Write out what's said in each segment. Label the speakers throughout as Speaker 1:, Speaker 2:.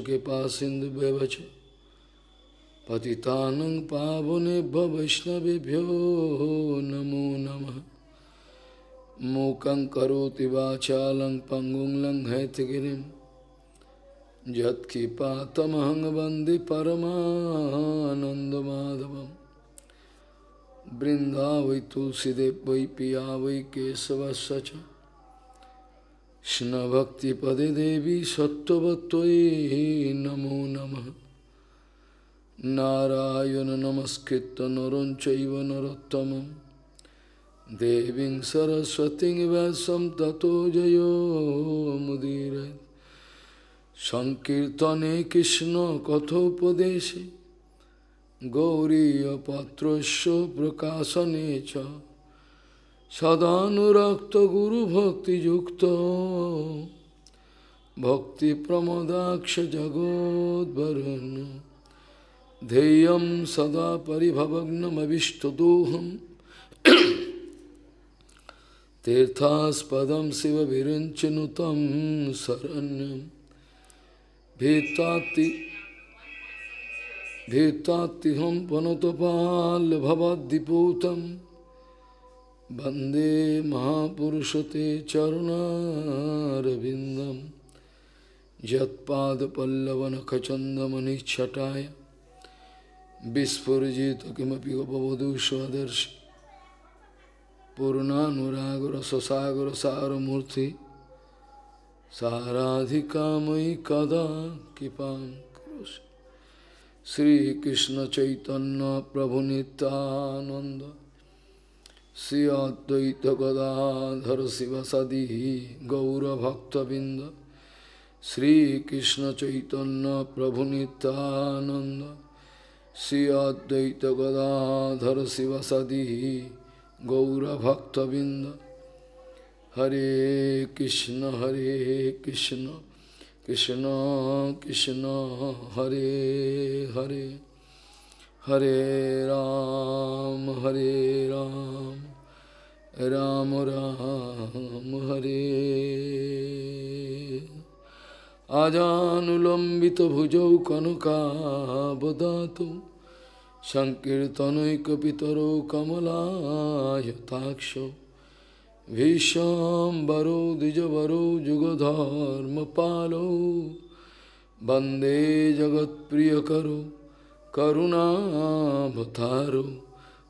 Speaker 1: के पास सिंधु व्यवच पतितानं पावने वैष्णवेभ्यो नमो नमः मूकं करोति वाचालं पंगुं लङ्घयतगिरिं यत्किपातमहं वन्दे परमानन्दमाधवं वृन्दा वै तुलसीदेव वै पिया वै केशवश्च কৃষ্ণ ভক্তি পদে দেবী সত্যবত্যই নমো নম নারায়ণ নমস্কৃত নরঞ্চৈব নরোত্তম দেবী সরস্বতী ব্যাসম তত জয় মুদির সংকীর্তনে কৃষ্ণ কথোপদেশে গৌরীপত্রস্য প্রকাশনে চ সদানুরক্ত গুরু ভক্তিযুক্ত ভক্তি প্রমদাক্ষ জগদ্বরণ ध्येयं सदा परिभवग्नमविष्टदोहं तीर्थास्पदं शिवविरञ्चनुतं शरण्यं भीताति भीतात्तिहं पनतपाल्भवद्दिपूतम् वन्दे महापुरुषते चरुणारविन्दं यत्पादपल्लवनखचन्दमनिच्छटाय विस्फुरजित किमपि गोपवधू स्वदर्शि पूर्णानुरागरससागरसारमूर्ति साराधिकामयि कदा कृपां करोषि श्रीकृष्णचैतन्यप्रभुनितानन्द श्री गदाधर शिव सदी गौरभक्तबिंद श्रीकृष्ण चैतन्य प्रभु नित्यानंद श्री अद्वैत गदाधर शिव सदी गौरभक्तबिंद हरे कृष्ण हरे कृष्ण कृष्ण कृष्ण हरे हरे হরে রাম হরে রাম রাম রাম হরে আজানুলম্বিত ভুজৌ কনকাবদাত সংকীর্তনৈকিতর কমলায়তাক্ষ ভীষাম্বরো দ্বিজবরো যুগধর্ম পালো বন্দে জগৎপ্রিয় করো করুণাবতারো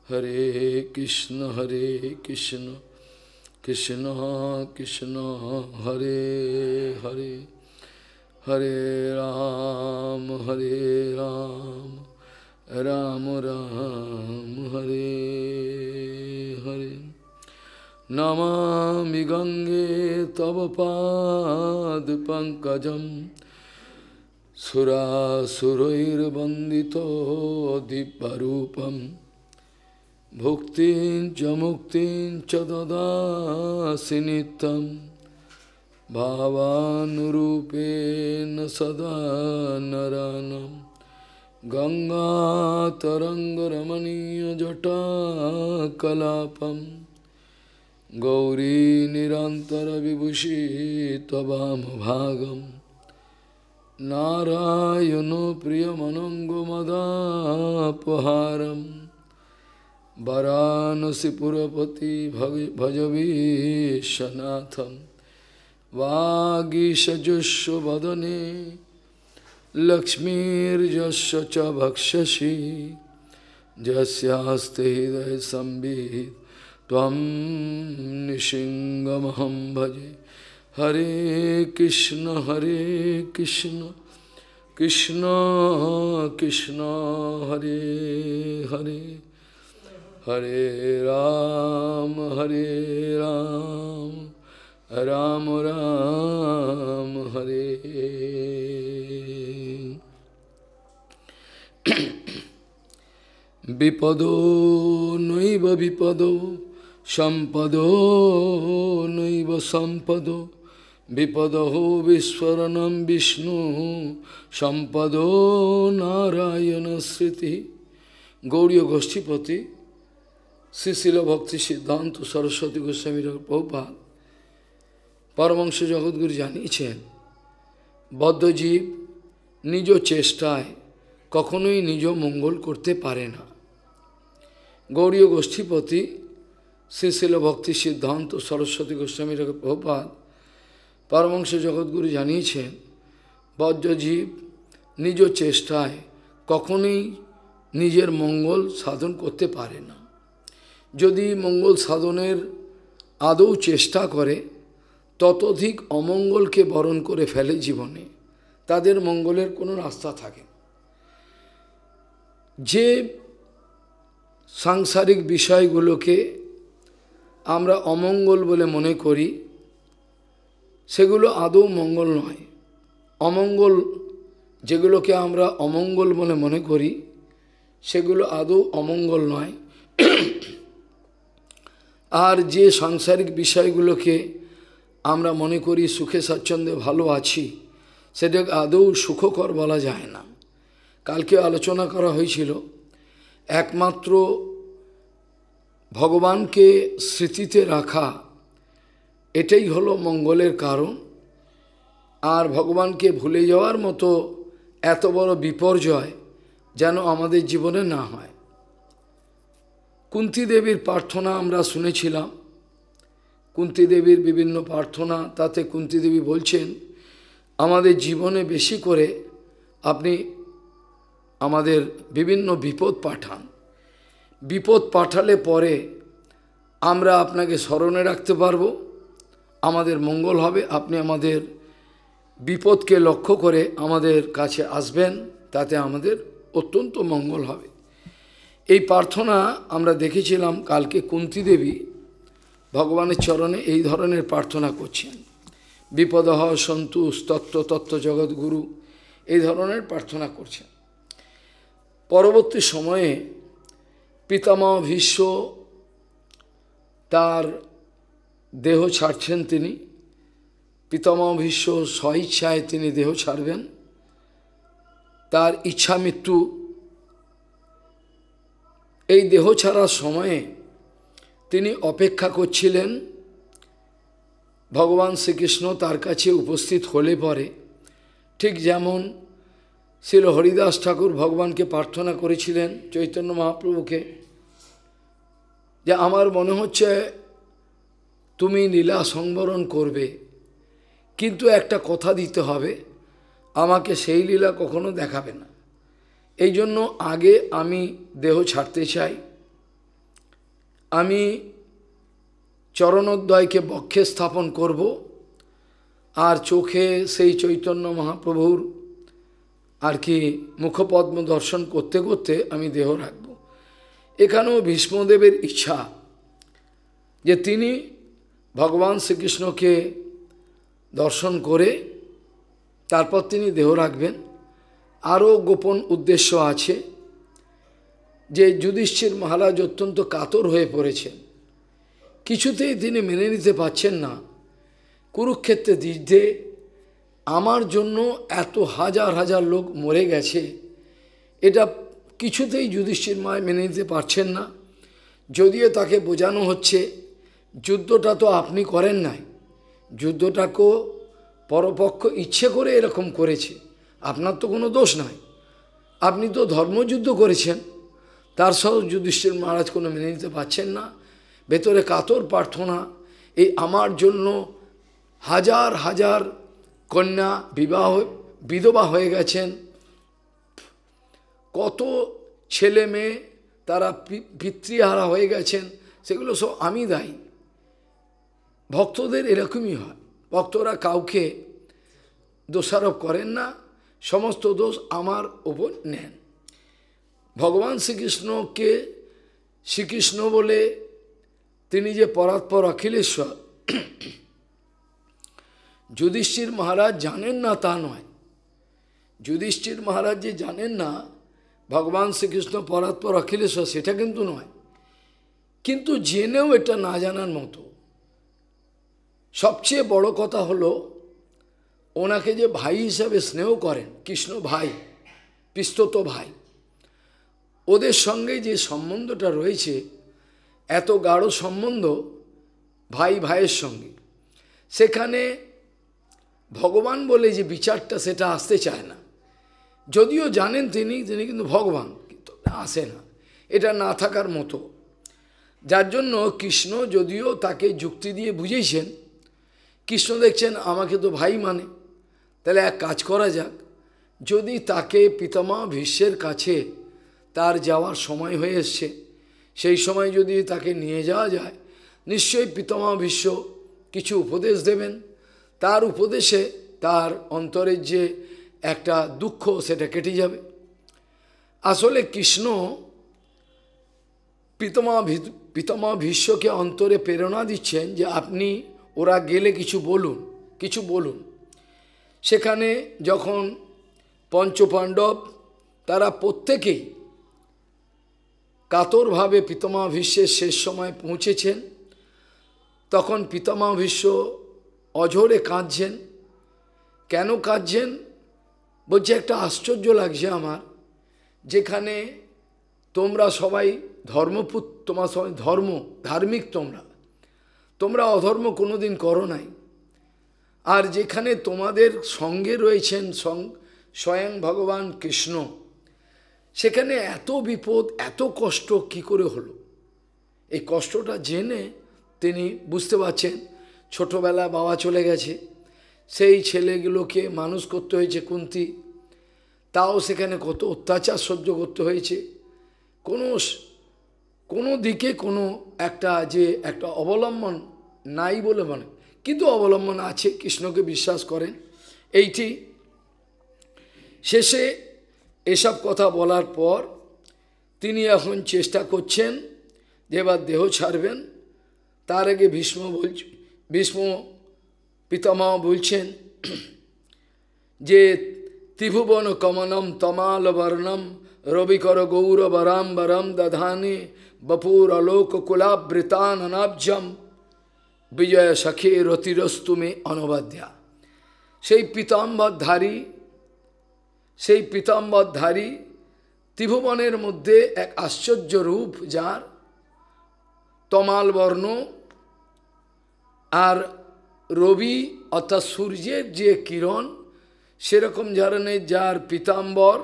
Speaker 1: হরে কৃষ্ণ হরে কৃষ্ণ কৃষ্ণ কৃষ্ণ হরে হরে হরে রাম হরে রাম রাম রাম হরে হরে নমামি গঙ্গে তব পাদ পঙ্কজম सुरासुरैर्वन्दितो दिव्यरूपं भुक्तिं च मुक्तिं च ददासि नित्यं भावानुरूपेण सदा नरानं गङ्गातरङ्गरमणीयजटाकलापं गौरी निरन्तरविभूषितवामभागम् नारायणो प्रियमनङ्गमदापहारं वरानसिपुरपति भजवीशनाथं वागीशजुष्व वदने लक्ष्मीर्यस्य च भक्षसि यस्यास्ते हृदयसंवित् त्वं निशिङ्गमहं भजे Hare Krishna Hare Krishna Krishna Krishna Hare Hare Hare Ram Hare Ram Ram Ram Hare Bipado Noiva Bipado Sampado Noiva Sampado বিপদহ বিস্ফোরণম Vishnu সম্পদ নারায়ণ স্মৃতি গৌরীয় গোষ্ঠীপতি শ্রীশিল ভক্তি সিদ্ধান্ত সরস্বতী গোস্বামীর প্রভুপাত পরমংশ জগৎগুরু জানিয়েছেন বদ্ধজীব নিজ চেষ্টায় কখনোই নিজ মঙ্গল করতে পারে না গৌরীয় গোষ্ঠীপতি শ্রীশিল ভক্তি সিদ্ধান্ত সরস্বতী গোস্বামীর প্রভুপাত পরমংশ জগৎগুরু জানিয়েছেন বজ্রজীব নিজ চেষ্টায় কখনোই নিজের মঙ্গল সাধন করতে পারে না যদি মঙ্গল সাধনের আদৌ চেষ্টা করে ততোধিক অমঙ্গলকে বরণ করে ফেলে জীবনে তাদের মঙ্গলের কোনো রাস্তা থাকে যে সাংসারিক বিষয়গুলোকে আমরা অমঙ্গল বলে মনে করি সেগুলো আদৌ মঙ্গল নয় অমঙ্গল যেগুলোকে আমরা অমঙ্গল বলে মনে করি সেগুলো আদৌ অমঙ্গল নয় আর যে সাংসারিক বিষয়গুলোকে আমরা মনে করি সুখে স্বাচ্ছন্দ্যে ভালো আছি সেটাকে আদৌ সুখকর বলা যায় না কালকে আলোচনা করা হয়েছিল একমাত্র ভগবানকে স্মৃতিতে রাখা এটাই হলো মঙ্গলের কারণ আর ভগবানকে ভুলে যাওয়ার মতো এত বড় বিপর্যয় যেন আমাদের জীবনে না হয় কুন্তি দেবীর প্রার্থনা আমরা শুনেছিলাম কুন্তি দেবীর বিভিন্ন প্রার্থনা তাতে কুন্তি দেবী বলছেন আমাদের জীবনে বেশি করে আপনি আমাদের বিভিন্ন বিপদ পাঠান বিপদ পাঠালে পরে আমরা আপনাকে স্মরণে রাখতে পারবো আমাদের মঙ্গল হবে আপনি আমাদের বিপদকে লক্ষ্য করে আমাদের কাছে আসবেন তাতে আমাদের অত্যন্ত মঙ্গল হবে এই প্রার্থনা আমরা দেখেছিলাম কালকে কুন্তিদেবী দেবী ভগবানের চরণে এই ধরনের প্রার্থনা করছেন বিপদ হ সন্তোষ তত্ত্ব তত্ত্ব জগৎগুরু এই ধরনের প্রার্থনা করছেন পরবর্তী সময়ে পিতামহ ভীষ্ম তার দেহ ছাড়ছেন তিনি পিতামহ ভীষ্ম স্বইচ্ছায় তিনি দেহ ছাড়বেন তার ইচ্ছা মৃত্যু এই দেহ ছাড়ার সময়ে তিনি অপেক্ষা করছিলেন ভগবান শ্রীকৃষ্ণ তার কাছে উপস্থিত হলে পরে ঠিক যেমন শিল হরিদাস ঠাকুর ভগবানকে প্রার্থনা করেছিলেন চৈতন্য মহাপ্রভুকে যে আমার মনে হচ্ছে তুমি লীলা সংবরণ করবে কিন্তু একটা কথা দিতে হবে আমাকে সেই লীলা কখনো দেখাবে না এই জন্য আগে আমি দেহ ছাড়তে চাই আমি চরণোদ্বয়কে বক্ষে স্থাপন করব আর চোখে সেই চৈতন্য মহাপ্রভুর আর কি মুখপদ্ম দর্শন করতে করতে আমি দেহ রাখব এখানেও ভীষ্মদেবের ইচ্ছা যে তিনি ভগবান শ্রীকৃষ্ণকে দর্শন করে তারপর তিনি দেহ রাখবেন আরও গোপন উদ্দেশ্য আছে যে যুধিষ্ঠির মহারাজ অত্যন্ত কাতর হয়ে পড়েছেন কিছুতেই তিনি মেনে নিতে পারছেন না কুরুক্ষেত্রে যুদ্ধে আমার জন্য এত হাজার হাজার লোক মরে গেছে এটা কিছুতেই যুধিষ্ঠির মায় মেনে নিতে পারছেন না যদিও তাকে বোঝানো হচ্ছে যুদ্ধটা তো আপনি করেন নাই যুদ্ধটাকেও পরপক্ষ ইচ্ছে করে এরকম করেছে আপনার তো কোনো দোষ নাই আপনি তো ধর্মযুদ্ধ করেছেন তার সহ যুধিষ্ঠির মহারাজ কোনো মেনে নিতে পারছেন না ভেতরে কাতর প্রার্থনা এই আমার জন্য হাজার হাজার কন্যা বিবাহ বিধবা হয়ে গেছেন কত ছেলে মেয়ে তারা পিতৃহারা হয়ে গেছেন সেগুলো সব আমি দায়ী ভক্তদের এরকমই হয় ভক্তরা কাউকে দোষারোপ করেন না সমস্ত দোষ আমার ওপর নেন ভগবান শ্রীকৃষ্ণকে শ্রীকৃষ্ণ বলে তিনি যে পরাৎপর অখিলেশ্বর যুধিষ্ঠির মহারাজ জানেন না তা নয় যুধিষ্ঠির মহারাজ যে জানেন না ভগবান শ্রীকৃষ্ণ পরাৎপর অখিলেশ্বর সেটা কিন্তু নয় কিন্তু জেনেও এটা না জানার মতো সবচেয়ে বড় কথা হলো ওনাকে যে ভাই হিসাবে স্নেহ করেন কৃষ্ণ ভাই পিস্তত ভাই ওদের সঙ্গে যে সম্বন্ধটা রয়েছে এত গাঢ় সম্বন্ধ ভাই ভাইয়ের সঙ্গে সেখানে ভগবান বলে যে বিচারটা সেটা আসতে চায় না যদিও জানেন তিনি তিনি কিন্তু ভগবান কিন্তু আসে না এটা না থাকার মতো যার জন্য কৃষ্ণ যদিও তাকে যুক্তি দিয়ে বুঝেছেন কৃষ্ণ দেখছেন আমাকে তো ভাই মানে তাহলে এক কাজ করা যাক যদি তাকে পিতামা ভীষ্মের কাছে তার যাওয়ার সময় হয়ে এসছে সেই সময় যদি তাকে নিয়ে যাওয়া যায় নিশ্চয়ই পিতামা ভীষ্ম কিছু উপদেশ দেবেন তার উপদেশে তার অন্তরের যে একটা দুঃখ সেটা কেটে যাবে আসলে কৃষ্ণ পিতামা পিতামা ভীষ্মকে অন্তরে প্রেরণা দিচ্ছেন যে আপনি ওরা গেলে কিছু বলুন কিছু বলুন সেখানে যখন পঞ্চপাণ্ডব তারা প্রত্যেকেই কাতরভাবে পিতামাভিষ্যের শেষ সময় পৌঁছেছেন তখন পিতামাভিষ্য অঝরে কাঁদছেন কেন কাঁদছেন বলছে একটা আশ্চর্য লাগছে আমার যেখানে তোমরা সবাই ধর্মপুত তোমার সবাই ধর্ম ধার্মিক তোমরা তোমরা অধর্ম কোনো দিন করো নাই আর যেখানে তোমাদের সঙ্গে রয়েছেন সং স্বয়ং ভগবান কৃষ্ণ সেখানে এত বিপদ এত কষ্ট কি করে হলো এই কষ্টটা জেনে তিনি বুঝতে পারছেন ছোটোবেলা বাবা চলে গেছে সেই ছেলেগুলোকে মানুষ করতে হয়েছে কুন্তি তাও সেখানে কত অত্যাচার সহ্য করতে হয়েছে কোনো কোনো দিকে কোনো একটা যে একটা অবলম্বন নাই বলে মনে কিন্তু অবলম্বন আছে কৃষ্ণকে বিশ্বাস করেন এইটি শেষে এসব কথা বলার পর তিনি এখন চেষ্টা করছেন যে এবার দেহ ছাড়বেন তার আগে ভীষ্ম বল ভীষ্ম পিতামা বলছেন যে ত্রিভুবন কমনম তমাল বর্ণম রবিকর গৌরবরাম বরম দধানে বপুর অলোক কুলাবৃতাননাব্জম বিজয় সখে রতিরস্তুমে অনবাধ্যা সেই পীতাম্বরধারী সেই পীতাম্বরধারী ত্রিভুবনের মধ্যে এক আশ্চর্য রূপ যার তমাল বর্ণ আর রবি অর্থাৎ সূর্যের যে কিরণ সেরকম ধরনের যার পীতাম্বর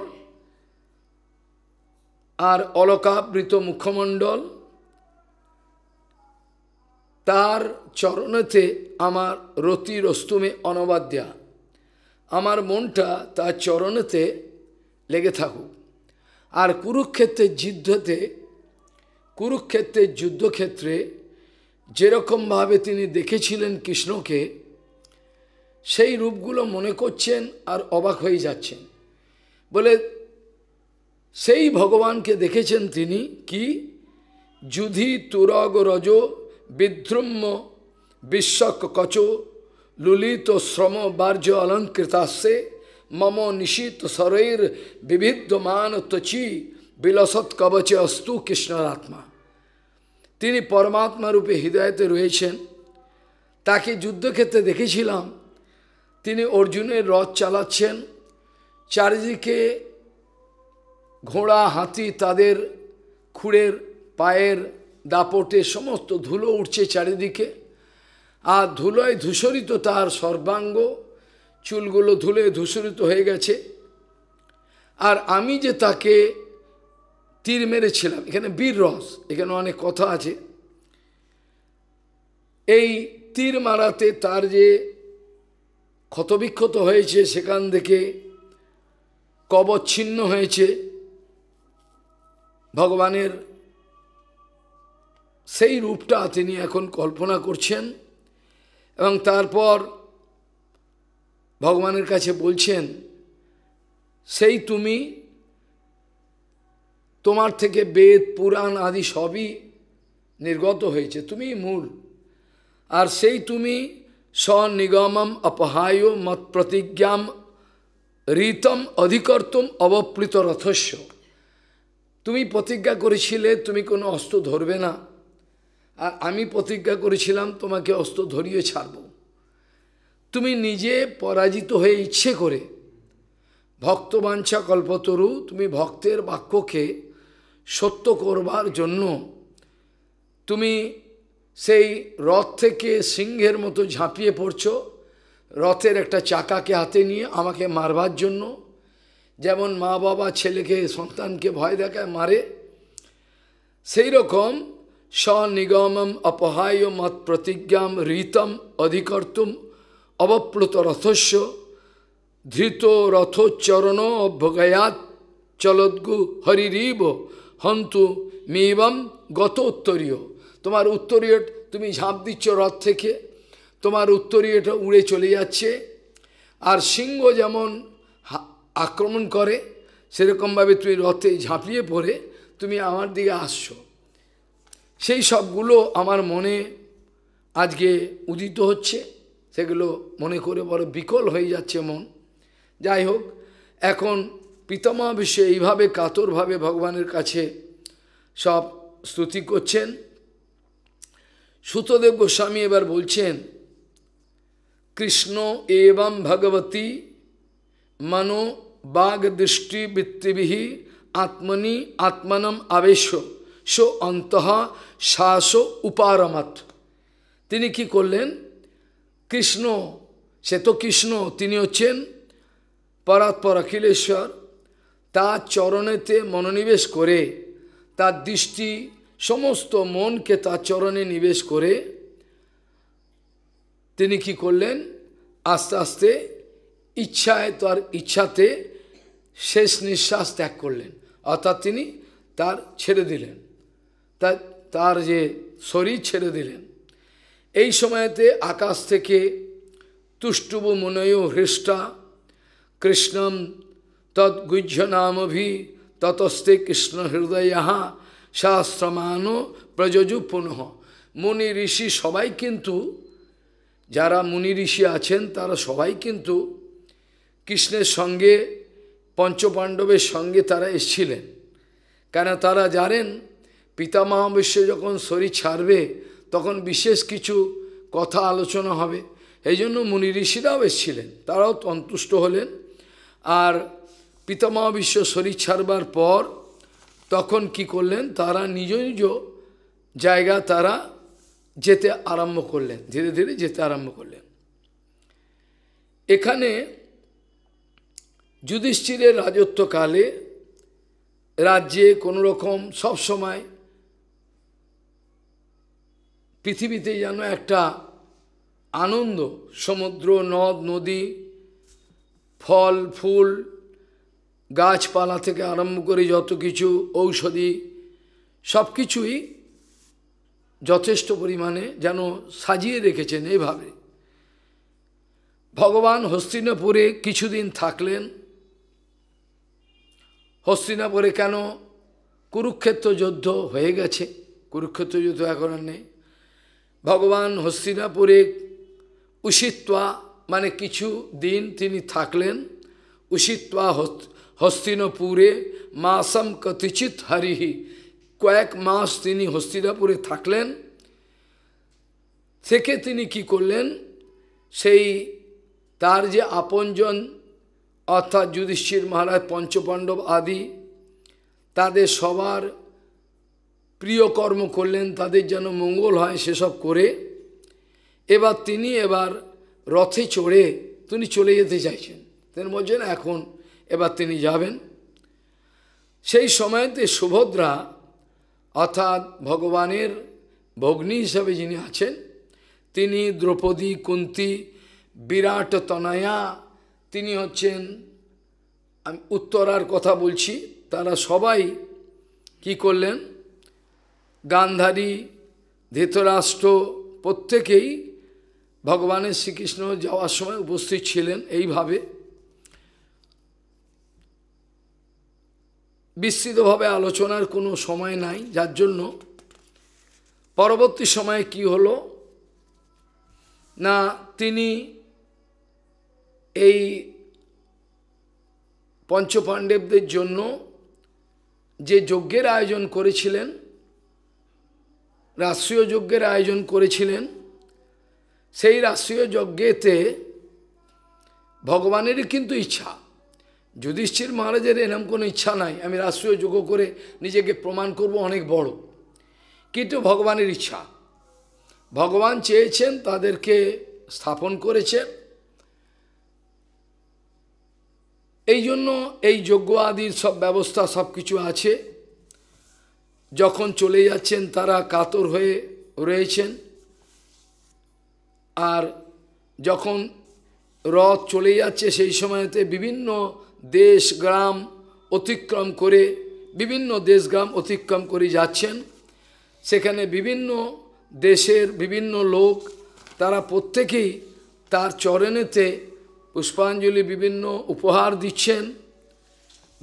Speaker 1: আর অলকাবৃত মুখমণ্ডল তার চরণেতে আমার রতি রস্তুমে অনবাদ্যা আমার মনটা তার চরণেতে লেগে থাকুক আর কুরুক্ষেত্রের যুদ্ধতে কুরুক্ষেত্রের যুদ্ধক্ষেত্রে যেরকমভাবে তিনি দেখেছিলেন কৃষ্ণকে সেই রূপগুলো মনে করছেন আর অবাক হয়ে যাচ্ছেন বলে সেই ভগবানকে দেখেছেন তিনি কি যুধি তুরগ রজ বিদ্রুম্য বিশ্বক কচ লুলিত শ্রম বার্য অলঙ্কৃতাস্যে মম নিশিত সরৈর বিবিদ্যমান তচি বিলসৎ কবচে অস্তু কৃষ্ণর আত্মা তিনি পরমাত্মা রূপে হৃদয়তে রয়েছেন তাকে যুদ্ধক্ষেত্রে দেখেছিলাম তিনি অর্জুনের রথ চালাচ্ছেন চারিদিকে ঘোড়া হাতি তাদের খুঁড়ের পায়ের দাপটে সমস্ত ধুলো উঠছে চারিদিকে আর ধুলোয় ধূসরিত তার সর্বাঙ্গ চুলগুলো ধুলে ধূসরিত হয়ে গেছে আর আমি যে তাকে তীর মেরেছিলাম এখানে বীর রস এখানে অনেক কথা আছে এই তীর মারাতে তার যে ক্ষতবিক্ষত হয়েছে সেখান থেকে কবচ্ছিন্ন হয়েছে ভগবানের সেই রূপটা তিনি এখন কল্পনা করছেন এবং তারপর ভগবানের কাছে বলছেন সেই তুমি তোমার থেকে বেদ পুরাণ আদি সবই নির্গত হয়েছে তুমি মূল আর সেই তুমি স্বনিগমম অপহায় মত প্রতিজ্ঞাম ঋতম অধিকর্তম অবপ্লৃত রথস্য তুমি প্রতিজ্ঞা করেছিলে তুমি কোনো অস্ত্র ধরবে না আর আমি প্রতিজ্ঞা করেছিলাম তোমাকে অস্ত্র ধরিয়ে ছাড়ব তুমি নিজে পরাজিত হয়ে ইচ্ছে করে ভক্তবাঞ্ছা কল্পতরু তুমি ভক্তের বাক্যকে সত্য করবার জন্য তুমি সেই রথ থেকে সিংহের মতো ঝাঁপিয়ে পড়ছ রথের একটা চাকাকে হাতে নিয়ে আমাকে মারবার জন্য যেমন মা বাবা ছেলেকে সন্তানকে ভয় দেখায় মারে সেই রকম স্বনিগমম অপহায় মত প্রতিজ্ঞাম রীতম অধিকর্তুম অবপ্লুত রথস্য ধৃত রথোচ্চরণ অভ্যগয়াত চলদ্গু হরিব হন্তু মেবম গত উত্তরীয় তোমার উত্তরীয় তুমি ঝাঁপ দিচ্ছ রথ থেকে তোমার উত্তরীয়টা উড়ে চলে যাচ্ছে আর সিংহ যেমন আক্রমণ করে সেরকমভাবে তুমি রথে ঝাঁপিয়ে পড়ে তুমি আমার দিকে আসছো সেই সবগুলো আমার মনে আজকে উদিত হচ্ছে সেগুলো মনে করে বড় বিকল হয়ে যাচ্ছে মন যাই হোক এখন পিতামা বিশ্বে এইভাবে কাতরভাবে ভগবানের কাছে সব স্তুতি করছেন সুতদেব গোস্বামী এবার বলছেন কৃষ্ণ এবং ভগবতী মনো বাঘ দৃষ্টি বৃত্তিবিহী আত্মনি আত্মানম আবেশ্য সো অন্তহা শ্বাস উপারমাত তিনি কি করলেন কৃষ্ণ সে তো কৃষ্ণ তিনি হচ্ছেন পরাৎপর অখিলেশ্বর তার চরণেতে মনোনিবেশ করে তার দৃষ্টি সমস্ত মনকে তার চরণে নিবেশ করে তিনি কি করলেন আস্তে আস্তে ইচ্ছায় তার ইচ্ছাতে শেষ নিঃশ্বাস ত্যাগ করলেন অর্থাৎ তিনি তার ছেড়ে দিলেন তার যে শরীর ছেড়ে দিলেন এই সময়তে আকাশ থেকে তুষ্টুব মনয় হৃষ্টা কৃষ্ণম তৎগুহ্য নামভি ততস্তে কৃষ্ণ হৃদয়াহা শাস্ত্রমান প্রযোজু পুনঃ মুনি ঋষি সবাই কিন্তু যারা মুনি ঋষি আছেন তারা সবাই কিন্তু কৃষ্ণের সঙ্গে পঞ্চপাণ্ডবের সঙ্গে তারা এসছিলেন কেন তারা জানেন পিতা বিশ্ব যখন শরীর ছাড়বে তখন বিশেষ কিছু কথা আলোচনা হবে এই জন্য মুনি ঋষিরাও এসেছিলেন তারাও সন্তুষ্ট হলেন আর পিতা মহাবিশ্ব শরীর ছাড়বার পর তখন কি করলেন তারা নিজ নিজ জায়গা তারা যেতে আরম্ভ করলেন ধীরে ধীরে যেতে আরম্ভ করলেন এখানে যুধিষ্ঠিরের রাজত্বকালে রাজ্যে কোনো রকম সব সময় পৃথিবীতে যেন একটা আনন্দ সমুদ্র নদ নদী ফল ফুল গাছপালা থেকে আরম্ভ করে যত কিছু ঔষধি সব কিছুই যথেষ্ট পরিমাণে যেন সাজিয়ে রেখেছেন এইভাবে ভগবান হস্তিনাপুরে কিছুদিন থাকলেন হস্তিনাপুরে কেন কুরুক্ষেত্র যুদ্ধ হয়ে গেছে কুরুক্ষেত্র যুদ্ধ এখন আর নেই ভগবান হস্তিনাপুরে উষিত্বা মানে কিছু দিন তিনি থাকলেন উষিত্বা হস্তিনাপুরে মাসম কথিচিত হরিহি কয়েক মাস তিনি হস্তিনাপুরে থাকলেন থেকে তিনি কি করলেন সেই তার যে আপনজন অর্থাৎ যুধিষ্ঠির মহারাজ পঞ্চপাণ্ডব আদি তাদের সবার প্রিয় কর্ম করলেন তাদের যেন মঙ্গল হয় সেসব করে এবার তিনি এবার রথে চড়ে তিনি চলে যেতে চাইছেন তিনি বলছেন এখন এবার তিনি যাবেন সেই সময়তে সুভদ্রা অর্থাৎ ভগবানের ভগ্নী হিসাবে যিনি আছেন তিনি দ্রৌপদী কুন্তি বিরাট তনয়া তিনি হচ্ছেন আমি উত্তরার কথা বলছি তারা সবাই কি করলেন গান্ধারী ধৃতরাষ্ট্র প্রত্যেকেই ভগবানের শ্রীকৃষ্ণ যাওয়ার সময় উপস্থিত ছিলেন এইভাবে বিস্তৃতভাবে আলোচনার কোনো সময় নাই যার জন্য পরবর্তী সময়ে কি হলো না তিনি এই পঞ্চপাণ্ডবদের জন্য যে যজ্ঞের আয়োজন করেছিলেন রাষ্ট্রীয় যজ্ঞের আয়োজন করেছিলেন সেই রাষ্ট্রীয় যজ্ঞেতে ভগবানেরই কিন্তু ইচ্ছা যুধিষ্ঠির মহারাজের এরম কোনো ইচ্ছা নাই আমি রাষ্ট্রীয় যোগ করে নিজেকে প্রমাণ করব অনেক বড় কিন্তু ভগবানের ইচ্ছা ভগবান চেয়েছেন তাদেরকে স্থাপন করেছে এই জন্য এই যজ্ঞ আদির সব ব্যবস্থা সব কিছু আছে যখন চলে যাচ্ছেন তারা কাতর হয়ে রয়েছেন আর যখন রথ চলে যাচ্ছে সেই সময়তে বিভিন্ন দেশ গ্রাম অতিক্রম করে বিভিন্ন দেশ গ্রাম অতিক্রম করে যাচ্ছেন সেখানে বিভিন্ন দেশের বিভিন্ন লোক তারা প্রত্যেকেই তার চরণেতে পুষ্পাঞ্জলি বিভিন্ন উপহার দিচ্ছেন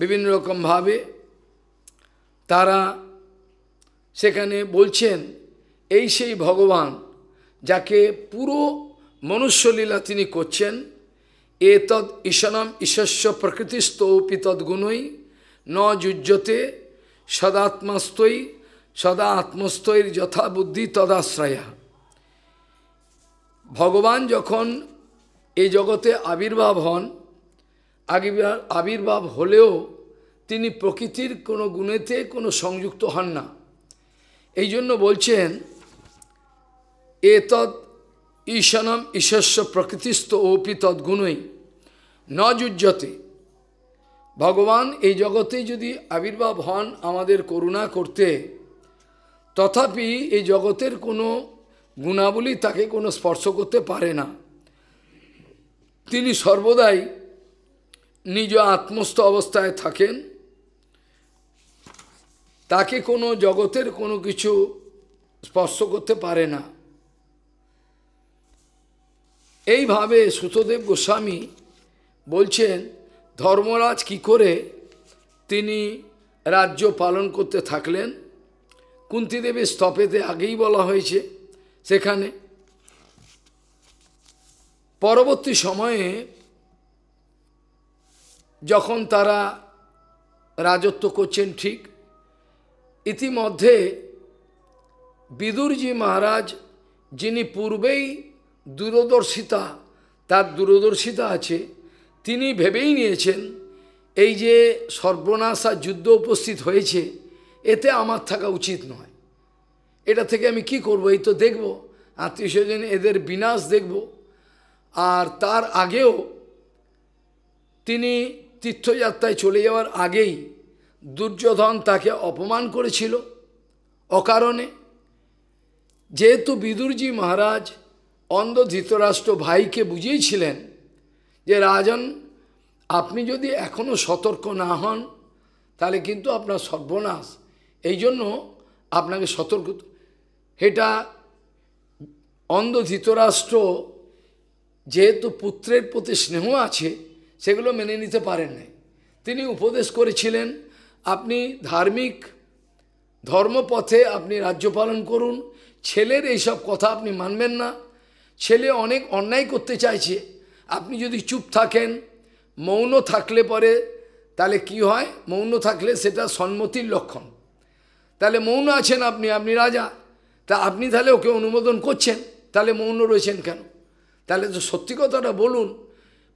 Speaker 1: বিভিন্ন রকমভাবে তারা সেখানে বলছেন এই সেই ভগবান যাকে পুরো মনুষ্যলীলা তিনি করছেন এ এতদ ঈশানম ঈশ্বস্য প্রকৃতিস্থৌপি তদ্গুণই ন যুজ্যতে সদাত্মস্তৈ সদা আত্মস্থৈর যথাবুদ্ধি তদাশ্রয়া ভগবান যখন এই জগতে আবির্ভাব হন আবির্ভাব হলেও তিনি প্রকৃতির কোনো গুণেতে কোনো সংযুক্ত হন না এই জন্য বলছেন এ তৎ ঈশনম ঈশস্ব প্রকৃতিস্থ পি তদ্গুণই ন যুজ্যতে ভগবান এই জগতে যদি আবির্ভাব হন আমাদের করুণা করতে তথাপি এই জগতের কোনো গুণাবলী তাকে কোনো স্পর্শ করতে পারে না তিনি সর্বদাই নিজ আত্মস্থ অবস্থায় থাকেন তাকে কোনো জগতের কোনো কিছু স্পর্শ করতে পারে না এইভাবে সুতদেব গোস্বামী বলছেন ধর্মরাজ কি করে তিনি রাজ্য পালন করতে থাকলেন কুন্তিদেবের স্তপেতে আগেই বলা হয়েছে সেখানে পরবর্তী সময়ে যখন তারা রাজত্ব করছেন ঠিক ইতিমধ্যে বিদুরজি মহারাজ যিনি পূর্বেই দূরদর্শিতা তার দূরদর্শিতা আছে তিনি ভেবেই নিয়েছেন এই যে সর্বনাশা যুদ্ধ উপস্থিত হয়েছে এতে আমার থাকা উচিত নয় এটা থেকে আমি কি করব এই তো দেখব আত্মীয় স্বজন এদের বিনাশ দেখব আর তার আগেও তিনি তীর্থযাত্রায় চলে যাওয়ার আগেই দুর্যোধন তাকে অপমান করেছিল অকারণে যেহেতু বিদুরজি মহারাজ অন্ধ ধৃতরাষ্ট্র ভাইকে বুঝিয়েছিলেন যে রাজন আপনি যদি এখনও সতর্ক না হন তাহলে কিন্তু আপনার সর্বনাশ এই জন্য আপনাকে সতর্ক এটা অন্ধ ধৃতরাষ্ট্র যেহেতু পুত্রের প্রতি স্নেহ আছে সেগুলো মেনে নিতে পারেন নাই তিনি উপদেশ করেছিলেন আপনি ধার্মিক ধর্মপথে আপনি রাজ্য পালন করুন ছেলের এইসব কথা আপনি মানবেন না ছেলে অনেক অন্যায় করতে চাইছে আপনি যদি চুপ থাকেন মৌন থাকলে পরে তাহলে কি হয় মৌন থাকলে সেটা সম্মতির লক্ষণ তাহলে মৌন আছেন আপনি আপনি রাজা তা আপনি তাহলে ওকে অনুমোদন করছেন তাহলে মৌন রয়েছেন কেন তাহলে তো সত্যি কথাটা বলুন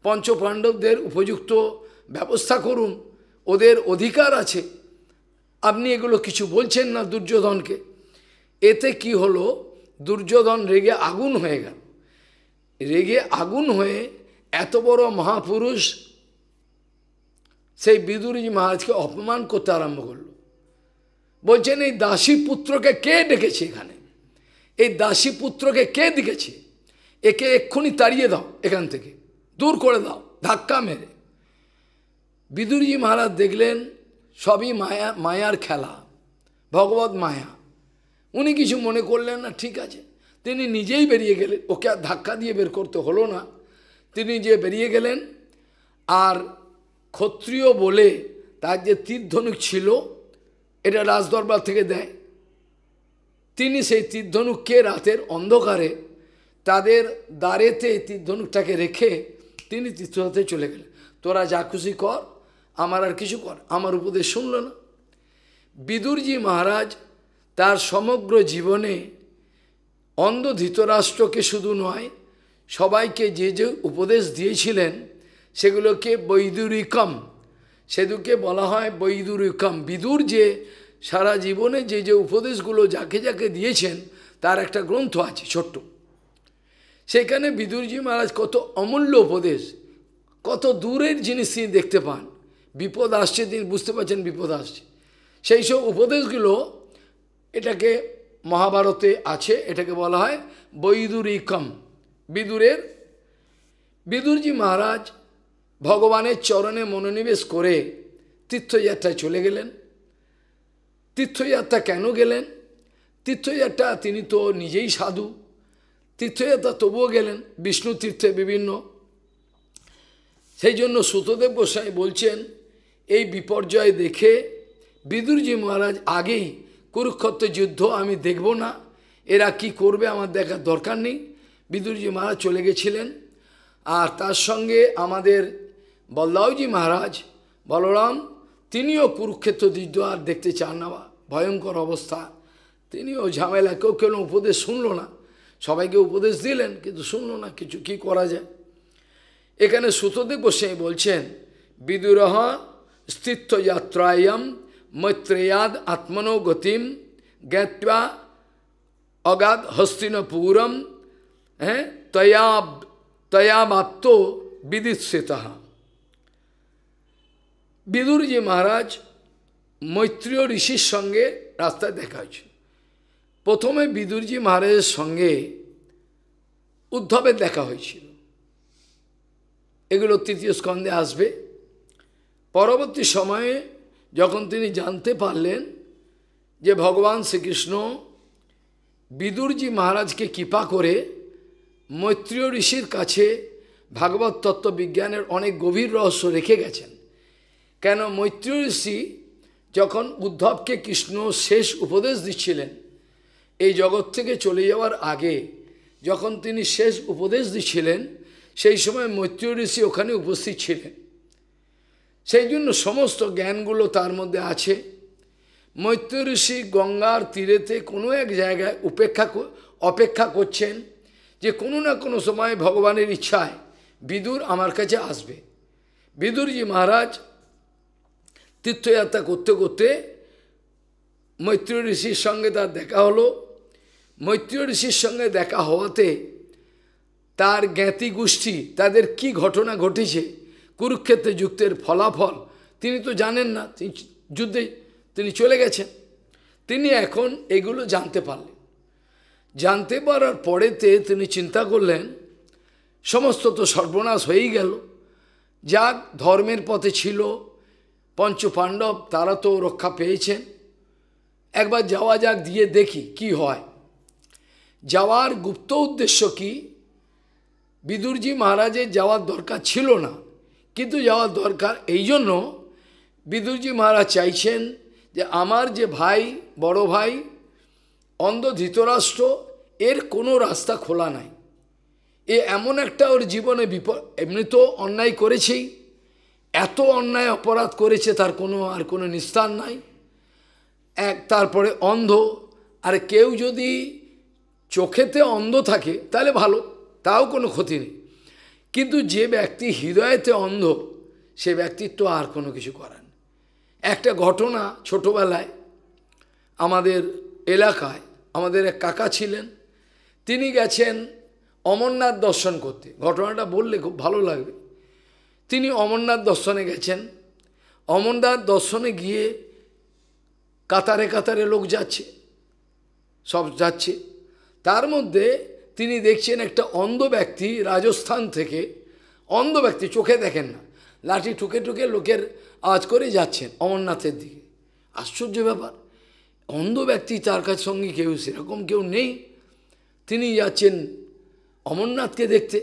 Speaker 1: পঞ্চপাণ্ডবদের উপযুক্ত ব্যবস্থা করুন ওদের অধিকার আছে আপনি এগুলো কিছু বলছেন না দুর্যোধনকে এতে কি হলো দুর্যোধন রেগে আগুন হয়ে গেল রেগে আগুন হয়ে এত বড় মহাপুরুষ সেই বিদুরজি মহারাজকে অপমান করতে আরম্ভ করল বলছেন এই দাসী পুত্রকে কে ডেকেছে এখানে এই দাসী পুত্রকে কে ডেকেছে একে এক্ষুনি তাড়িয়ে দাও এখান থেকে দূর করে দাও ধাক্কা মেরে বিদুরজি মহারাজ দেখলেন সবই মায়া মায়ার খেলা ভগবত মায়া উনি কিছু মনে করলেন না ঠিক আছে তিনি নিজেই বেরিয়ে গেলেন ওকে আর ধাক্কা দিয়ে বের করতে হলো না তিনি যে বেরিয়ে গেলেন আর ক্ষত্রিয় বলে তার যে তীর্ধনুক ছিল এটা রাজদরবার থেকে দেয় তিনি সেই তীর্ধনুককে রাতের অন্ধকারে তাদের দ্বারেতে তীর্ধনুকটাকে রেখে তিনি তীর্থযাত্রে চলে গেলেন তোরা যা খুশি কর আমার আর কিছু কর আমার উপদেশ শুনল না বিদুরজি মহারাজ তার সমগ্র জীবনে অন্ধ ধৃতরাষ্ট্রকে শুধু নয় সবাইকে যে যে উপদেশ দিয়েছিলেন সেগুলোকে বৈদুরিকম সেদুকে বলা হয় বৈদুরিকম বিদুর যে সারা জীবনে যে যে উপদেশগুলো যাকে যাকে দিয়েছেন তার একটা গ্রন্থ আছে ছোট্ট সেখানে বিদুরজি মহারাজ কত অমূল্য উপদেশ কত দূরের জিনিস তিনি দেখতে পান বিপদ আসছে তিনি বুঝতে পারছেন বিপদ আসছে সেই সব উপদেশগুলো এটাকে মহাভারতে আছে এটাকে বলা হয় বৈদুরিকম বিদুরের বিদুরজি মহারাজ ভগবানের চরণে মনোনিবেশ করে তীর্থযাত্রায় চলে গেলেন তীর্থযাত্রা কেন গেলেন তীর্থযাত্রা তিনি তো নিজেই সাধু তীর্থযাত্রা তবুও গেলেন বিষ্ণু তীর্থে বিভিন্ন সেই জন্য সুতদেব গোস্বাই বলছেন এই বিপর্যয় দেখে বিদুরজি মহারাজ আগেই কুরুক্ষেত্র যুদ্ধ আমি দেখব না এরা কি করবে আমার দেখার দরকার নেই বিদুরজি মহারাজ চলে গেছিলেন আর তার সঙ্গে আমাদের বল্লাউজি মহারাজ বলরাম তিনিও কুরুক্ষেত্র যুদ্ধ আর দেখতে চান না ভয়ঙ্কর অবস্থা তিনিও ঝামেলা কেউ কেউ উপদেশ শুনলো না সবাইকে উপদেশ দিলেন কিন্তু শুনলো না কিছু কি করা যায় এখানে সুতদেব গোস্বাই বলছেন বিদুরহ স্থিত যাত্রায়াম মৈত্রেয়াদ আত্মনো গতিম জ্ঞাত্বা অগাধ হস্তিনপুরম হ্যাঁ তয়া তয়ামাত্ম বিদিৎসিত বিদুরজি মহারাজ মৈত্রীয় ঋষির সঙ্গে রাস্তায় দেখা হয়েছে প্রথমে বিদুরজি মহারাজের সঙ্গে উদ্ধবের দেখা হয়েছিল এগুলো তৃতীয় স্কন্ধে আসবে পরবর্তী সময়ে যখন তিনি জানতে পারলেন যে ভগবান শ্রীকৃষ্ণ বিদুরজি মহারাজকে কৃপা করে মৈত্রীয় ঋষির কাছে ভাগবত তত্ত্ববিজ্ঞানের অনেক গভীর রহস্য রেখে গেছেন কেন মৈত্রীয় ঋষি যখন উদ্ধবকে কৃষ্ণ শেষ উপদেশ দিচ্ছিলেন এই জগৎ থেকে চলে যাওয়ার আগে যখন তিনি শেষ উপদেশ দিচ্ছিলেন সেই সময় মৈত্রী ঋষি ওখানে উপস্থিত ছিলেন সেই জন্য সমস্ত জ্ঞানগুলো তার মধ্যে আছে মৈত্র ঋষি গঙ্গার তীরেতে কোনো এক জায়গায় উপেক্ষা অপেক্ষা করছেন যে কোনো না কোনো সময় ভগবানের ইচ্ছায় বিদুর আমার কাছে আসবে বিদুরজি মহারাজ তীর্থযাত্রা করতে করতে মৈত্র ঋষির সঙ্গে তার দেখা হলো মৈত্র ঋষির সঙ্গে দেখা হওয়াতে তার জ্ঞাতি গোষ্ঠী তাদের কি ঘটনা ঘটেছে কুরুক্ষেত্রে যুক্তের ফলাফল তিনি তো জানেন না তিনি যুদ্ধে তিনি চলে গেছেন তিনি এখন এগুলো জানতে পারলেন জানতে পারার পরেতে তিনি চিন্তা করলেন সমস্ত তো সর্বনাশ হয়েই গেল যাক ধর্মের পথে ছিল পঞ্চ পাণ্ডব তারা তো রক্ষা পেয়েছেন একবার যাওয়া যাক দিয়ে দেখি কি হয় যাওয়ার গুপ্ত উদ্দেশ্য কি বিদুরজি মহারাজের যাওয়ার দরকার ছিল না কিন্তু যাওয়ার দরকার এই জন্য বিদুরজি মহারাজ চাইছেন যে আমার যে ভাই বড় ভাই অন্ধ ধৃতরাষ্ট্র এর কোনো রাস্তা খোলা নাই এ এমন একটা ওর জীবনে বিপদ এমনি তো অন্যায় করেছেই এত অন্যায় অপরাধ করেছে তার কোনো আর কোনো নিস্তার নাই এক তারপরে অন্ধ আর কেউ যদি চোখেতে অন্ধ থাকে তাহলে ভালো তাও কোনো ক্ষতি নেই কিন্তু যে ব্যক্তি হৃদয়েতে অন্ধ সে ব্যক্তিত্ব আর কোনো কিছু করেন একটা ঘটনা ছোটোবেলায় আমাদের এলাকায় আমাদের এক কাকা ছিলেন তিনি গেছেন অমরনাথ দর্শন করতে ঘটনাটা বললে খুব ভালো লাগবে তিনি অমরনাথ দর্শনে গেছেন অমরনাথ দর্শনে গিয়ে কাতারে কাতারে লোক যাচ্ছে সব যাচ্ছে তার মধ্যে তিনি দেখছেন একটা অন্ধ ব্যক্তি রাজস্থান থেকে অন্ধ ব্যক্তি চোখে দেখেন না লাঠি ঠুকে ঠুকে লোকের আওয়াজ করে যাচ্ছেন অমরনাথের দিকে আশ্চর্য ব্যাপার অন্ধ ব্যক্তি তার কাছ সঙ্গে কেউ সেরকম কেউ নেই তিনি যাচ্ছেন অমরনাথকে দেখতে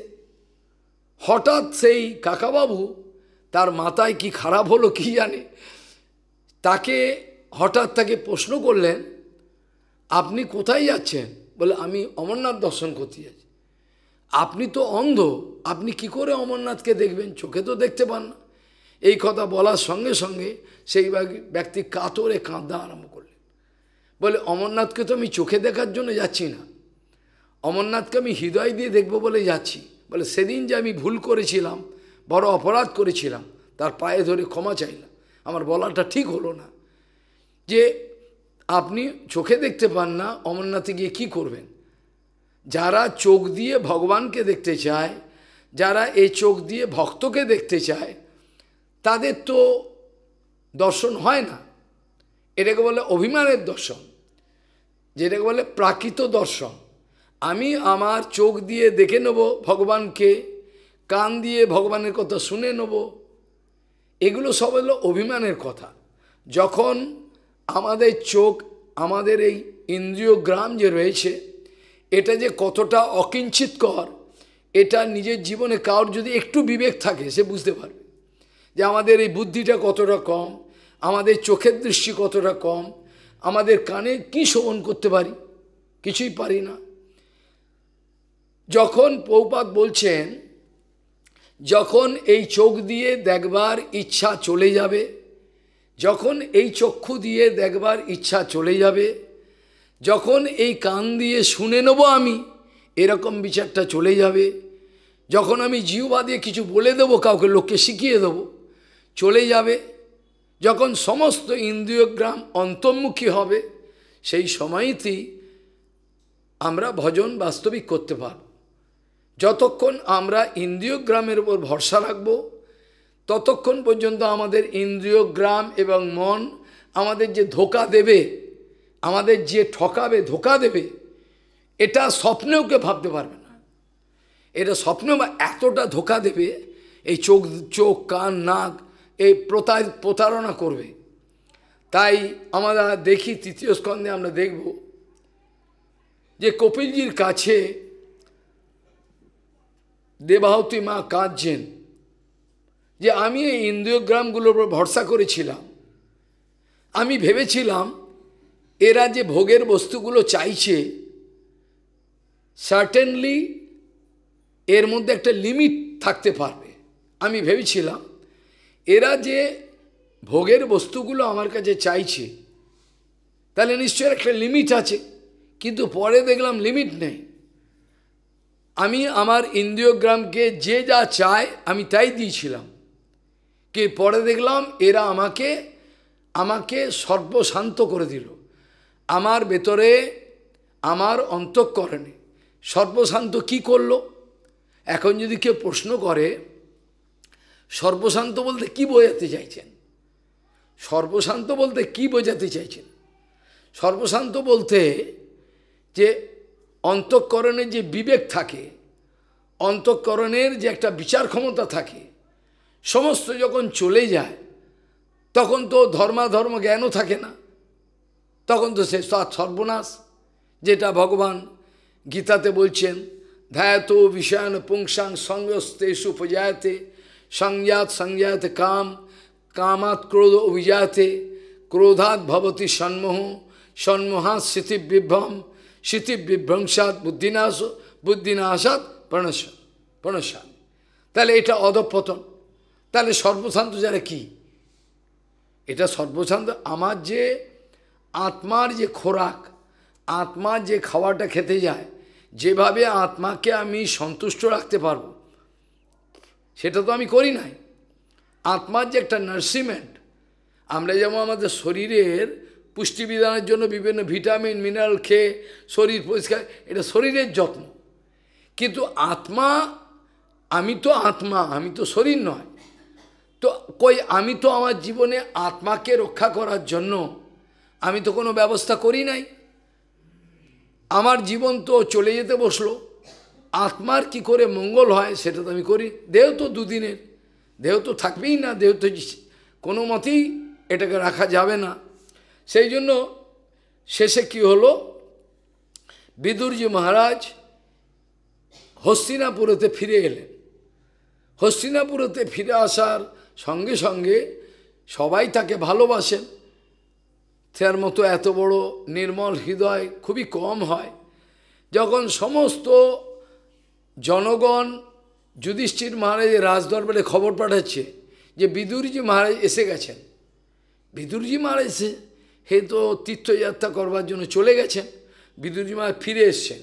Speaker 1: হঠাৎ সেই কাকাবাবু তার মাথায় কি খারাপ হলো কি জানে তাকে হঠাৎ তাকে প্রশ্ন করলেন আপনি কোথায় যাচ্ছেন বলে আমি অমরনাথ দর্শন করতে যাচ্ছি আপনি তো অন্ধ আপনি কি করে অমরনাথকে দেখবেন চোখে তো দেখতে পান না এই কথা বলার সঙ্গে সঙ্গে সেই ব্যক্তি কাতরে কাঁদতে আরম্ভ করলেন বলে অমরনাথকে তো আমি চোখে দেখার জন্য যাচ্ছি না অমরনাথকে আমি হৃদয় দিয়ে দেখব বলে যাচ্ছি বলে সেদিন যে আমি ভুল করেছিলাম বড় অপরাধ করেছিলাম তার পায়ে ধরে ক্ষমা চাইলাম আমার বলাটা ঠিক হলো না যে আপনি চোখে দেখতে পান না অমরনাথে গিয়ে কি করবেন যারা চোখ দিয়ে ভগবানকে দেখতে চায় যারা এই চোখ দিয়ে ভক্তকে দেখতে চায় তাদের তো দর্শন হয় না এটাকে বলে অভিমানের দর্শন যেটাকে বলে প্রাকৃত দর্শন আমি আমার চোখ দিয়ে দেখে নেব ভগবানকে কান দিয়ে ভগবানের কথা শুনে নেব এগুলো সব হলো অভিমানের কথা যখন আমাদের চোখ আমাদের এই ইন্দ্রিয় গ্রাম যে রয়েছে এটা যে কতটা অকিঞ্চিতকর এটা নিজের জীবনে কারোর যদি একটু বিবেক থাকে সে বুঝতে পারবে যে আমাদের এই বুদ্ধিটা কতটা কম আমাদের চোখের দৃষ্টি কতটা কম আমাদের কানে কি শোভন করতে পারি কিছুই পারি না যখন পৌপাত বলছেন যখন এই চোখ দিয়ে দেখবার ইচ্ছা চলে যাবে যখন এই চক্ষু দিয়ে দেখবার ইচ্ছা চলে যাবে যখন এই কান দিয়ে শুনে নেব আমি এরকম বিচারটা চলে যাবে যখন আমি জিহবা দিয়ে কিছু বলে দেব কাউকে লোককে শিখিয়ে দেব চলে যাবে যখন সমস্ত ইন্দ্রিয়গ্রাম অন্তর্মুখী হবে সেই সময়তেই আমরা ভজন বাস্তবিক করতে পারব যতক্ষণ আমরা ইন্দ্রিয়গ্রামের উপর ভরসা রাখবো ততক্ষণ পর্যন্ত আমাদের ইন্দ্রিয় গ্রাম এবং মন আমাদের যে ধোকা দেবে আমাদের যে ঠকাবে ধোকা দেবে এটা স্বপ্নেও কেউ ভাবতে পারবে না এটা স্বপ্নেও এতটা ধোকা দেবে এই চোখ চোখ কান নাক এই প্রতার প্রতারণা করবে তাই আমরা দেখি তৃতীয় স্কন্ধে আমরা দেখব যে কপিলজির কাছে দেবাহতী মা কাঁদছেন যে আমি এই ইন্দ্রিয়গ্রামগুলোর উপর ভরসা করেছিলাম আমি ভেবেছিলাম এরা যে ভোগের বস্তুগুলো চাইছে সার্টেনলি এর মধ্যে একটা লিমিট থাকতে পারবে আমি ভেবেছিলাম এরা যে ভোগের বস্তুগুলো আমার কাছে চাইছে তাহলে নিশ্চয়ই একটা লিমিট আছে কিন্তু পরে দেখলাম লিমিট নেই আমি আমার ইন্দ্রিয়গ্রামকে যে যা চায় আমি তাই দিয়েছিলাম কে পরে দেখলাম এরা আমাকে আমাকে সর্বশান্ত করে দিল আমার ভেতরে আমার অন্তঃকরণে সর্বশান্ত কি করল এখন যদি কেউ প্রশ্ন করে সর্বশান্ত বলতে কি বোঝাতে চাইছেন সর্বশান্ত বলতে কি বোঝাতে চাইছেন সর্বশান্ত বলতে যে অন্তঃকরণের যে বিবেক থাকে অন্তঃকরণের যে একটা বিচার ক্ষমতা থাকে সমস্ত যখন চলে যায় তখন তো ধর্মাধর্ম জ্ঞানও থাকে না তখন তো সে সর্বনাশ যেটা ভগবান গীতাতে বলছেন ধ্যাত বিষয়ন পুংসাং সংস্তে সুপজায়তে সংজাত সংজাত কাম কামাত ক্রোধ অভিজাতে ক্রোধাত ভবতি সন্মোহ সন্মোহাত স্মৃতিবিভ্রম স্মৃতিবিভ্রংসাত বুদ্ধিনাশ বুদ্ধিনাশাত প্রণশ প্রণশান তাহলে এটা অধপতন তাহলে সর্বশান্ত যারা কি এটা সর্বশান্ত আমার যে আত্মার যে খোরাক আত্মার যে খাওয়াটা খেতে যায় যেভাবে আত্মাকে আমি সন্তুষ্ট রাখতে পারব সেটা তো আমি করি নাই আত্মার যে একটা নার্সিমেন্ট আমরা যেমন আমাদের শরীরের পুষ্টিবিধানের জন্য বিভিন্ন ভিটামিন মিনারেল খেয়ে শরীর পরিষ্কার এটা শরীরের যত্ন কিন্তু আত্মা আমি তো আত্মা আমি তো শরীর নয় তো কই আমি তো আমার জীবনে আত্মাকে রক্ষা করার জন্য আমি তো কোনো ব্যবস্থা করি নাই আমার জীবন তো চলে যেতে বসলো আত্মার কি করে মঙ্গল হয় সেটা তো আমি করি দেহ তো দুদিনের দেহ তো থাকবেই না দেহ তো কোনো মতেই এটাকে রাখা যাবে না সেই জন্য শেষে কি হলো বিদুরজি মহারাজ হস্তিনাপুরেতে ফিরে এলেন হস্তিনাপুরেতে ফিরে আসার সঙ্গে সঙ্গে সবাই তাকে ভালোবাসেন তার মতো এত বড় নির্মল হৃদয় খুবই কম হয় যখন সমস্ত জনগণ যুধিষ্ঠির মহারাজ রাজদরবারে খবর পাঠাচ্ছে যে বিদুরজি মহারাজ এসে গেছেন বিদুরজি মহারাজ এসে হে তো তীর্থযাত্রা করবার জন্য চলে গেছেন বিদুরজি মহারাজ ফিরে এসছেন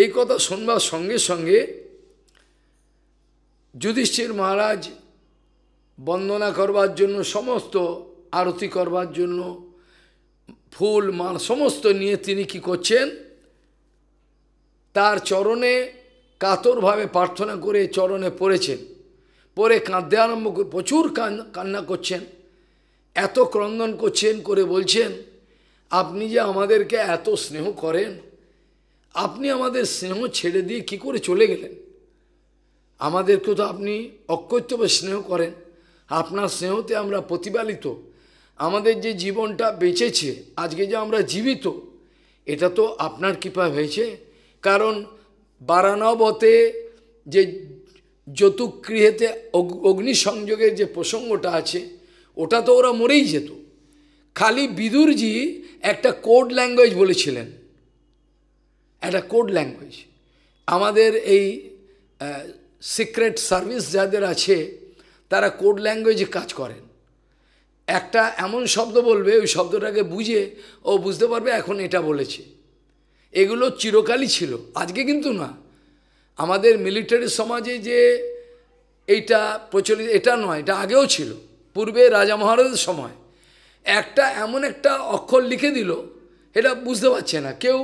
Speaker 1: এই কথা শুনবার সঙ্গে সঙ্গে যুধিষ্ঠির মহারাজ বন্দনা করবার জন্য সমস্ত আরতি করবার জন্য ফুল মাল সমস্ত নিয়ে তিনি কি করছেন তার চরণে কাতরভাবে প্রার্থনা করে চরণে পড়েছেন পরে কাঁদতে আরম্ভ করে প্রচুর কান্না করছেন এত ক্রন্দন করছেন করে বলছেন আপনি যে আমাদেরকে এত স্নেহ করেন আপনি আমাদের স্নেহ ছেড়ে দিয়ে কি করে চলে গেলেন আমাদেরকে তো আপনি অকৈত্যভাবে স্নেহ করেন আপনার স্নেহতে আমরা প্রতিপালিত আমাদের যে জীবনটা বেঁচেছে আজকে যে আমরা জীবিত এটা তো আপনার কৃপা হয়েছে কারণ বারানবতে যে যতুকৃহেতে অগ্নিসংযোগের যে প্রসঙ্গটা আছে ওটা তো ওরা মরেই যেত খালি বিদুরজি একটা কোড ল্যাঙ্গুয়েজ বলেছিলেন একটা কোড ল্যাঙ্গুয়েজ আমাদের এই সিক্রেট সার্ভিস যাদের আছে তারা কোড ল্যাঙ্গুয়েজে কাজ করেন একটা এমন শব্দ বলবে ওই শব্দটাকে বুঝে ও বুঝতে পারবে এখন এটা বলেছে এগুলো চিরকালই ছিল আজকে কিন্তু না আমাদের মিলিটারি সমাজে যে এইটা প্রচলিত এটা নয় এটা আগেও ছিল পূর্বে রাজা মহারাজের সময় একটা এমন একটা অক্ষর লিখে দিল এটা বুঝতে পারছে না কেউ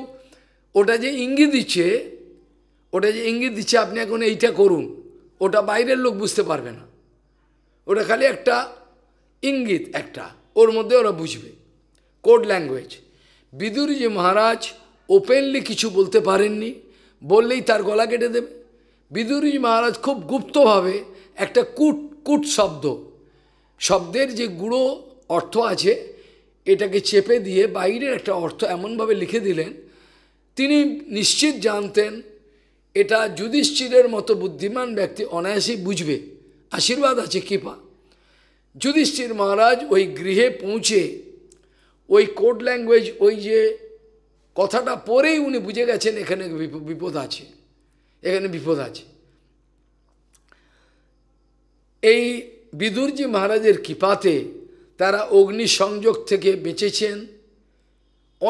Speaker 1: ওটা যে ইঙ্গিত দিচ্ছে ওটা যে ইঙ্গিত দিচ্ছে আপনি এখন এইটা করুন ওটা বাইরের লোক বুঝতে পারবে না ওটা খালি একটা ইঙ্গিত একটা ওর মধ্যে ওরা বুঝবে code language Bidurji Maharaj openly কিছু বলতে পারেননি বললেই তার গলা কেটে দেবে বিদুরজি মহারাজ খুব গুপ্তভাবে একটা কুট কুট শব্দ শব্দের যে গুঁড়ো অর্থ আছে এটাকে চেপে দিয়ে বাইরের একটা অর্থ এমনভাবে লিখে দিলেন তিনি নিশ্চিত জানতেন এটা যুধিষ্ঠিরের মতো বুদ্ধিমান ব্যক্তি অনায়াসেই বুঝবে আশীর্বাদ আছে কৃপা যুধিষ্ঠির মহারাজ ওই গৃহে পৌঁছে ওই কোড ল্যাঙ্গুয়েজ ওই যে কথাটা পরেই উনি বুঝে গেছেন এখানে বিপদ আছে এখানে বিপদ আছে এই বিদুরজি মহারাজের কৃপাতে তারা অগ্নি সংযোগ থেকে বেঁচেছেন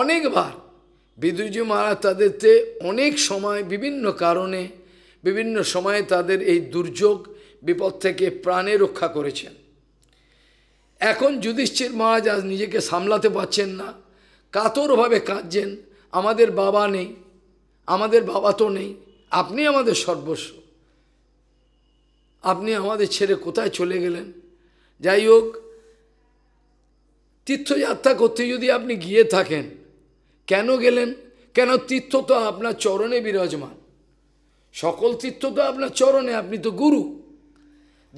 Speaker 1: অনেকবার বিদুরজি মহারাজ তাদেরতে অনেক সময় বিভিন্ন কারণে বিভিন্ন সময়ে তাদের এই দুর্যোগ বিপদ থেকে প্রাণে রক্ষা করেছেন এখন যুধিষ্ঠির মহারাজ আজ নিজেকে সামলাতে পারছেন না কাতরভাবে কাঁদছেন আমাদের বাবা নেই আমাদের বাবা তো নেই আপনি আমাদের সর্বস্ব আপনি আমাদের ছেড়ে কোথায় চলে গেলেন যাই হোক তীর্থযাত্রা করতে যদি আপনি গিয়ে থাকেন কেন গেলেন কেন তীর্থ তো আপনার চরণে বিরাজমান সকল তীর্থ তো আপনার চরণে আপনি তো গুরু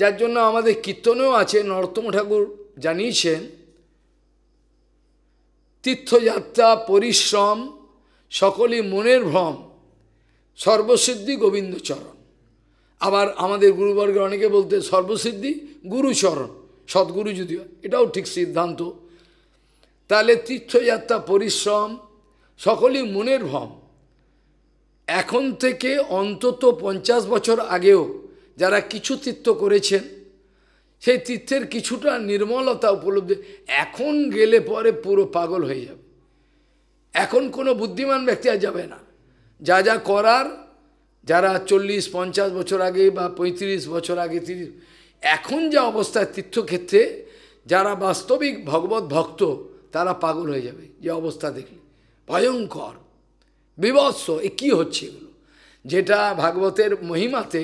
Speaker 1: যার জন্য আমাদের কীর্তনেও আছে নরোত্তম ঠাকুর জানিয়েছেন তীর্থযাত্রা পরিশ্রম সকলই মনের ভ্রম সর্বসিদ্ধি গোবিন্দচরণ আবার আমাদের গুরুবর্গে অনেকে বলতে সর্বসিদ্ধি গুরুচরণ সদ্গুরু যদিও এটাও ঠিক সিদ্ধান্ত তাহলে তীর্থযাত্রা পরিশ্রম সকলই মনের ভ্রম এখন থেকে অন্তত পঞ্চাশ বছর আগেও যারা কিছু তীর্থ করেছেন সেই তীর্থের কিছুটা নির্মলতা উপলব্ধি এখন গেলে পরে পুরো পাগল হয়ে যাবে এখন কোনো বুদ্ধিমান ব্যক্তি আর যাবে না যা যা করার যারা চল্লিশ পঞ্চাশ বছর আগে বা ৩৫ বছর আগে তিরিশ এখন যা অবস্থা তীর্থক্ষেত্রে যারা বাস্তবিক ভগবত ভক্ত তারা পাগল হয়ে যাবে যে অবস্থা দেখলে ভয়ঙ্কর বিভৎস এ কী হচ্ছে এগুলো যেটা ভাগবতের মহিমাতে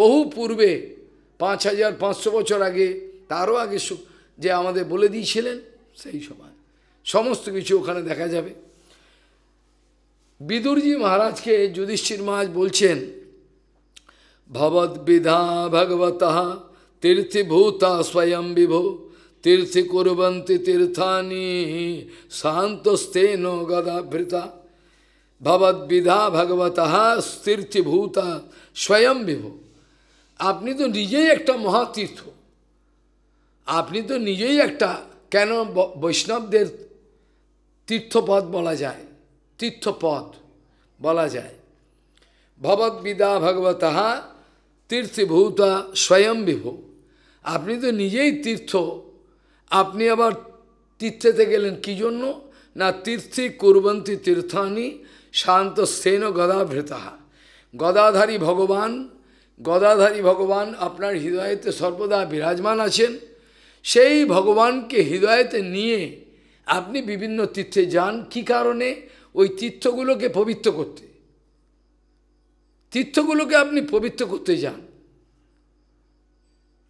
Speaker 1: বহু পূর্বে পাঁচ হাজার পাঁচশো বছর আগে তারও আগে যে আমাদের বলে দিয়েছিলেন সেই সময় সমস্ত কিছু ওখানে দেখা যাবে বিদুরজি মহারাজকে যুধিষ্ঠির মহাজ বলছেন ভগৎ বিধা ভগবত তীর্থিভূতা স্বয়ং বিভো তীর্থ কুরবন্তি তীর্থানি স্তেন গদাভৃতা ভবদ্বিধা ভগবত তীর্থিভূতা স্বয়ং বিভো আপনি তো নিজেই একটা মহাতীর্থ আপনি তো নিজেই একটা কেন বৈষ্ণবদের তীর্থপদ বলা যায় তীর্থপদ বলা যায় ভগবদ্বিদা ভগবতাহা তীর্থভূতা স্বয়ং বিভু আপনি তো নিজেই তীর্থ আপনি আবার তীর্থেতে গেলেন কি জন্য না তীর্থে কুরবন্তী তীর্থানি শান্ত সেন গদাভৃতাহা গদাধারী ভগবান গদাধারী ভগবান আপনার হৃদয়েতে সর্বদা বিরাজমান আছেন সেই ভগবানকে হৃদয়েতে নিয়ে আপনি বিভিন্ন তীর্থে যান কি কারণে ওই তীর্থগুলোকে পবিত্র করতে তীর্থগুলোকে আপনি পবিত্র করতে যান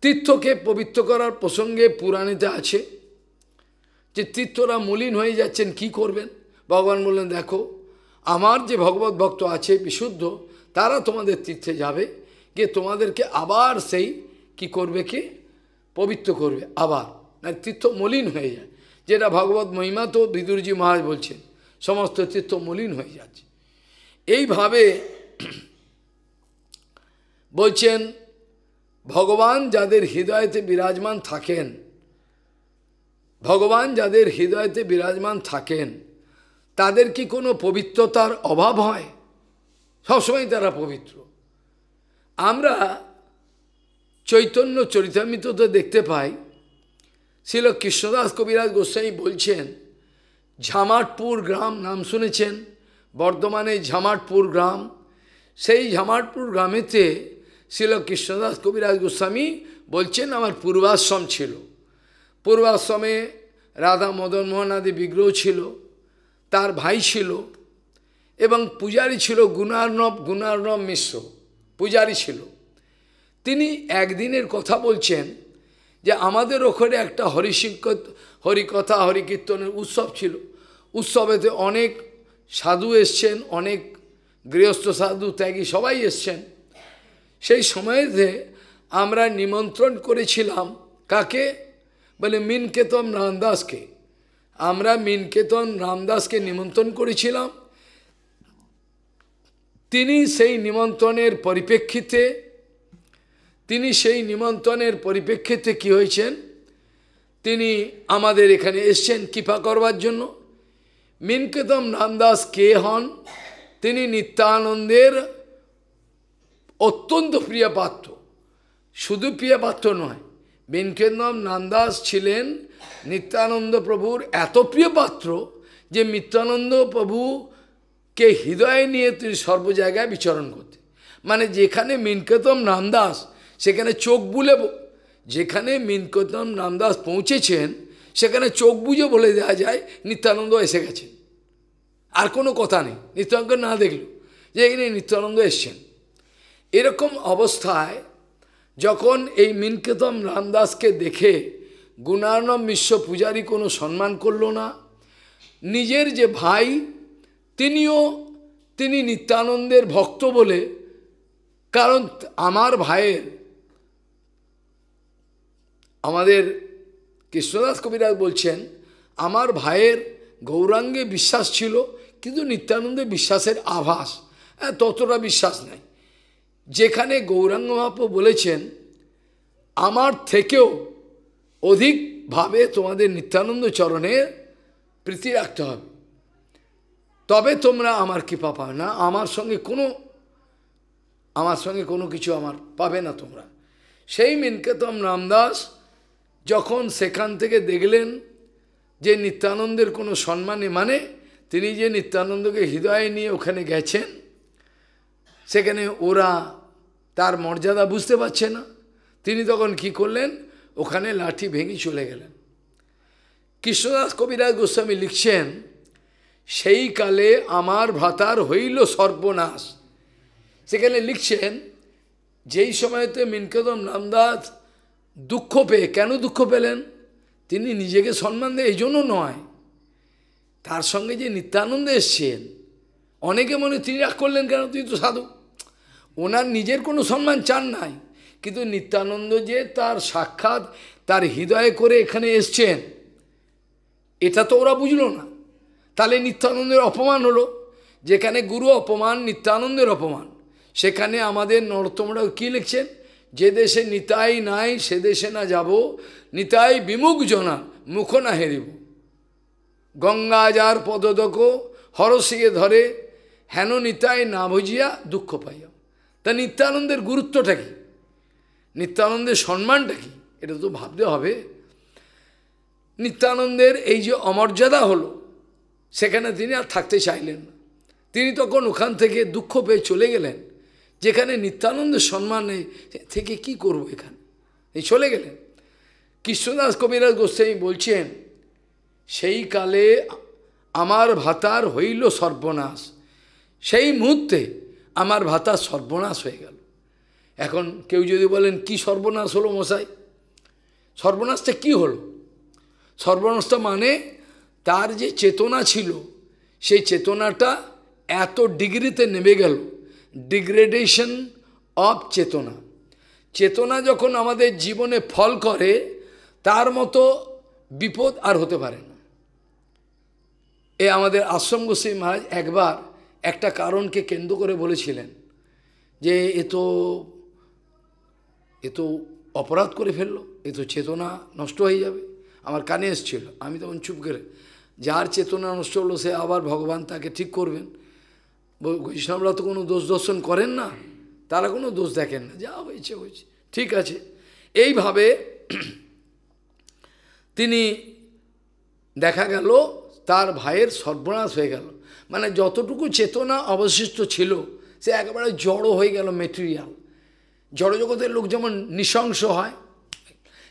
Speaker 1: তীর্থকে পবিত্র করার প্রসঙ্গে পুরাণেতে আছে যে তীর্থরা মলিন হয়ে যাচ্ছেন কি করবেন ভগবান বললেন দেখো আমার যে ভগবত ভক্ত আছে বিশুদ্ধ তারা তোমাদের তীর্থে যাবে গিয়ে তোমাদেরকে আবার সেই কি করবে কি পবিত্র করবে আবার না মানে তীর্থ মলিন হয়ে যায় যেটা ভগবত মহিমা তো বিদুরজি মহারাজ বলছেন সমস্ত তীর্থ মলিন হয়ে যাচ্ছে এইভাবে বলছেন ভগবান যাদের হৃদয়তে বিরাজমান থাকেন ভগবান যাদের হৃদয়তে বিরাজমান থাকেন তাদের কি কোনো পবিত্রতার অভাব হয় সবসময় তারা পবিত্র আমরা চৈতন্য চরিতামিত দেখতে পাই শিল কৃষ্ণদাস কবিরাজ গোস্বামী বলছেন ঝামাটপুর গ্রাম নাম শুনেছেন বর্ধমানে ঝামাটপুর গ্রাম সেই ঝামাটপুর গ্রামেতে শিল কৃষ্ণদাস কবিরাজ গোস্বামী বলছেন আমার পূর্বাশ্রম ছিল পূর্বাশ্রমে রাধা মদন মোহন আদি বিগ্রহ ছিল তার ভাই ছিল এবং পূজারী ছিল গুণার্ণব গুণার্ণব মিশ্র পূজারি ছিল তিনি একদিনের কথা বলছেন যে আমাদের ওখানে একটা হরিশিক হরিকথা হরিকীর্তনের উৎসব ছিল উৎসবেতে অনেক সাধু এসছেন অনেক গৃহস্থ সাধু ত্যাগী সবাই এসছেন সেই সময়তে আমরা নিমন্ত্রণ করেছিলাম কাকে বলে মিনকেতন রামদাসকে আমরা মিনকেতন রামদাসকে নিমন্ত্রণ করেছিলাম তিনি সেই নিমন্ত্রণের পরিপ্রেক্ষিতে তিনি সেই নিমন্ত্রণের পরিপ্রেক্ষিতে কি হয়েছেন তিনি আমাদের এখানে এসছেন কৃপা করবার জন্য মিনকেতম রামদাস কে হন তিনি নিত্যানন্দের অত্যন্ত প্রিয় পাত্র শুধু প্রিয় পাত্র নয় বিনকেন্দম নান্দাস ছিলেন নিত্যানন্দ প্রভুর এত প্রিয় পাত্র যে নিত্যানন্দ প্রভু কে হৃদয়ে নিয়ে তিনি সর্বজায়গায় বিচরণ করতে মানে যেখানে মিনকেতম রামদাস সেখানে চোখ বুলে যেখানে মিনকেতম রামদাস পৌঁছেছেন সেখানে চোখ বুঝে বলে দেওয়া যায় নিত্যানন্দ এসে গেছে আর কোনো কথা নেই নিত্যানন্দ না দেখল যে এখানে নিত্যানন্দ এসছেন এরকম অবস্থায় যখন এই মিনকেতম রামদাসকে দেখে গুণার্ণব মিশ্র পূজারী কোনো সম্মান করল না নিজের যে ভাই তিনিও তিনি নিত্যানন্দের ভক্ত বলে কারণ আমার ভাইয়ের আমাদের কৃষ্ণদাস কবিরাজ বলছেন আমার ভাইয়ের গৌরাঙ্গে বিশ্বাস ছিল কিন্তু নিত্যানন্দে বিশ্বাসের আভাস ততটা বিশ্বাস নাই যেখানে গৌরাঙ্গ মহাপ্রু বলেছেন আমার থেকেও অধিকভাবে তোমাদের নিত্যানন্দ চরণে প্রীতি রাখতে হবে তবে তোমরা আমার কৃপা পাবে না আমার সঙ্গে কোনো আমার সঙ্গে কোনো কিছু আমার পাবে না তোমরা সেই মিনকেতম রামদাস যখন সেখান থেকে দেখলেন যে নিত্যানন্দের কোনো সম্মানে মানে তিনি যে নিত্যানন্দকে হৃদয়ে নিয়ে ওখানে গেছেন সেখানে ওরা তার মর্যাদা বুঝতে পারছে না তিনি তখন কি করলেন ওখানে লাঠি ভেঙে চলে গেলেন কৃষ্ণদাস কবিরাজ গোস্বামী লিখছেন সেই কালে আমার ভ্রাতার হইল সর্বনাশ সেখানে লিখছেন যেই সময়তে মিনকদম রামদাস দুঃখ পেয়ে কেন দুঃখ পেলেন তিনি নিজেকে সম্মান দেয় এই জন্য নয় তার সঙ্গে যে নিত্যানন্দ এসছেন অনেকে মনে তিনি রাগ করলেন কেন তুই তো সাধু ওনার নিজের কোনো সম্মান চান নাই কিন্তু নিত্যানন্দ যে তার সাক্ষাৎ তার হৃদয়ে করে এখানে এসছেন এটা তো ওরা বুঝলো না তাহলে নিত্যানন্দের অপমান হলো যেখানে গুরু অপমান নিত্যানন্দের অপমান সেখানে আমাদের নরতমরা কি লিখছেন যে দেশে নিতাই নাই সে দেশে না যাব নিতাই বিমুখ জনা মুখ না হেরিব গঙ্গা যার পদদক হরসিয়ে ধরে হেন নিতাই না ভুজিয়া দুঃখ পাইয়া তা নিত্যানন্দের গুরুত্বটা কি নিত্যানন্দের সম্মানটা কি এটা তো ভাবতে হবে নিত্যানন্দের এই যে অমর্যাদা হলো সেখানে তিনি আর থাকতে চাইলেন না তিনি তখন ওখান থেকে দুঃখ পেয়ে চলে গেলেন যেখানে নিত্যানন্দের সম্মানে থেকে কি করব এখানে এই চলে গেলেন কৃষ্ণদাস কবিরাজ গোস্বামী বলছেন সেই কালে আমার ভাতার হইল সর্বনাশ সেই মুহূর্তে আমার ভাতার সর্বনাশ হয়ে গেল এখন কেউ যদি বলেন কি সর্বনাশ হলো মশাই সর্বনাশটা কি হলো সর্বনাশটা মানে তার যে চেতনা ছিল সেই চেতনাটা এত ডিগ্রিতে নেমে গেল ডিগ্রেডেশন অফ চেতনা চেতনা যখন আমাদের জীবনে ফল করে তার মতো বিপদ আর হতে পারে না এ আমাদের আশ্রম গোস্বী মহারাজ একবার একটা কারণকে কেন্দ্র করে বলেছিলেন যে এ তো এ তো অপরাধ করে ফেললো এ তো চেতনা নষ্ট হয়ে যাবে আমার কানে এসছিল আমি তখন চুপ করে যার চেতনা নষ্ট হলো সে আবার ভগবান তাকে ঠিক করবেন বৈষ্ণবরা তো কোনো দোষ দর্শন করেন না তারা কোনো দোষ দেখেন না যা হয়েছে হয়েছে ঠিক আছে এইভাবে তিনি দেখা গেল তার ভাইয়ের সর্বনাশ হয়ে গেল মানে যতটুকু চেতনা অবশিষ্ট ছিল সে একেবারে জড়ো হয়ে গেল মেটেরিয়াল জড়জগতের লোক যেমন নৃশংস হয়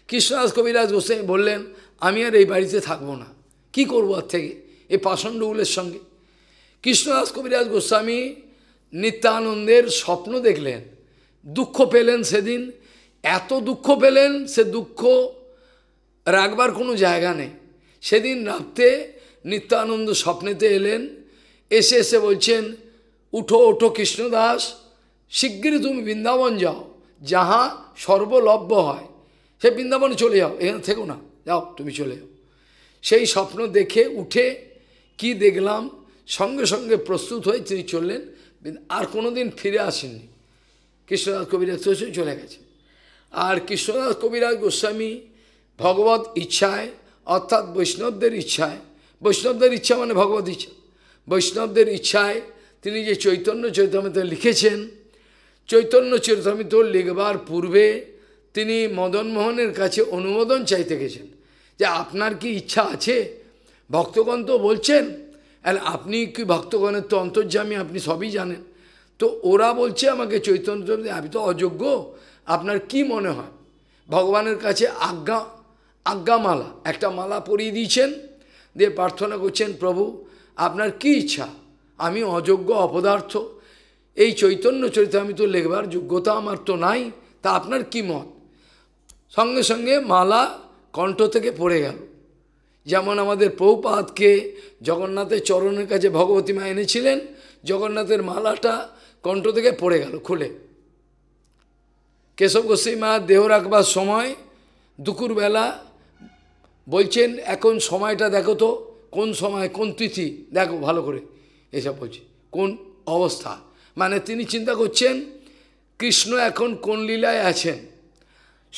Speaker 1: কৃষ্ণদাস কবিরাজ গোসাই বললেন আমি আর এই বাড়িতে থাকবো না কি করব আর থেকে এই পাষণ্ডগুলের সঙ্গে কৃষ্ণদাস কবিরাজ গোস্বামী নিত্যানন্দের স্বপ্ন দেখলেন দুঃখ পেলেন সেদিন এত দুঃখ পেলেন সে দুঃখ রাখবার কোনো জায়গা নেই সেদিন রাত্রে নিত্যানন্দ স্বপ্নেতে এলেন এসে এসে বলছেন উঠো ওঠো কৃষ্ণদাস শিগগিরই তুমি বৃন্দাবন যাও যাহা সর্বলভ্য হয় সে বৃন্দাবনে চলে যাও এখানে থেকো না যাও তুমি চলে যাও সেই স্বপ্ন দেখে উঠে কি দেখলাম সঙ্গে সঙ্গে প্রস্তুত হয়ে তিনি চললেন আর কোনো দিন ফিরে আসেননি কৃষ্ণদাস কবিরাজ চৌচুরি চলে গেছে আর কৃষ্ণদাস কবিরাজ গোস্বামী ভগবত ইচ্ছায় অর্থাৎ বৈষ্ণবদের ইচ্ছায় বৈষ্ণবদের ইচ্ছা মানে ভগবত ইচ্ছা বৈষ্ণবদের ইচ্ছায় তিনি যে চৈতন্য চৈতন্যতে লিখেছেন চৈতন্য চরিতামৃত লিখবার পূর্বে তিনি মদনমোহনের কাছে অনুমোদন চাইতে গেছেন যে আপনার কি ইচ্ছা আছে ভক্তগণ তো বলছেন আর আপনি কি ভক্তগণের তো অন্তর্যামী আপনি সবই জানেন তো ওরা বলছে আমাকে চৈতন্য আমি তো অযোগ্য আপনার কি মনে হয় ভগবানের কাছে আজ্ঞা আজ্ঞামালা একটা মালা পরিয়ে দিয়েছেন দিয়ে প্রার্থনা করছেন প্রভু আপনার কি ইচ্ছা আমি অযোগ্য অপদার্থ এই চৈতন্য চরিত্র আমি তো লেখবার যোগ্যতা আমার তো নাই তা আপনার কি মত সঙ্গে সঙ্গে মালা কণ্ঠ থেকে পড়ে গেল যেমন আমাদের পৌপাতকে জগন্নাথের চরণের কাছে ভগবতী মা এনেছিলেন জগন্নাথের মালাটা কণ্ঠ থেকে পড়ে গেল খুলে কেশব গোস্বী মা দেহ রাখবার সময় দুপুরবেলা বলছেন এখন সময়টা দেখো তো কোন সময় কোন তিথি দেখো ভালো করে এসব বলছে কোন অবস্থা মানে তিনি চিন্তা করছেন কৃষ্ণ এখন কোন লীলায় আছেন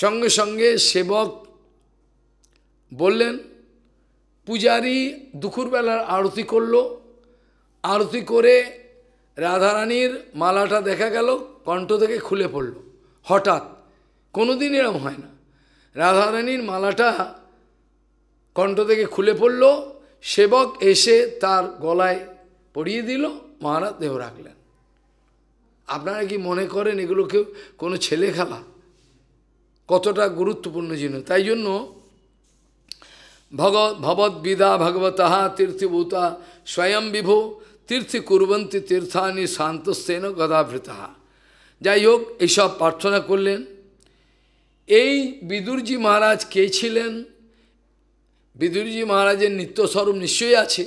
Speaker 1: সঙ্গে সঙ্গে সেবক বললেন পূজারি দুপুরবেলার আরতি করলো আরতি করে রাধারানীর মালাটা দেখা গেল কণ্ঠ থেকে খুলে পড়ল হঠাৎ কোনোদিন এরম হয় না রাধারানীর মালাটা কণ্ঠ থেকে খুলে পড়ল সেবক এসে তার গলায় পরিয়ে দিল মহারাজ দেহ রাখলেন আপনারা কি মনে করেন এগুলো কেউ কোনো ছেলে খেলা কতটা গুরুত্বপূর্ণ জিনিস তাই জন্য ভগবদ্বিধা ভগবত भगवत স্বয়ং বিভু विभो কুরবন্তী কুরবন্তি তীর্থানি শান্তস্তেন গদাভৃতা যাই হোক এইসব প্রার্থনা করলেন এই বিদুরজি মহারাজ কে ছিলেন বিদুরজি মহারাজের নিত্যস্বরূপ নিশ্চয়ই আছে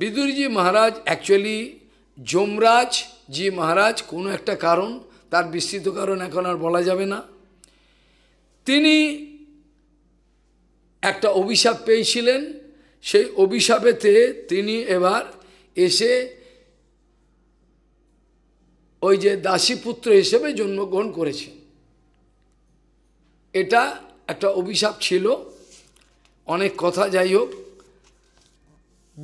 Speaker 1: বিদুরজি মহারাজ অ্যাকচুয়ালি যমরাজ জি মহারাজ কোনো একটা কারণ তার বিস্তৃত কারণ এখন আর বলা যাবে না তিনি একটা অভিশাপ পেয়েছিলেন সেই অভিশাপেতে তিনি এবার এসে ওই যে দাসীপুত্র হিসেবে জন্মগ্রহণ করেছেন এটা একটা অভিশাপ ছিল অনেক কথা যাই হোক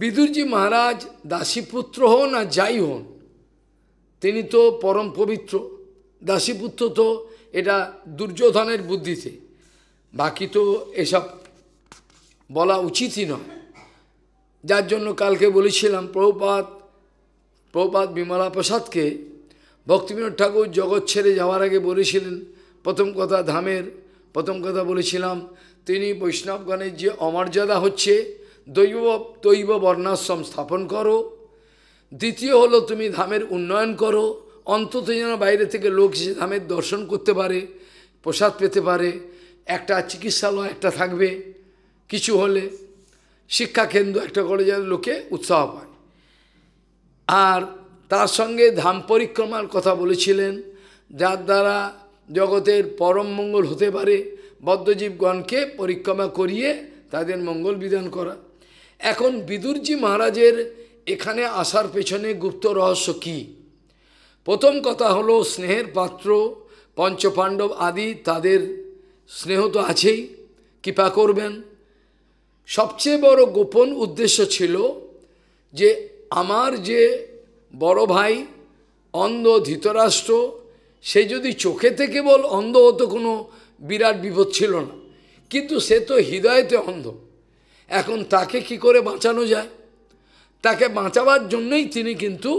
Speaker 1: বিদুরজি মহারাজ দাসীপুত্র হন আর যাই হন তিনি তো পরম পবিত্র দাসীপুত্র তো এটা দুর্যোধনের বুদ্ধিতে বাকি তো এসব বলা উচিতই নয় যার জন্য কালকে বলেছিলাম প্রভুপাত প্রভুপাত বিমলা প্রসাদকে ভক্তিবিনোদ ঠাকুর জগৎ ছেড়ে যাওয়ার আগে বলেছিলেন প্রথম কথা ধামের প্রথম কথা বলেছিলাম তিনি বৈষ্ণবগণের যে অমর্যাদা হচ্ছে দৈব দৈব বর্ণাশ্রম স্থাপন করো দ্বিতীয় হলো তুমি ধামের উন্নয়ন করো অন্তত যেন বাইরে থেকে লোক এসে ধামের দর্শন করতে পারে প্রসাদ পেতে পারে একটা চিকিৎসালয় একটা থাকবে কিছু হলে শিক্ষাকেন্দ্র একটা করে যাতে লোকে উৎসাহ পায় আর তার সঙ্গে ধাম পরিক্রমার কথা বলেছিলেন যার দ্বারা জগতের পরম মঙ্গল হতে পারে বদ্ধজীবগণকে পরিক্রমা করিয়ে তাদের মঙ্গল বিধান করা এখন বিদুরজি মহারাজের এখানে আসার পেছনে গুপ্ত রহস্য কী প্রথম কথা হলো স্নেহের পাত্র পঞ্চপাণ্ডব আদি তাদের স্নেহ তো আছেই কৃপা করবেন সবচেয়ে বড় গোপন উদ্দেশ্য ছিল যে আমার যে বড় ভাই অন্ধ ধৃতরাষ্ট্র সে যদি চোখে থেকে বল অন্ধ হতো কোনো বিরাট বিপদ ছিল না কিন্তু সে তো হৃদয়তে অন্ধ এখন তাকে কি করে বাঁচানো যায় তাকে বাঁচাবার জন্যই তিনি কিন্তু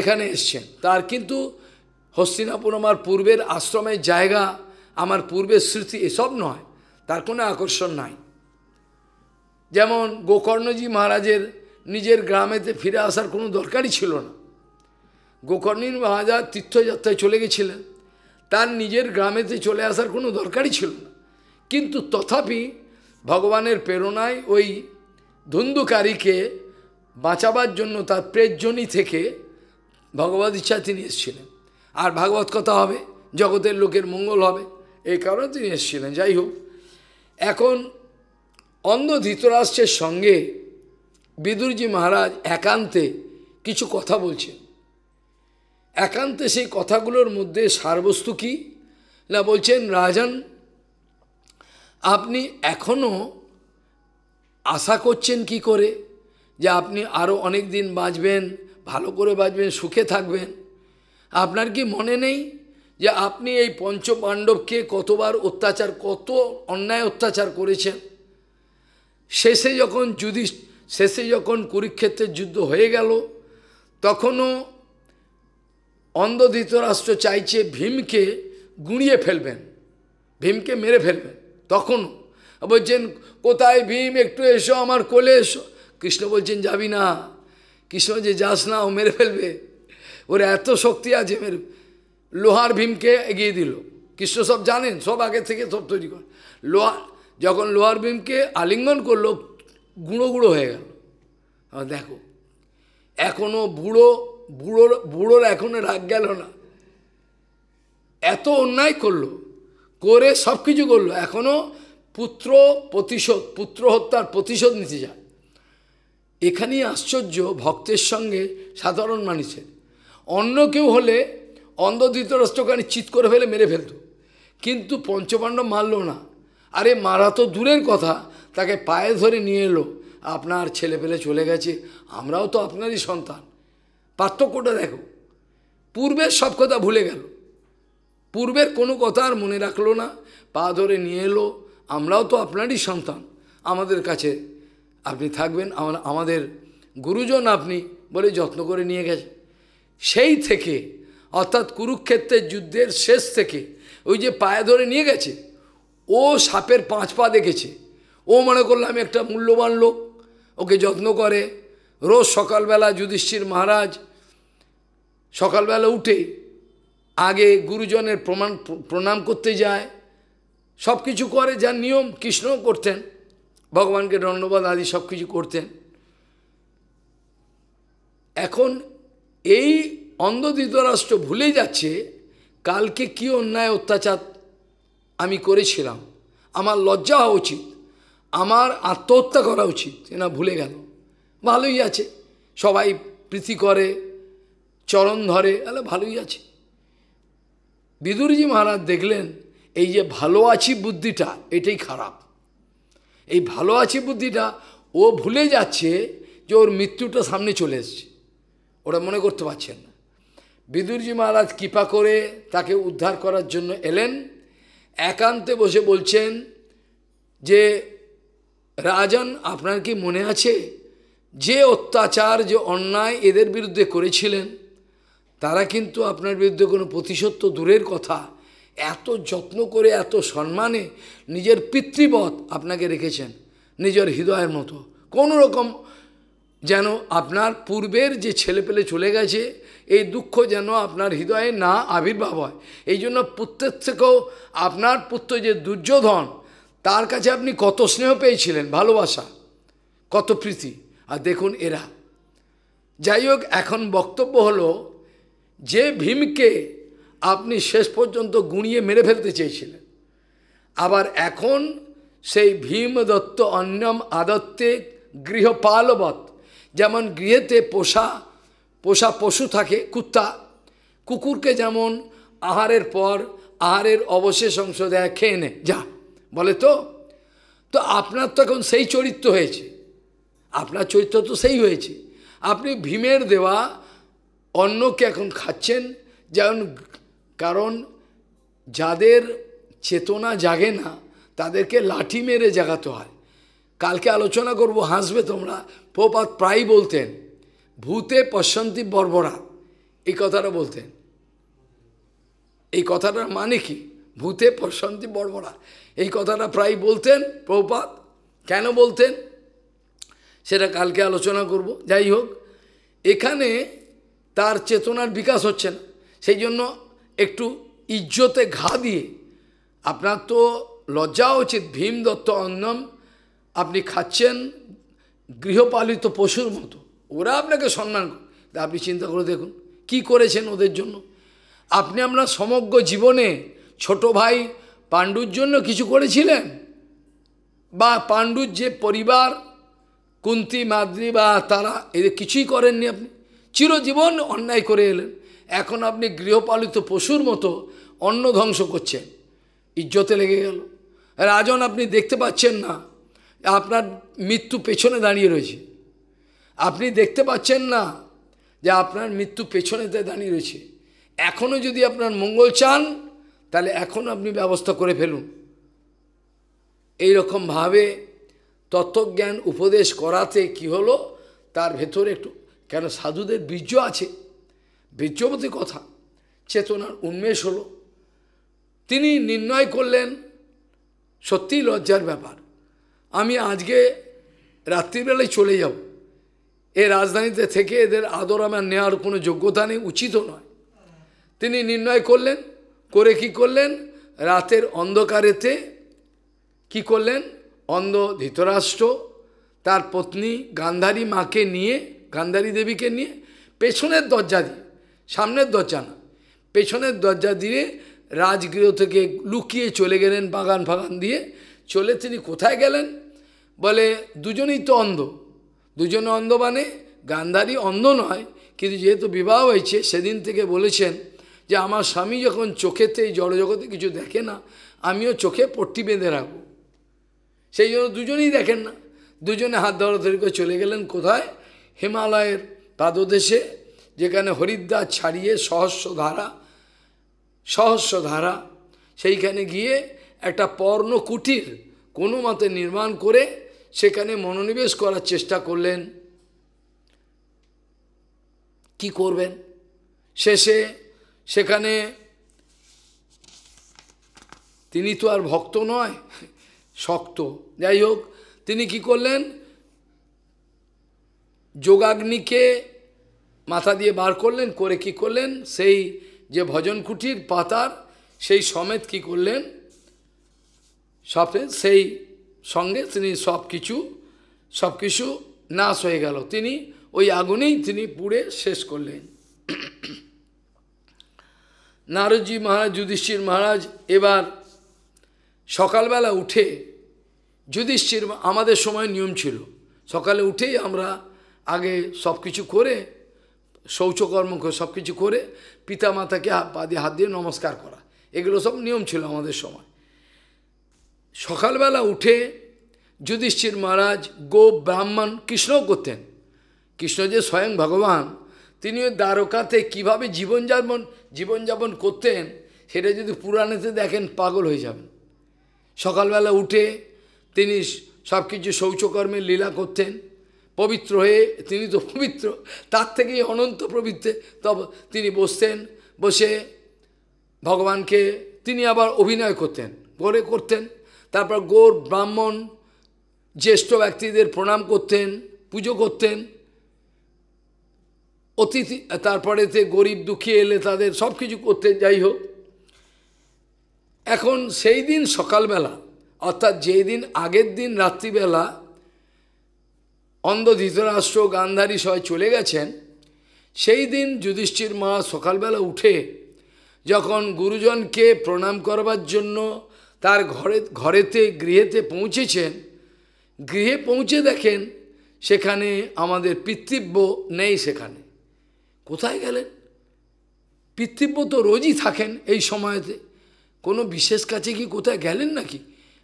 Speaker 1: এখানে এসছেন তার কিন্তু হস্তিনাপুর আমার পূর্বের আশ্রমের জায়গা আমার পূর্বের স্মৃতি এসব নয় তার কোনো আকর্ষণ নাই যেমন গোকর্ণজি মহারাজের নিজের গ্রামেতে ফিরে আসার কোনো দরকারই ছিল না গোকর্ণী মহারাজা তীর্থযাত্রায় চলে গেছিলেন তার নিজের গ্রামেতে চলে আসার কোনো দরকারই ছিল না কিন্তু তথাপি ভগবানের প্রেরণায় ওই ধুন্দুকারীকে বাঁচাবার জন্য তার প্রেজনী থেকে ভগবত ইচ্ছা তিনি এসেছিলেন আর ভাগবত কথা হবে জগতের লোকের মঙ্গল হবে এই কারণে তিনি এসেছিলেন যাই হোক এখন অন্য ধৃতরাষ্ট্রের সঙ্গে বিদুরজি মহারাজ একান্তে কিছু কথা বলছেন একান্তে সেই কথাগুলোর মধ্যে সারবস্তু কি না বলছেন রাজন আপনি এখনও আশা করছেন কি করে যে আপনি আরও অনেক দিন বাঁচবেন ভালো করে বাঁচবেন সুখে থাকবেন আপনার কি মনে নেই যে আপনি এই পঞ্চপাণ্ডবকে কতবার অত্যাচার কত অন্যায় অত্যাচার করেছেন শেষে যখন যুধি শেষে যখন কুরুক্ষেত্রের যুদ্ধ হয়ে গেল তখনও অন্ধধৃত রাষ্ট্র চাইছে ভীমকে গুঁড়িয়ে ফেলবেন ভীমকে মেরে ফেলবেন তখন বলছেন কোথায় ভীম একটু এসো আমার কোলে এসো কৃষ্ণ বলছেন যাবি না কৃষ্ণ যে যাস না ও মেরে ফেলবে ওর এত শক্তি আছে মেরে লোহার ভীমকে এগিয়ে দিল কৃষ্ণ সব জানেন সব আগে থেকে সব তৈরি করে লোহা যখন লোয়ার বিমকে আলিঙ্গন করলো গুঁড়ো গুঁড়ো হয়ে গেল দেখো এখনও বুড়ো বুড়োর বুড়োর এখনো রাগ গেল না এত অন্যায় করলো করে সব কিছু করলো এখনও পুত্র প্রতিশোধ পুত্র হত্যার প্রতিশোধ নিতে যায় এখানেই আশ্চর্য ভক্তের সঙ্গে সাধারণ মানুষের অন্য কেউ হলে অন্ধ ধৃতরাষ্ট্রকারী চিৎ করে ফেলে মেরে ফেলত কিন্তু পঞ্চপাণ্ডব মারল না আরে মারা তো দূরের কথা তাকে পায়ে ধরে নিয়ে এলো আপনার ছেলে পেলে চলে গেছে আমরাও তো আপনারই সন্তান পার্থক্যটা দেখো পূর্বের সব কথা ভুলে গেল পূর্বের কোনো কথা আর মনে রাখলো না পা ধরে নিয়ে এলো আমরাও তো আপনারই সন্তান আমাদের কাছে আপনি থাকবেন আমাদের গুরুজন আপনি বলে যত্ন করে নিয়ে গেছে সেই থেকে অর্থাৎ কুরুক্ষেত্রের যুদ্ধের শেষ থেকে ওই যে পায়ে ধরে নিয়ে গেছে ও সাপের পাঁচ পা দেখেছে ও মনে করলো আমি একটা মূল্যবান লোক ওকে যত্ন করে রোজ সকালবেলা যুধিষ্ঠির মহারাজ সকালবেলা উঠে আগে গুরুজনের প্রমাণ প্রণাম করতে যায় সব কিছু করে যার নিয়ম কৃষ্ণও করতেন ভগবানকে দণ্ডবাদ আদি সব কিছু করতেন এখন এই অন্ধ ধৃতরাষ্ট্র ভুলে যাচ্ছে কালকে কি অন্যায় অত্যাচার আমি করেছিলাম আমার লজ্জা হওয়া উচিত আমার আত্মহত্যা করা উচিত এনা ভুলে গেল ভালোই আছে সবাই প্রীতি করে চরণ ধরে তাহলে ভালোই আছে বিদুরজি মহারাজ দেখলেন এই যে ভালো আছি বুদ্ধিটা এটাই খারাপ এই ভালো আছি বুদ্ধিটা ও ভুলে যাচ্ছে যে ওর মৃত্যুটা সামনে চলে এসছে ওরা মনে করতে পারছেন না বিদুরজি মহারাজ কৃপা করে তাকে উদ্ধার করার জন্য এলেন একান্তে বসে বলছেন যে রাজন আপনার কি মনে আছে যে অত্যাচার যে অন্যায় এদের বিরুদ্ধে করেছিলেন তারা কিন্তু আপনার বিরুদ্ধে কোনো প্রতিশোধ দূরের কথা এত যত্ন করে এত সম্মানে নিজের পিতৃবধ আপনাকে রেখেছেন নিজের হৃদয়ের মতো কোনো রকম যেন আপনার পূর্বের যে ছেলেপেলে চলে গেছে এই দুঃখ যেন আপনার হৃদয়ে না আবির্ভাব হয় এই জন্য পুত্রের থেকেও আপনার পুত্র যে দুর্যোধন তার কাছে আপনি কত স্নেহ পেয়েছিলেন ভালোবাসা কত প্রীতি আর দেখুন এরা যাই হোক এখন বক্তব্য হলো যে ভীমকে আপনি শেষ পর্যন্ত গুঁড়িয়ে মেরে ফেলতে চেয়েছিলেন আবার এখন সেই ভীম দত্ত অন্যম আদত্তে গৃহপালবৎ যেমন গৃহেতে পোষা পোষা পশু থাকে কুত্তা কুকুরকে যেমন আহারের পর আহারের অবশেষ অংশ দেয় খেয়ে নে যা বলে তো তো আপনার তো এখন সেই চরিত্র হয়েছে আপনার চরিত্র তো সেই হয়েছে আপনি ভীমের দেওয়া অন্যকে এখন খাচ্ছেন যেমন কারণ যাদের চেতনা জাগে না তাদেরকে লাঠি মেরে জাগাতে হয় কালকে আলোচনা করব হাসবে তোমরা পোপাত প্রায় বলতেন ভূতে পশন্তি বর্বরা এই কথাটা বলতেন এই কথাটার মানে কি ভূতে পশন্তি বর্বরা এই কথাটা প্রায় বলতেন প্রপাত কেন বলতেন সেটা কালকে আলোচনা করব যাই হোক এখানে তার চেতনার বিকাশ হচ্ছে না সেই জন্য একটু ইজ্জতে ঘা দিয়ে আপনার তো লজ্জা উচিত ভীম দত্ত অন্নম আপনি খাচ্ছেন গৃহপালিত পশুর মতো ওরা আপনাকে সম্মান তা আপনি চিন্তা করে দেখুন কি করেছেন ওদের জন্য আপনি আপনার সমগ্র জীবনে ছোট ভাই পাণ্ডুর জন্য কিছু করেছিলেন বা পাণ্ডুর যে পরিবার কুন্তি মাদ্রি বা তারা এদের কিছুই করেননি আপনি চিরজীবন অন্যায় করে এলেন এখন আপনি গৃহপালিত পশুর মতো অন্ন ধ্বংস করছেন ইজ্জতে লেগে গেল রাজন আপনি দেখতে পাচ্ছেন না আপনার মৃত্যু পেছনে দাঁড়িয়ে রয়েছে আপনি দেখতে পাচ্ছেন না যে আপনার মৃত্যু পেছনেতে দাঁড়িয়ে রয়েছে এখনও যদি আপনার মঙ্গল চান তাহলে এখন আপনি ব্যবস্থা করে ফেলুন এই রকমভাবে তত্ত্বজ্ঞান উপদেশ করাতে কি হলো তার ভেতরে একটু কেন সাধুদের বীর্য আছে বীর্যবতী কথা চেতনার উন্মেষ হলো তিনি নির্ণয় করলেন সত্যি লজ্জার ব্যাপার আমি আজকে রাত্রিবেলায় চলে যাব এ রাজধানীতে থেকে এদের আদর আমার নেওয়ার কোনো যোগ্যতা নেই উচিতও নয় তিনি নির্ণয় করলেন করে কি করলেন রাতের অন্ধকারেতে কি করলেন অন্ধ ধৃতরাষ্ট্র তার পত্নী গান্ধারী মাকে নিয়ে গান্ধারী দেবীকে নিয়ে পেছনের দরজা দিয়ে সামনের দরজা না পেছনের দরজা দিয়ে রাজগৃহ থেকে লুকিয়ে চলে গেলেন বাগান ফাগান দিয়ে চলে তিনি কোথায় গেলেন বলে দুজনেই তো অন্ধ দুজনে অন্ধ মানে গান্ধারী অন্ধ নয় কিন্তু যেহেতু বিবাহ হয়েছে সেদিন থেকে বলেছেন যে আমার স্বামী যখন চোখেতে এই জড়জগতে কিছু দেখে না আমিও চোখে পট্টি বেঁধে রাখব সেই জন্য দুজনেই দেখেন না দুজনে হাত ধরে করে চলে গেলেন কোথায় হিমালয়ের পাদদেশে যেখানে হরিদ্বার ছাড়িয়ে সহস্র ধারা সহস্র ধারা সেইখানে গিয়ে একটা পর্ণ কুটির কোনো মতে নির্মাণ করে সেখানে মনোনিবেশ করার চেষ্টা করলেন কি করবেন শেষে সেখানে তিনি তো আর ভক্ত নয় শক্ত যাই হোক তিনি কি করলেন যোগাগ্নিকে মাথা দিয়ে বার করলেন করে কি করলেন সেই যে ভজন কুটির পাতার সেই সমেত কি করলেন সাথে সেই সঙ্গে তিনি সব কিছু সব কিছু নাশ হয়ে গেল তিনি ওই আগুনেই তিনি পুড়ে শেষ করলেন নারদজি মহারাজ যুধিষ্ঠির মহারাজ এবার সকালবেলা উঠে যুধিষ্ঠির আমাদের সময় নিয়ম ছিল সকালে উঠেই আমরা আগে সব কিছু করে শৌচকর্ম করে সব কিছু করে মাতাকে হাত পা দিয়ে হাত দিয়ে নমস্কার করা এগুলো সব নিয়ম ছিল আমাদের সময় সকালবেলা উঠে যুধিষ্ঠির মহারাজ গো ব্রাহ্মণ কৃষ্ণ করতেন কৃষ্ণ যে স্বয়ং ভগবান তিনি ওই দ্বারকাতে কীভাবে জীবনযাপন জীবনযাপন করতেন সেটা যদি পুরাণেতে দেখেন পাগল হয়ে যাবেন সকালবেলা উঠে তিনি সব কিছু শৌচকর্মে লীলা করতেন পবিত্র হয়ে তিনি তো পবিত্র তার থেকেই অনন্ত পবিত্রে তব তিনি বসতেন বসে ভগবানকে তিনি আবার অভিনয় করতেন করে করতেন তারপর গোর ব্রাহ্মণ জ্যেষ্ঠ ব্যক্তিদের প্রণাম করতেন পুজো করতেন অতিথি তারপরেতে গরিব দুঃখী এলে তাদের সব কিছু করতে যাই হোক এখন সেই দিন সকালবেলা অর্থাৎ যেই দিন আগের দিন রাত্রিবেলা অন্ধ ধৃতরাষ্ট্র গান্ধারী সবাই চলে গেছেন সেই দিন যুধিষ্ঠির মা সকালবেলা উঠে যখন গুরুজনকে প্রণাম করবার জন্য তার ঘরে ঘরেতে গৃহেতে পৌঁছেছেন গৃহে পৌঁছে দেখেন সেখানে আমাদের পিতৃব্য নেই সেখানে কোথায় গেলেন পিতৃব্য তো রোজই থাকেন এই সময়তে কোনো বিশেষ কাছে কি কোথায় গেলেন নাকি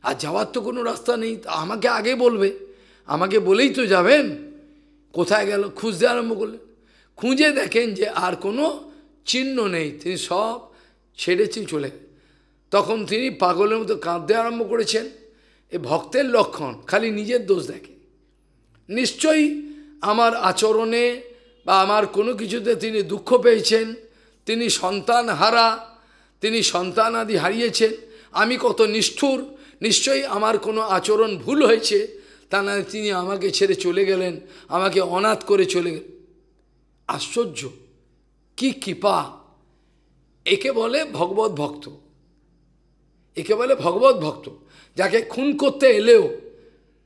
Speaker 1: আর যাওয়ার তো কোনো রাস্তা নেই আমাকে আগে বলবে আমাকে বলেই তো যাবেন কোথায় গেল খুঁজতে আরম্ভ করলেন খুঁজে দেখেন যে আর কোনো চিহ্ন নেই তিনি সব ছেড়েছেন চলে তখন তিনি পাগলের মতো কাঁদতে আরম্ভ করেছেন এ ভক্তের লক্ষণ খালি নিজের দোষ দেখে নিশ্চয়ই আমার আচরণে বা আমার কোনো কিছুতে তিনি দুঃখ পেয়েছেন তিনি সন্তান হারা তিনি সন্তান আদি হারিয়েছেন আমি কত নিষ্ঠুর নিশ্চয়ই আমার কোনো আচরণ ভুল হয়েছে তা না তিনি আমাকে ছেড়ে চলে গেলেন আমাকে অনাথ করে চলে গেলেন আশ্চর্য কি কৃপা একে বলে ভগবত ভক্ত একে বলে ভগবত ভক্ত যাকে খুন করতে এলেও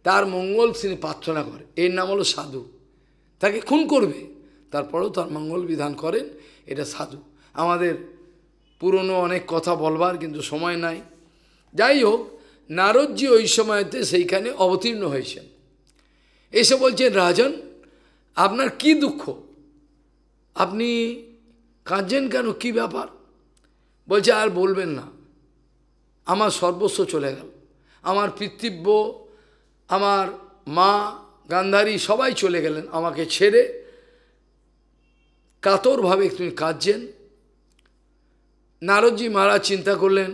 Speaker 1: তার মঙ্গল তিনি প্রার্থনা করে এর নাম হলো সাধু তাকে খুন করবে তারপরেও তার মঙ্গল বিধান করেন এটা সাধু আমাদের পুরনো অনেক কথা বলবার কিন্তু সময় নাই যাই হোক নারদজি ওই সময়তে সেইখানে অবতীর্ণ হয়েছেন এসে বলছেন রাজন আপনার কি দুঃখ আপনি কাঁদছেন কেন কি ব্যাপার বলছে আর বলবেন না আমার সর্বস্ব চলে গেল আমার পিতৃব্য আমার মা গান্ধারী সবাই চলে গেলেন আমাকে ছেড়ে কাতরভাবে তিনি কাঁদছেন নারদজি মহারাজ চিন্তা করলেন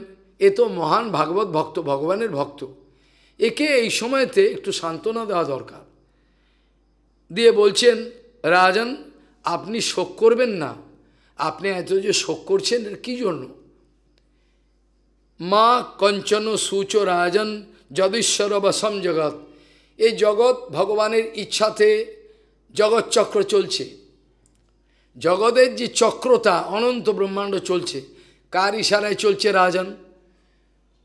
Speaker 1: এ তো মহান ভাগবত ভক্ত ভগবানের ভক্ত একে এই সময়তে একটু সান্ত্বনা দেওয়া দরকার দিয়ে বলছেন রাজন আপনি শোক করবেন না আপনি এত যে শোক করছেন কি জন্য মা কঞ্চন সূচ রাজন যদীশ্বর বসম জগৎ এই জগৎ ভগবানের ইচ্ছাতে জগৎ চক্র চলছে জগতের যে চক্রতা অনন্ত ব্রহ্মাণ্ড চলছে কার ইশারায় চলছে রাজন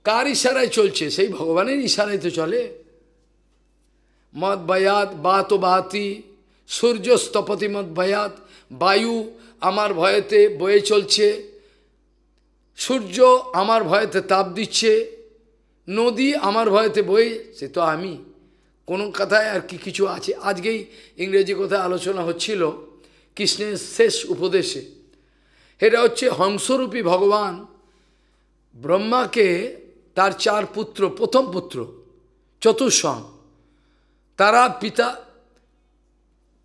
Speaker 1: কার ইশারায় চলছে সেই ভগবানের ইশারায় তো চলে মদ বায়াত বাত বাতি সূর্যস্তপতি মদ বায়াত বায়ু আমার ভয়েতে বয়ে চলছে সূর্য আমার ভয়েতে তাপ দিচ্ছে নদী আমার ভয়েতে বই সে তো আমি কোনো কথায় আর কি কিছু আছে আজকেই ইংরেজি কথায় আলোচনা হচ্ছিল কৃষ্ণের শেষ উপদেশে এটা হচ্ছে হংসরূপী ভগবান ব্রহ্মাকে তার চার পুত্র প্রথম পুত্র চতুর্সং তারা পিতা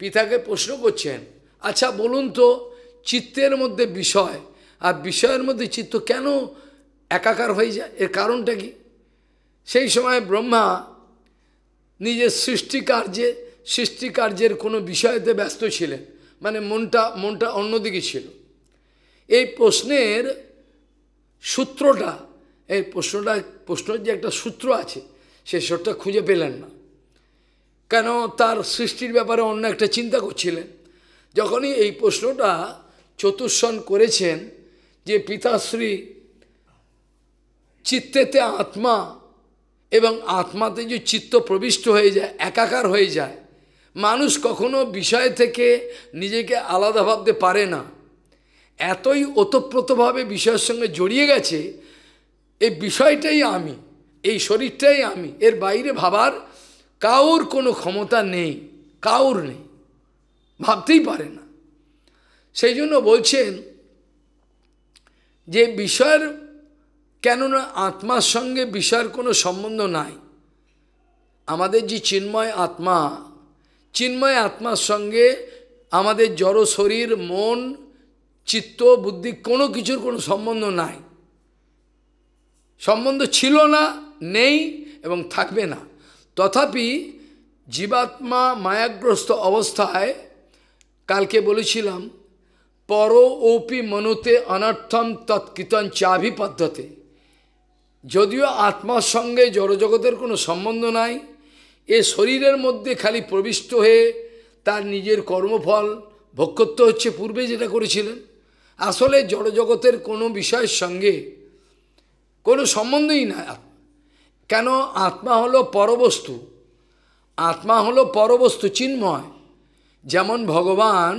Speaker 1: পিতাকে প্রশ্ন করছেন আচ্ছা বলুন তো চিত্তের মধ্যে বিষয় আর বিষয়ের মধ্যে চিত্ত কেন একাকার হয়ে যায় এর কারণটা কি সেই সময় ব্রহ্মা নিজের সৃষ্টিকার্যে সৃষ্টিকার্যের কোনো বিষয়তে ব্যস্ত ছিলেন মানে মনটা মনটা অন্যদিকে ছিল এই প্রশ্নের সূত্রটা এই প্রশ্নটা প্রশ্নের যে একটা সূত্র আছে সে সূত্রটা খুঁজে পেলেন না কেন তার সৃষ্টির ব্যাপারে অন্য একটা চিন্তা করছিলেন যখনই এই প্রশ্নটা চতুর্ষণ করেছেন যে পিতাশ্রী চিত্তেতে আত্মা এবং আত্মাতে যে চিত্ত প্রবিষ্ট হয়ে যায় একাকার হয়ে যায় মানুষ কখনো বিষয় থেকে নিজেকে আলাদা ভাবতে পারে না এতই ওতপ্রোতভাবে বিষয়ের সঙ্গে জড়িয়ে গেছে এই বিষয়টাই আমি এই শরীরটাই আমি এর বাইরে ভাবার কাউর কোনো ক্ষমতা নেই কাউর নেই ভাবতেই পারে না সেই জন্য বলছেন যে বিষয়ের কেননা আত্মার সঙ্গে বিষয়ের কোনো সম্বন্ধ নাই আমাদের যে চিন্ময় আত্মা চিন্ময় আত্মার সঙ্গে আমাদের জড় শরীর মন চিত্ত বুদ্ধি কোনো কিছুর কোনো সম্বন্ধ নাই সম্বন্ধ ছিল না নেই এবং থাকবে না তথাপি জীবাত্মা মায়াগ্রস্ত অবস্থায় কালকে বলেছিলাম পর ওপি মনুতে অনর্থম তৎকীর্তন চাভি পদ্ধতি যদিও আত্মার সঙ্গে জড়জগতের কোনো সম্বন্ধ নাই এ শরীরের মধ্যে খালি প্রবিষ্ট হয়ে তার নিজের কর্মফল ভক্ষত্ব হচ্ছে পূর্বে যেটা করেছিলেন আসলে জড়জগতের কোনো বিষয়ের সঙ্গে কোনো সম্বন্ধই নাই কেন আত্মা হলো পরবস্তু আত্মা হলো পরবস্তু চিন্ময় যেমন ভগবান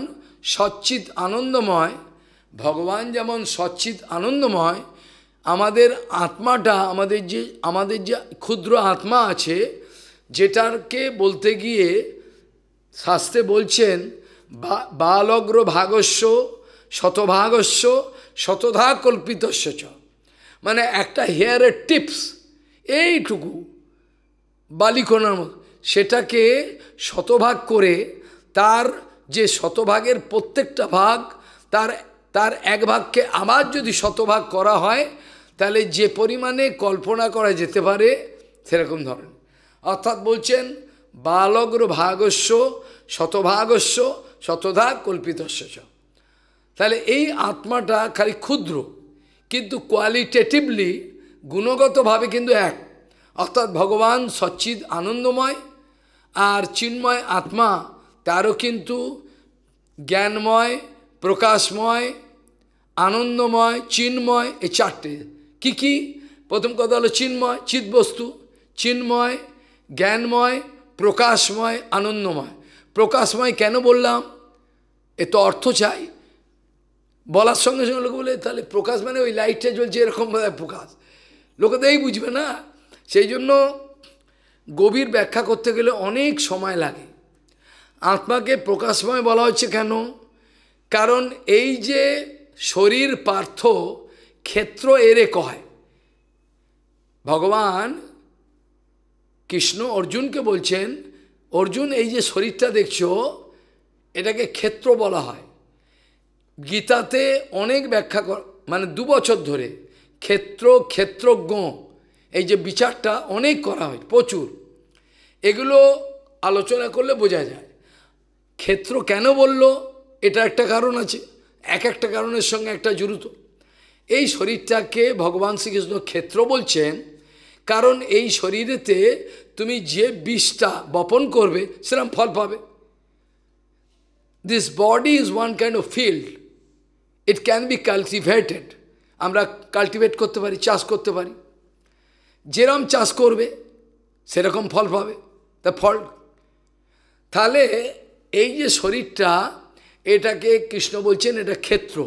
Speaker 1: সচ্চিৎ আনন্দময় ভগবান যেমন সচ্চিৎ আনন্দময় আমাদের আত্মাটা আমাদের যে আমাদের যে ক্ষুদ্র আত্মা আছে যেটারকে বলতে গিয়ে শাস্তে বলছেন বালগ্র ভাগস্য শতভাগস্য শতধা কল্পিতস্য চ মানে একটা হেয়ারের টিপস এইটুকু বালিকোনার মতো সেটাকে শতভাগ করে তার যে শতভাগের প্রত্যেকটা ভাগ তার তার এক ভাগকে আবার যদি শতভাগ করা হয় তাহলে যে পরিমাণে কল্পনা করা যেতে পারে সেরকম ধরনের অর্থাৎ বলছেন বালগ্র ভাগস্য শতভাগস্য শতধা কল্পিতস্য তাহলে এই আত্মাটা খালি ক্ষুদ্র কিন্তু কোয়ালিটেটিভলি গুণগতভাবে কিন্তু এক অর্থাৎ ভগবান সচ্চিদ আনন্দময় আর চিন্ময় আত্মা তারও কিন্তু জ্ঞানময় প্রকাশময় আনন্দময় চিন্ময় এই চারটে কি কি প্রথম কথা হলো চিন্ময় চিৎবস্তু চিন্ময় জ্ঞানময় প্রকাশময় আনন্দময় প্রকাশময় কেন বললাম এ তো অর্থ চাই বলার সঙ্গে সঙ্গে লোকে বলে তাহলে প্রকাশ মানে ওই লাইটটা জ্বলছে এরকম প্রকাশ লোকে তো এই বুঝবে না সেই জন্য গভীর ব্যাখ্যা করতে গেলে অনেক সময় লাগে আত্মাকে প্রকাশময় বলা হচ্ছে কেন কারণ এই যে শরীর পার্থ ক্ষেত্র এরে কয় ভগবান কৃষ্ণ অর্জুনকে বলছেন অর্জুন এই যে শরীরটা দেখছ এটাকে ক্ষেত্র বলা হয় গীতাতে অনেক ব্যাখ্যা মানে দু বছর ধরে ক্ষেত্র ক্ষেত্রজ্ঞ এই যে বিচারটা অনেক করা হয় প্রচুর এগুলো আলোচনা করলে বোঝা যায় ক্ষেত্র কেন বলল এটা একটা কারণ আছে এক একটা কারণের সঙ্গে একটা জড়িত এই শরীরটাকে ভগবান শ্রীকৃষ্ণ ক্ষেত্র বলছেন কারণ এই শরীরেতে তুমি যে বিষটা বপন করবে সেরকম ফল পাবে this body is one kind of field it can be cultivated আমরা কালটিভেট করতে পারি চাষ করতে পারি যেরম চাষ করবে সেরকম ফল পাবে তা ফল তাহলে এই যে শরীরটা এটাকে কৃষ্ণ বলছেন এটা ক্ষেত্র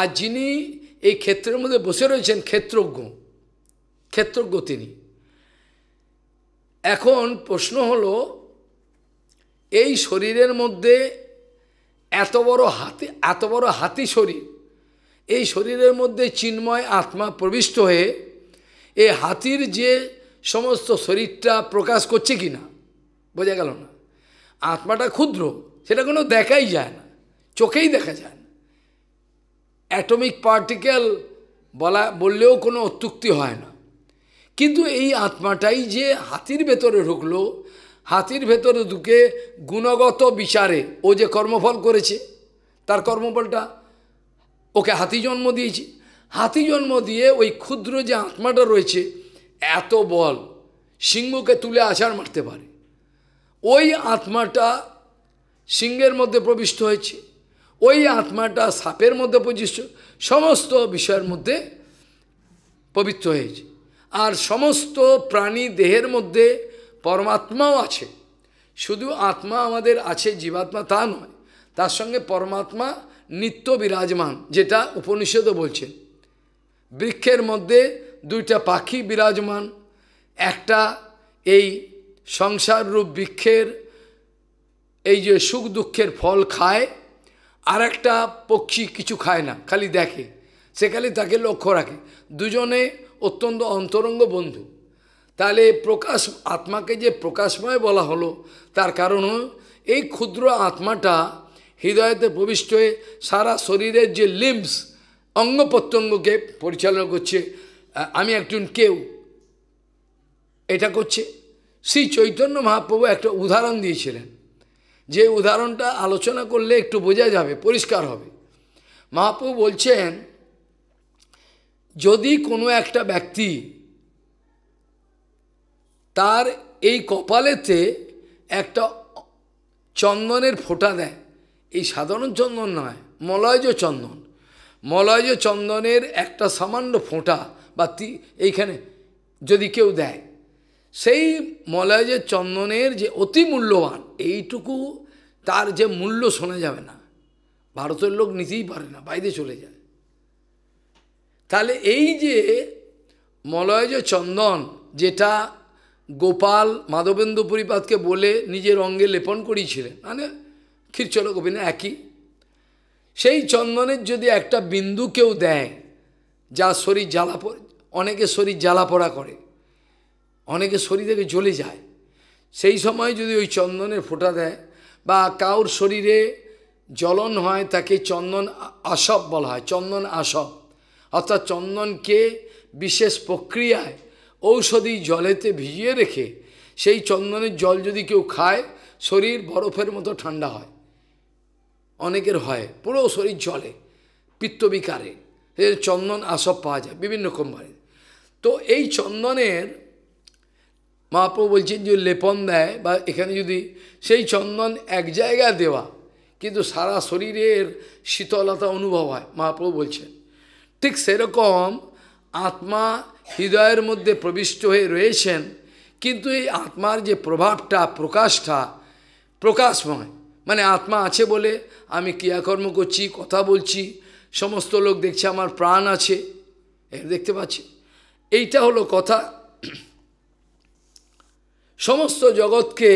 Speaker 1: আর যিনি এই ক্ষেত্রের মধ্যে বসে রয়েছেন ক্ষেত্রজ্ঞ ক্ষেত্রজ্ঞ তিনি এখন প্রশ্ন হলো এই শরীরের মধ্যে এত বড় হাতি এত বড় হাতি শরীর এই শরীরের মধ্যে চিন্ময় আত্মা প্রবিষ্ট হয়ে এই হাতির যে সমস্ত শরীরটা প্রকাশ করছে কি না বোঝা গেল না আত্মাটা ক্ষুদ্র সেটা কোনো দেখাই যায় না চোখেই দেখা যায় না অ্যাটমিক পার্টিকেল বলা বললেও কোনো অত্যুক্তি হয় না কিন্তু এই আত্মাটাই যে হাতির ভেতরে ঢুকলো হাতির ভেতরে ঢুকে গুণগত বিচারে ও যে কর্মফল করেছে তার কর্মফলটা ওকে হাতি জন্ম দিয়েছে হাতি জন্ম দিয়ে ওই ক্ষুদ্র যে আত্মাটা রয়েছে এত বল সিংহকে তুলে আছাড় মারতে পারে ওই আত্মাটা সিংহের মধ্যে প্রবিষ্ট হয়েছে ওই আত্মাটা সাপের মধ্যে প্রবিষ্ট সমস্ত বিষয়ের মধ্যে পবিত্র হয়েছে আর সমস্ত প্রাণী দেহের মধ্যে পরমাত্মাও আছে শুধু আত্মা আমাদের আছে জীবাত্মা তা নয় তার সঙ্গে পরমাত্মা নিত্য বিরাজমান যেটা উপনিষদও বলছেন বৃক্ষের মধ্যে দুইটা পাখি বিরাজমান একটা এই সংসার রূপ বৃক্ষের এই যে সুখ দুঃখের ফল খায় আর একটা পক্ষী কিছু খায় না খালি দেখে সে খালি তাকে লক্ষ্য রাখে দুজনে অত্যন্ত অন্তরঙ্গ বন্ধু তাহলে প্রকাশ আত্মাকে যে প্রকাশময় বলা হলো তার কারণ এই ক্ষুদ্র আত্মাটা হৃদয়তে প্রবিষ্ট হয়ে সারা শরীরের যে লিমস অঙ্গ প্রত্যঙ্গকে পরিচালনা করছে আমি একজন কেউ এটা করছে শ্রী চৈতন্য মহাপ্রভু একটা উদাহরণ দিয়েছিলেন যে উদাহরণটা আলোচনা করলে একটু বোঝা যাবে পরিষ্কার হবে মহাপ্রভু বলছেন যদি কোনো একটা ব্যক্তি তার এই কপালেতে একটা চন্দনের ফোঁটা দেয় এই সাধারণ চন্দন নয় মলয়জ চন্দন মলয়জ চন্দনের একটা সামান্য ফোঁটা বা এইখানে যদি কেউ দেয় সেই মলয়েজের চন্দনের যে অতি মূল্যবান এইটুকু তার যে মূল্য শোনা যাবে না ভারতের লোক নিতেই পারে না বাইরে চলে যায় তাহলে এই যে মলয়জ চন্দন যেটা গোপাল মাধবেন্দু পরিপাতকে বলে নিজের অঙ্গে লেপন করিয়েছিলেন মানে ক্ষীরচল গোপিনা একই সেই চন্দনের যদি একটা বিন্দু কেউ দেয় যা শরীর জ্বালা অনেকে শরীর জ্বালা পড়া করে অনেকে শরীর থেকে জ্বলে যায় সেই সময় যদি ওই চন্দনের ফোঁটা দেয় বা কাউর শরীরে জ্বলন হয় তাকে চন্দন আসব বলা হয় চন্দন আসব অর্থাৎ চন্দনকে বিশেষ প্রক্রিয়ায় ঔষধি জলেতে ভিজিয়ে রেখে সেই চন্দনের জল যদি কেউ খায় শরীর বরফের মতো ঠান্ডা হয় অনেকের হয় পুরো শরীর জলে পিত্তবিকারে চন্দন আসব পাওয়া যায় বিভিন্ন কোম্পানির তো এই চন্দনের মহাপ্রু বলছেন যে লেপন দেয় বা এখানে যদি সেই চন্দন এক জায়গায় দেওয়া কিন্তু সারা শরীরের শীতলতা অনুভব হয় মহাপ্রভু বলছেন ঠিক সেরকম আত্মা হৃদয়ের মধ্যে প্রবিষ্ট হয়ে রয়েছেন কিন্তু এই আত্মার যে প্রভাবটা প্রকাশটা প্রকাশময় মানে আত্মা আছে বলে আমি ক্রিয়াকর্ম করছি কথা বলছি সমস্ত লোক দেখছে আমার প্রাণ আছে দেখতে পাচ্ছি এইটা হলো কথা সমস্ত জগৎকে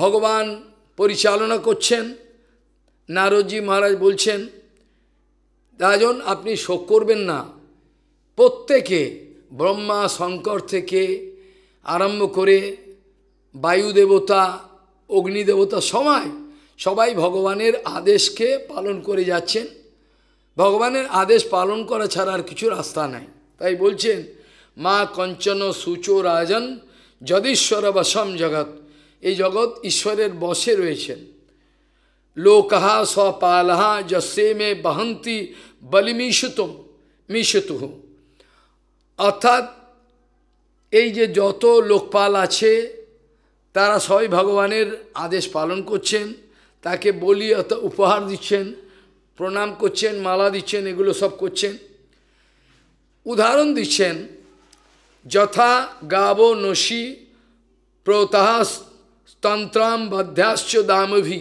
Speaker 1: ভগবান পরিচালনা করছেন নারদজি মহারাজ বলছেন রাজন আপনি শোক করবেন না প্রত্যেকে ব্রহ্মা শঙ্কর থেকে আরম্ভ করে বায়ু দেবতা অগ্নি দেবতা সবাই সবাই ভগবানের আদেশকে পালন করে যাচ্ছেন ভগবানের আদেশ পালন করা ছাড়া আর কিছু রাস্তা নাই তাই বলছেন মা কঞ্চন সুচো রাজন যদীশ্বর বসম জগৎ এই জগৎ ঈশ্বরের বসে রয়েছেন লোকাহা স্বপালহা যসে মে বহন্তি বলিমিষুতুম মিশুতুহ অর্থাৎ এই যে যত লোকপাল আছে তারা সবাই ভগবানের আদেশ পালন করছেন তাকে বলি অর্থাৎ উপহার দিচ্ছেন প্রণাম করছেন মালা দিচ্ছেন এগুলো সব করছেন উদাহরণ দিচ্ছেন যথা গাব নশি প্রতাহাস তন্ত্রাম বাধ্যাশ্চ দামভি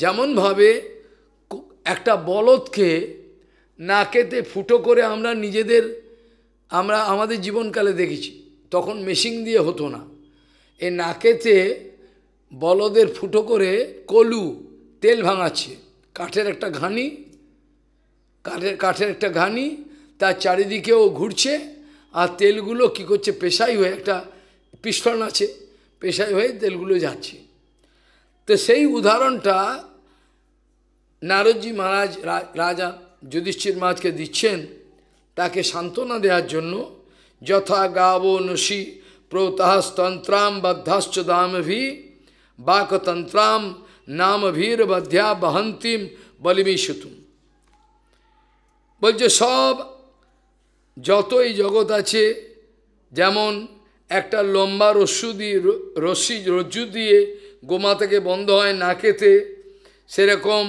Speaker 1: যেমনভাবে একটা বলদকে নাকেতে ফুটো করে আমরা নিজেদের আমরা আমাদের জীবনকালে দেখেছি তখন মেশিন দিয়ে হতো না এ নাকেতে বলদের ফুটো করে কলু তেল ভাঙাচ্ছে কাঠের একটা ঘানি কাঠের কাঠের একটা ঘানি তার চারিদিকেও ঘুরছে আর তেলগুলো কি করছে পেশাই হয়ে একটা পিস্টন আছে পেশাই হয়ে তেলগুলো যাচ্ছে তো সেই উদাহরণটা নারদজি মহারাজ রাজা যুধিষ্ঠির মাছকে দিচ্ছেন তাকে সান্ত্বনা দেওয়ার জন্য যথা গাব নসি প্রতাহস্তন্ত্রাম বদ্ধাশ্চ দামভি বাকতন্ত্রাম নামভীর বধ্যা বহন্তিম বলিমি বলিমিশুতুম বলছে সব যতই জগৎ আছে যেমন একটা লম্বা রস্যু দিয়ে রশ্মি রজ্জু দিয়ে গোমা থেকে বন্ধ হয় না খেতে সেরকম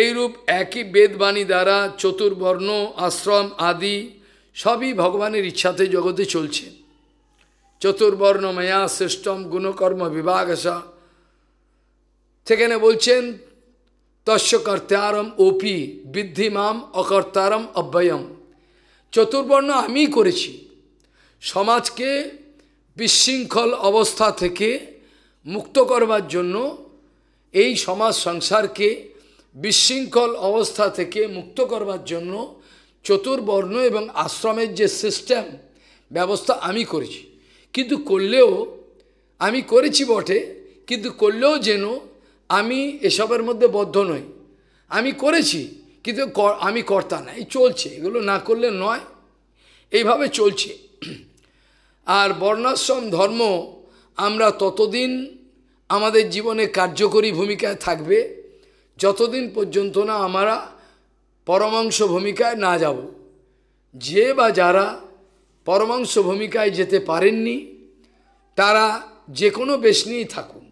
Speaker 1: এইরূপ একই বেদবাণী দ্বারা চতুর্বর্ণ আশ্রম আদি সবই ভগবানের ইচ্ছাতে জগতে চলছে চতুর্বর্ণ মেয়া শ্রেষ্ঠম গুণকর্ম বিভাগ আসা সেখানে বলছেন তস্য কর্তারম ওপি বৃদ্ধিমাম অকর্তারম অব্যয়ম চতুর্বর্ণ আমি করেছি সমাজকে বিশৃঙ্খল অবস্থা থেকে মুক্ত করবার জন্য এই সমাজ সংসারকে বিশৃঙ্খল অবস্থা থেকে মুক্ত করবার জন্য চতুর্বর্ণ এবং আশ্রমের যে সিস্টেম ব্যবস্থা আমি করেছি কিন্তু করলেও আমি করেছি বটে কিন্তু করলেও যেন আমি এসবের মধ্যে বদ্ধ নই আমি করেছি কিন্তু আমি কর্তা না এই চলছে এগুলো না করলে নয় এইভাবে চলছে আর বর্ণাশ্রম ধর্ম আমরা ততদিন আমাদের জীবনে কার্যকরী ভূমিকায় থাকবে যতদিন পর্যন্ত না আমরা পরমাংশ ভূমিকায় না যাব যে বা যারা পরমাংশ ভূমিকায় যেতে পারেননি তারা যে কোনো বেশ নিয়েই থাকুন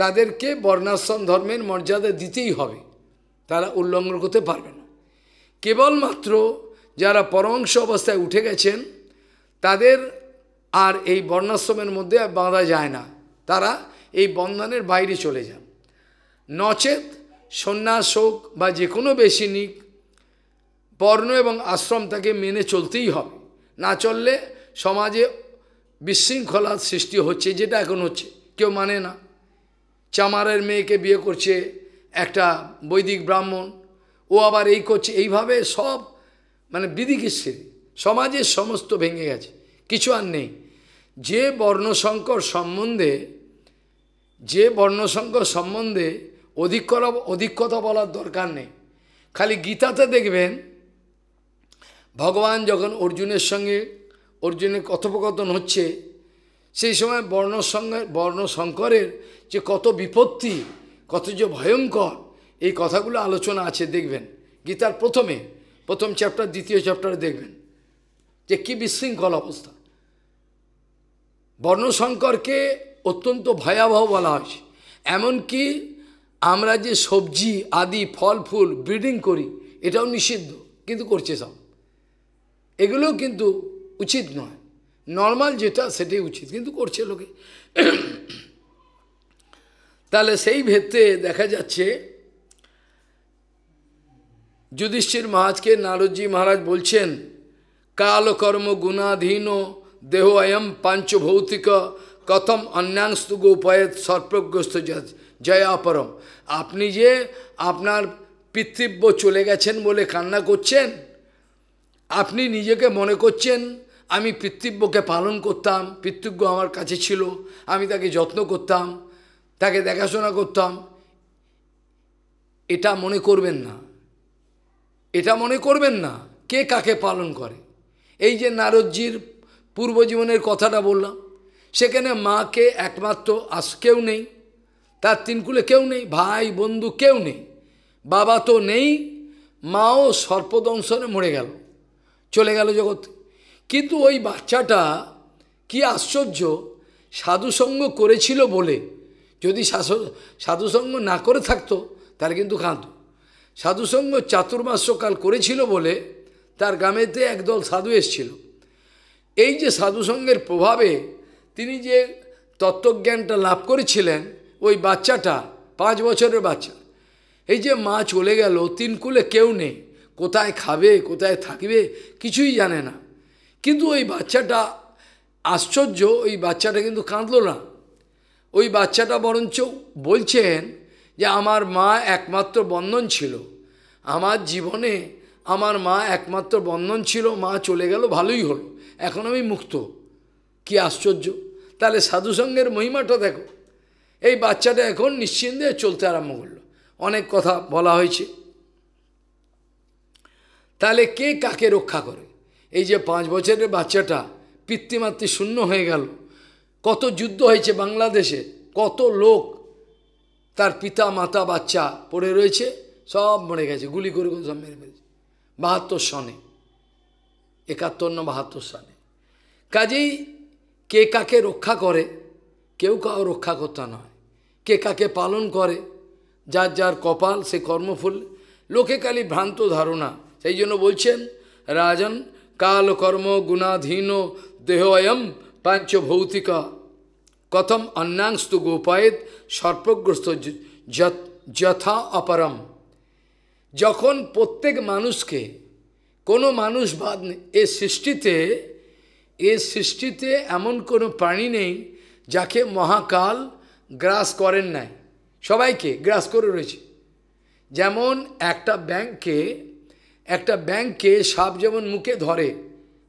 Speaker 1: তাদেরকে বর্ণাশ্রম ধর্মের মর্যাদা দিতেই হবে তারা উল্লঙ্ঘন করতে পারবে না কেবলমাত্র যারা পরমাংশ অবস্থায় উঠে গেছেন তাদের আর এই বর্ণাশ্রমের মধ্যে বাঁধা যায় না তারা এই বন্ধনের বাইরে চলে যান নচেত সন্ন্যাস হোক বা যে কোনো বেশিনিক বর্ণ এবং আশ্রম তাকে মেনে চলতেই হবে না চললে সমাজে বিশৃঙ্খলার সৃষ্টি হচ্ছে যেটা এখন হচ্ছে কেউ মানে না চামারের মেয়েকে বিয়ে করছে একটা বৈদিক ব্রাহ্মণ ও আবার এই করছে এইভাবে সব মানে বিধিকিশ্রী সমাজের সমস্ত ভেঙে গেছে কিছু আর নেই যে বর্ণশঙ্কর সম্বন্ধে যে বর্ণশঙ্কর সম্বন্ধে অধিক অধিকতা বলার দরকার নেই খালি গীতাতে দেখবেন ভগবান যখন অর্জুনের সঙ্গে অর্জুনের কথোপকথন হচ্ছে সেই সময় বর্ণসঙ্গে বর্ণশঙ্করের যে কত বিপত্তি কত যে ভয়ঙ্কর এই কথাগুলো আলোচনা আছে দেখবেন গীতার প্রথমে প্রথম চ্যাপ্টার দ্বিতীয় চ্যাপ্টারে দেখবেন যে কী বিশৃঙ্খল অবস্থা বর্ণশঙ্করকে অত্যন্ত ভয়াবহ বলা হয়েছে এমনকি আমরা যে সবজি আদি ফল ফুল ব্রিডিং করি এটাও নিষিদ্ধ কিন্তু করছে সব এগুলোও কিন্তু উচিত নয় নর্মাল যেটা সেটাই উচিত কিন্তু করছে লোকে তাহলে সেই ভেদে দেখা যাচ্ছে যুধিষ্ঠির মহাজকে নারদজি মহারাজ বলছেন কালকর্ম গুণাধীন দেহ অয়ম পাঞ্চভৌতিক কথম অন্যাংস্তু গোপায়ত সর্পগ্রস্ত জয়াপরম আপনি যে আপনার পিতৃব্য চলে গেছেন বলে কান্না করছেন আপনি নিজেকে মনে করছেন আমি পিতৃব্যকে পালন করতাম পিতৃব্য আমার কাছে ছিল আমি তাকে যত্ন করতাম তাকে দেখাশোনা করতাম এটা মনে করবেন না এটা মনে করবেন না কে কাকে পালন করে এই যে নারদজির পূর্বজীবনের কথাটা বললাম সেখানে মাকে একমাত্র আস কেউ নেই তার তিনকুলে কেউ নেই ভাই বন্ধু কেউ নেই বাবা তো নেই মাও সর্পদংশনে মরে গেল চলে গেল জগতে কিন্তু ওই বাচ্চাটা কি আশ্চর্য সাধুসঙ্গ করেছিল বলে যদি সাধুসঙ্গ না করে থাকতো তাহলে কিন্তু কাঁদ সাধুসঙ্গ চাতুর্মাস্যকাল করেছিল বলে তার গ্রামেতে একদল সাধু এসছিল এই যে সাধুসঙ্গের প্রভাবে তিনি যে তত্ত্বজ্ঞানটা লাভ করেছিলেন ওই বাচ্চাটা পাঁচ বছরের বাচ্চা এই যে মা চলে গেল তিনকুলে কেউ নেই কোথায় খাবে কোথায় থাকবে কিছুই জানে না কিন্তু ওই বাচ্চাটা আশ্চর্য ওই বাচ্চাটা কিন্তু কাঁদল না ওই বাচ্চাটা বরঞ্চ বলছেন যে আমার মা একমাত্র বন্ধন ছিল আমার জীবনে আমার মা একমাত্র বন্ধন ছিল মা চলে গেল ভালোই হলো এখন আমি মুক্ত কি আশ্চর্য তাহলে সাধুসঙ্গের মহিমাটা দেখো এই বাচ্চাটা এখন নিশ্চিন্তে চলতে আরম্ভ করলো অনেক কথা বলা হয়েছে তাহলে কে কাকে রক্ষা করে এই যে পাঁচ বছরের বাচ্চাটা পিতৃমাতৃ শূন্য হয়ে গেল কত যুদ্ধ হয়েছে বাংলাদেশে কত লোক তার পিতা মাতা বাচ্চা পড়ে রয়েছে সব মরে গেছে গুলি করে করে সব মেরে ফেলেছে বাহাত্তর সনে একাত্তর না বাহাত্তর সনে কাজেই কে কাকে রক্ষা করে কেউ কাউ রক্ষা করতে নয় কে কাকে পালন করে যার যার কপাল সে কর্মফুল লোকে কালি ভ্রান্ত ধারণা সেই জন্য বলছেন রাজন কাল কর্ম গুণাধীন দেহয়ম পাঞ্চভৌতিক কথম অন্যাংস্তু গোপায়েত সর্পগ্রস্ত যথা অপরম যখন প্রত্যেক মানুষকে কোনো মানুষ বাদ নেই এ সৃষ্টিতে এ সৃষ্টিতে এমন কোনো প্রাণী নেই যাকে মহাকাল গ্রাস করেন নাই সবাইকে গ্রাস করে রয়েছে যেমন একটা ব্যাংকে একটা ব্যাংককে সাপ যেমন মুখে ধরে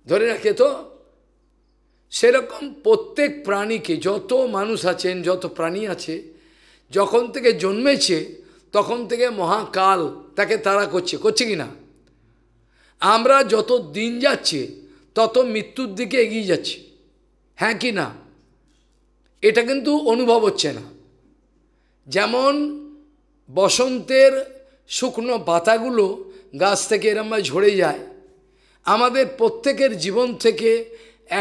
Speaker 1: ধরে রাখে তো সেরকম প্রত্যেক প্রাণীকে যত মানুষ আছেন যত প্রাণী আছে যখন থেকে জন্মেছে তখন থেকে মহাকাল তাকে তারা করছে করছে কি না আমরা যত দিন যাচ্ছে তত মৃত্যুর দিকে এগিয়ে যাচ্ছে হ্যাঁ কি না এটা কিন্তু অনুভব হচ্ছে না যেমন বসন্তের শুকনো পাতাগুলো গাছ থেকে এরমভাবে ঝরে যায় আমাদের প্রত্যেকের জীবন থেকে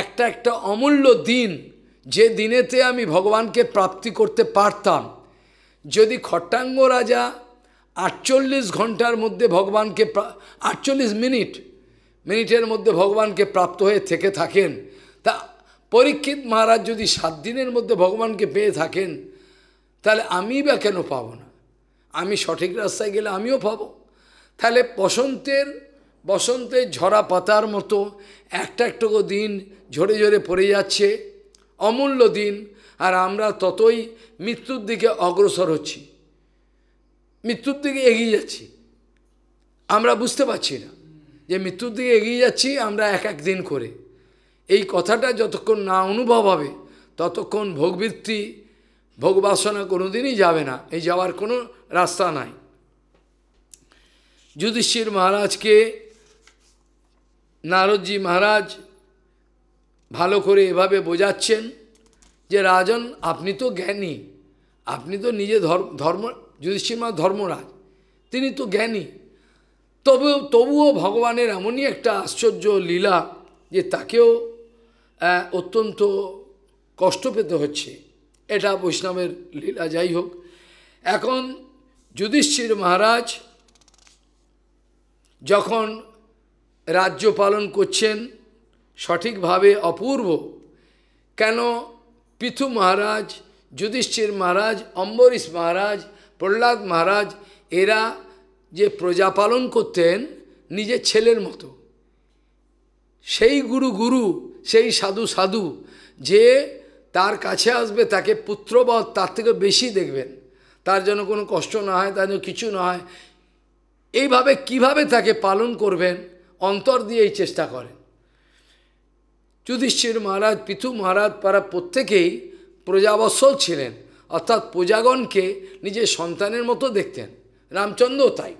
Speaker 1: একটা একটা অমূল্য দিন যে দিনেতে আমি ভগবানকে প্রাপ্তি করতে পারতাম যদি খট্টাঙ্গ রাজা আটচল্লিশ ঘন্টার মধ্যে ভগবানকে আটচল্লিশ মিনিট মিনিটের মধ্যে ভগবানকে প্রাপ্ত হয়ে থেকে থাকেন তা পরীক্ষিত মহারাজ যদি সাত দিনের মধ্যে ভগবানকে পেয়ে থাকেন তাহলে আমি বা কেন পাব না আমি সঠিক রাস্তায় গেলে আমিও পাব তাহলে বসন্তের বসন্তের ঝরা পাতার মতো একটা একটুকু দিন ঝরে ঝরে পড়ে যাচ্ছে অমূল্য দিন আর আমরা ততই মৃত্যুর দিকে অগ্রসর হচ্ছি মৃত্যুর দিকে এগিয়ে যাচ্ছি আমরা বুঝতে পারছি না যে মৃত্যুর দিকে এগিয়ে যাচ্ছি আমরা এক এক দিন করে এই কথাটা যতক্ষণ না অনুভব হবে ততক্ষণ ভোগবৃত্তি ভোগবাসনা কোনো দিনই যাবে না এই যাওয়ার কোনো রাস্তা নাই যুধিষ্ঠির মহারাজকে নারদজি মহারাজ ভালো করে এভাবে বোঝাচ্ছেন যে রাজন আপনি তো জ্ঞানী আপনি তো নিজে ধর্ম যুধিষ্ঠির মা ধর্মরাজ তিনি তো জ্ঞানী তবুও তবুও ভগবানের এমনই একটা আশ্চর্য লীলা যে তাকেও অত্যন্ত কষ্ট পেতে হচ্ছে এটা বৈষ্ণবের লীলা যাই হোক এখন যুধিষ্ঠির মহারাজ যখন রাজ্য পালন করছেন সঠিকভাবে অপূর্ব কেন পিথু মহারাজ যুধিষ্ঠির মহারাজ অম্বরীশ মহারাজ প্রহ্লাদ মহারাজ এরা যে প্রজা পালন করতেন নিজের ছেলের মতো সেই গুরু গুরু সেই সাধু সাধু যে তার কাছে আসবে তাকে পুত্রবধ তার থেকে বেশি দেখবেন তার যেন কোনো কষ্ট না হয় তার যেন কিছু না হয় এইভাবে কিভাবে তাকে পালন করবেন অন্তর দিয়ে এই চেষ্টা করেন যুধিষ্ঠির মহারাজ পিথু মহারাজ পারা প্রত্যেকেই প্রজাবৎসল ছিলেন অর্থাৎ প্রজাগণকে নিজের সন্তানের মতো দেখতেন রামচন্দ্রও তাই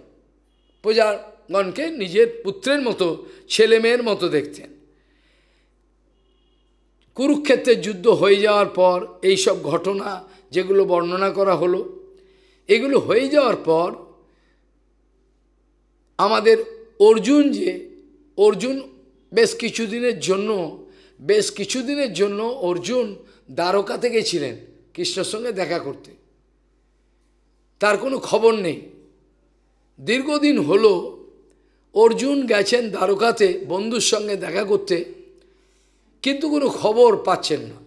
Speaker 1: প্রজাগণকে নিজের পুত্রের মতো ছেলে মেয়ের মতো দেখতেন কুরুক্ষেত্রের যুদ্ধ হয়ে যাওয়ার পর এই সব ঘটনা যেগুলো বর্ণনা করা হলো এগুলো হয়ে যাওয়ার পর আমাদের অর্জুন যে অর্জুন বেশ কিছুদিনের জন্য বেশ কিছুদিনের জন্য অর্জুন দ্বারকাতে গেছিলেন কৃষ্ণর সঙ্গে দেখা করতে তার কোনো খবর নেই দীর্ঘদিন হলো অর্জুন গেছেন দ্বারকাতে বন্ধুর সঙ্গে দেখা করতে কিন্তু কোনো খবর পাচ্ছেন না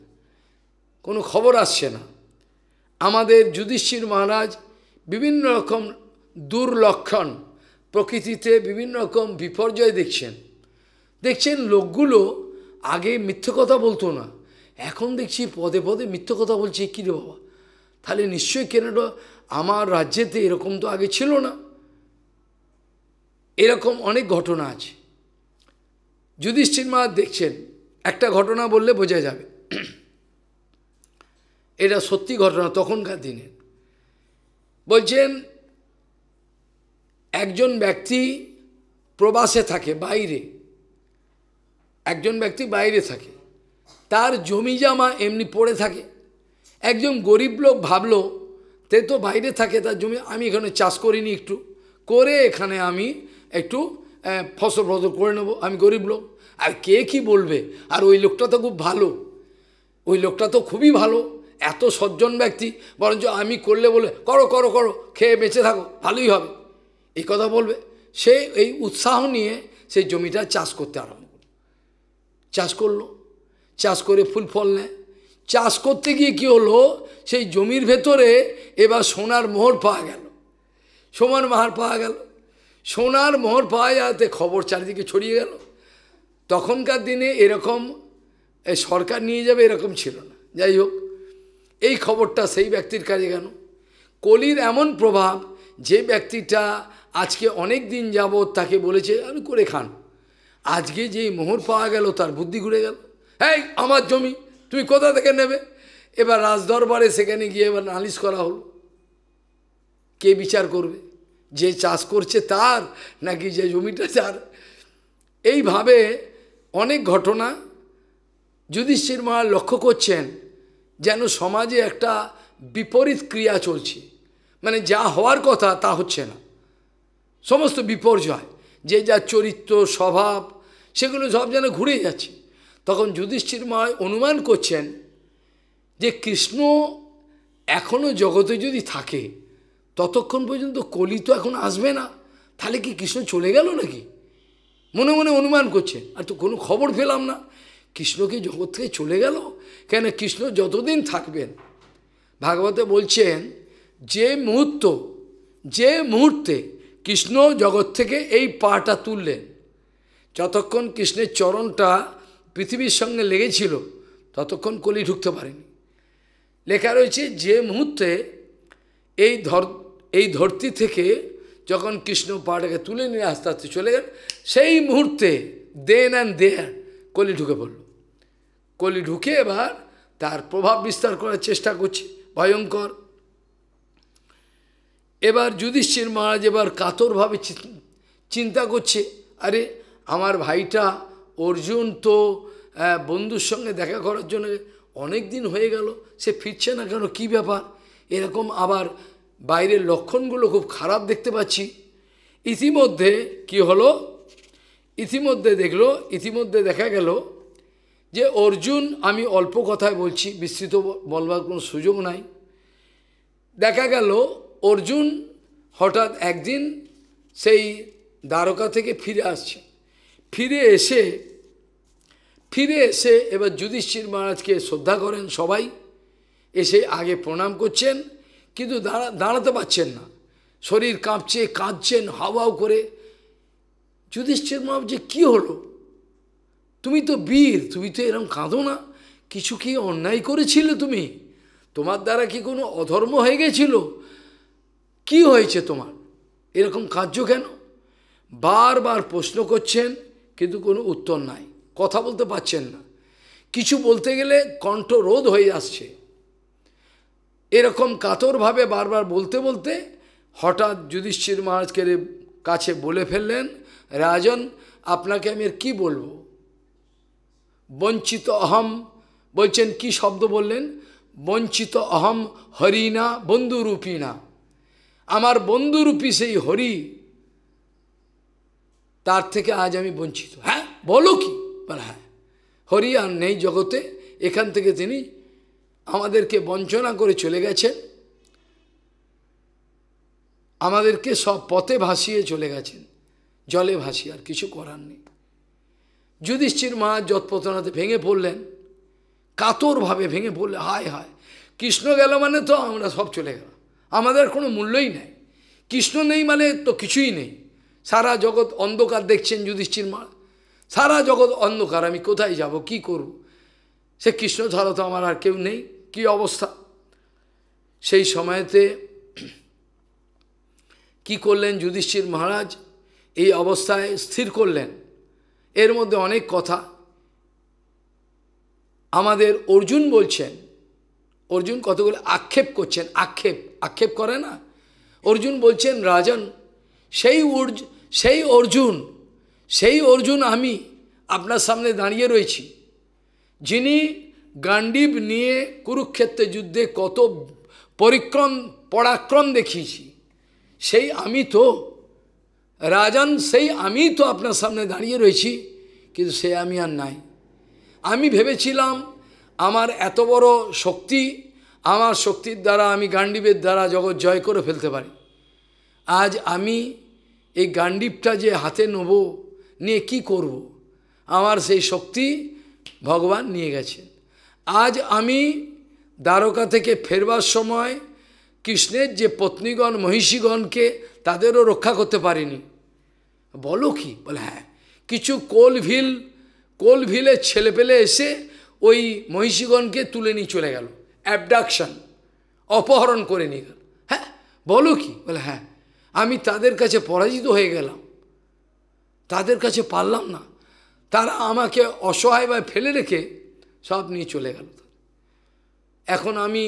Speaker 1: কোনো খবর আসছে না আমাদের যুধিষ্ঠির মহারাজ বিভিন্ন রকম দুর্লক্ষণ প্রকৃতিতে বিভিন্ন রকম বিপর্যয় দেখছেন দেখছেন লোকগুলো আগে মিথ্য কথা বলতো না এখন দেখছি পদে পদে মিথ্য কথা বলছে কী রে বাবা তাহলে নিশ্চয়ই কেনাডা আমার রাজ্যেতে এরকম তো আগে ছিল না এরকম অনেক ঘটনা আছে যুধিষ্ঠির মা দেখছেন একটা ঘটনা বললে বোঝা যাবে এটা সত্যি ঘটনা তখনকার দিনের বলছেন একজন ব্যক্তি প্রবাসে থাকে বাইরে একজন ব্যক্তি বাইরে থাকে তার জমি জামা এমনি পড়ে থাকে একজন গরিব লোক ভাবলো তে তো বাইরে থাকে তার জমি আমি এখানে চাষ করিনি একটু করে এখানে আমি একটু ফসল ফসল করে নেবো আমি গরিব লোক আর কে কি বলবে আর ওই লোকটা তো খুব ভালো ওই লোকটা তো খুবই ভালো এত সজ্জন ব্যক্তি বরঞ্চ আমি করলে বলে করো করো করো খেয়ে বেঁচে থাকো ভালোই হবে এই কথা বলবে সে এই উৎসাহ নিয়ে সেই জমিটা চাষ করতে আরম্ভ করল চাষ করলো চাষ করে ফুল ফল নেয় চাষ করতে গিয়ে কী হলো সেই জমির ভেতরে এবার সোনার মোহর পাওয়া গেল সোমার মাহার পাওয়া গেল সোনার মোহর পাওয়া যাওয়াতে খবর চারিদিকে ছড়িয়ে গেল তখনকার দিনে এরকম সরকার নিয়ে যাবে এরকম ছিল না যাই হোক এই খবরটা সেই ব্যক্তির কাজে কেন কলির এমন প্রভাব যে ব্যক্তিটা আজকে অনেক দিন যাবৎ তাকে বলেছে আমি করে খান আজকে যেই মোহর পাওয়া গেল তার বুদ্ধি ঘুরে গেল হ্যাঁ আমার জমি তুমি কোথা থেকে নেবে এবার রাজদরবারে সেখানে গিয়ে এবার নালিশ করা হলো কে বিচার করবে যে চাষ করছে তার নাকি যে জমিটা যার এইভাবে অনেক ঘটনা যুধিষ্ঠির মহারাজ লক্ষ্য করছেন যেন সমাজে একটা বিপরীত ক্রিয়া চলছে মানে যা হওয়ার কথা তা হচ্ছে না সমস্ত বিপর্যয় যে যা চরিত্র স্বভাব সেগুলো সব যেন ঘুরে যাচ্ছে তখন যুধিষ্ঠির মায় অনুমান করছেন যে কৃষ্ণ এখনও জগতে যদি থাকে ততক্ষণ পর্যন্ত কলি তো এখন আসবে না তাহলে কি কৃষ্ণ চলে গেল নাকি মনে মনে অনুমান করছে আর তো কোনো খবর পেলাম না কৃষ্ণ কি জগৎ থেকে চলে গেল কেন কৃষ্ণ যতদিন থাকবেন ভাগবতে বলছেন যে মুহূর্ত যে মুহূর্তে কৃষ্ণ জগৎ থেকে এই পাটা তুললেন যতক্ষণ কৃষ্ণের চরণটা পৃথিবীর সঙ্গে লেগেছিল ততক্ষণ কলি ঢুকতে পারেনি লেখা রয়েছে যে মুহূর্তে এই ধর এই ধরতি থেকে যখন কৃষ্ণ পাটাকে তুলে নিয়ে আস্তে আস্তে চলে গেল সেই মুহূর্তে দেন অ্যান্ড দেয়ার কলি ঢুকে পড়ল কলি ঢুকে এবার তার প্রভাব বিস্তার করার চেষ্টা করছে ভয়ঙ্কর এবার যুধিষ্ঠির মহারাজ এবার কাতরভাবে চিন্তা করছে আরে আমার ভাইটা অর্জুন তো বন্ধুর সঙ্গে দেখা করার জন্য অনেক দিন হয়ে গেল সে ফিরছে না কেন কি ব্যাপার এরকম আবার বাইরের লক্ষণগুলো খুব খারাপ দেখতে পাচ্ছি ইতিমধ্যে কি হলো ইতিমধ্যে দেখলো ইতিমধ্যে দেখা গেল যে অর্জুন আমি অল্প কথায় বলছি বিস্তৃত বলবার কোনো সুযোগ নাই দেখা গেল অর্জুন হঠাৎ একদিন সেই দ্বারকা থেকে ফিরে আসছে ফিরে এসে ফিরে এসে এবার যুধিষ্ঠির মহারাজকে শ্রদ্ধা করেন সবাই এসে আগে প্রণাম করছেন কিন্তু দাঁড়া দাঁড়াতে পারছেন না শরীর কাঁপছে কাঁদছেন হাওয়াও করে যুধিষ্ঠির মহারাজ যে কী হলো তুমি তো বীর তুমি তো এরম কাঁদো না কিছু কি অন্যায় করেছিলে তুমি তোমার দ্বারা কি কোনো অধর্ম হয়ে গেছিল কি হয়েছে তোমার এরকম কার্য কেন বারবার প্রশ্ন করছেন কিন্তু কোনো উত্তর নাই কথা বলতে পারছেন না কিছু বলতে গেলে কণ্ঠ রোধ হয়ে আসছে এরকম কাতরভাবে বারবার বলতে বলতে হঠাৎ যুধিষ্ঠির মহারাজকে কাছে বলে ফেললেন রাজন আপনাকে আমি আর কী বলবো বঞ্চিত অহম বলছেন কি শব্দ বললেন বঞ্চিত অহম হরিণা বন্ধুরূপিণা আমার বন্ধুরূপী সেই হরি তার থেকে আজ আমি বঞ্চিত হ্যাঁ বলো কি হ্যাঁ হরি আর নেই জগতে এখান থেকে তিনি আমাদেরকে বঞ্চনা করে চলে গেছেন আমাদেরকে সব পথে ভাসিয়ে চলে গেছেন জলে ভাসিয়ে আর কিছু করার নেই যুধিষ্ঠির মা যৎপতনাতে ভেঙে পড়লেন কাতরভাবে ভেঙে পড়লে হায় হায় কৃষ্ণ গেল মানে তো আমরা সব চলে গেল আমাদের কোনো মূল্যই নাই কৃষ্ণ নেই মানে তো কিছুই নেই সারা জগৎ অন্ধকার দেখছেন যুধিষ্ঠির মা সারা জগৎ অন্ধকার আমি কোথায় যাব কি করব সে কৃষ্ণ ছাড়া তো আমার আর কেউ নেই কি অবস্থা সেই সময়তে কি করলেন যুধিষ্ঠির মহারাজ এই অবস্থায় স্থির করলেন এর মধ্যে অনেক কথা আমাদের অর্জুন বলছেন অর্জুন কতগুলো আক্ষেপ করছেন আক্ষেপ আক্ষেপ করে না অর্জুন বলছেন রাজন সেই অর্জ সেই অর্জুন সেই অর্জুন আমি আপনার সামনে দাঁড়িয়ে রয়েছি যিনি গান্ডীব নিয়ে কুরুক্ষেত্রে যুদ্ধে কত পরিক্রম পরাক্রম দেখিয়েছি সেই আমি তো রাজন সেই আমি তো আপনার সামনে দাঁড়িয়ে রয়েছি কিন্তু সে আমি আর নাই আমি ভেবেছিলাম আমার এত বড় শক্তি আমার শক্তির দ্বারা আমি গান্ডীবের দ্বারা জগৎ জয় করে ফেলতে পারি আজ আমি এই গান্ডীবটা যে হাতে নেব নিয়ে কি করব। আমার সেই শক্তি ভগবান নিয়ে গেছে আজ আমি দ্বারকা থেকে ফেরবার সময় কৃষ্ণের যে পত্নীগণ মহিষীগণকে তাদেরও রক্ষা করতে পারিনি বলো কি বলে হ্যাঁ কিছু কোলভিল কোলভিলের ছেলে পেলে এসে ওই মহিষীগণকে তুলে নিয়ে চলে গেল অ্যাবডাকশান অপহরণ করে নিয়ে গেল হ্যাঁ বলো কি বলে হ্যাঁ আমি তাদের কাছে পরাজিত হয়ে গেলাম তাদের কাছে পারলাম না তারা আমাকে অসহায় বা ফেলে রেখে সব নিয়ে চলে গেল এখন আমি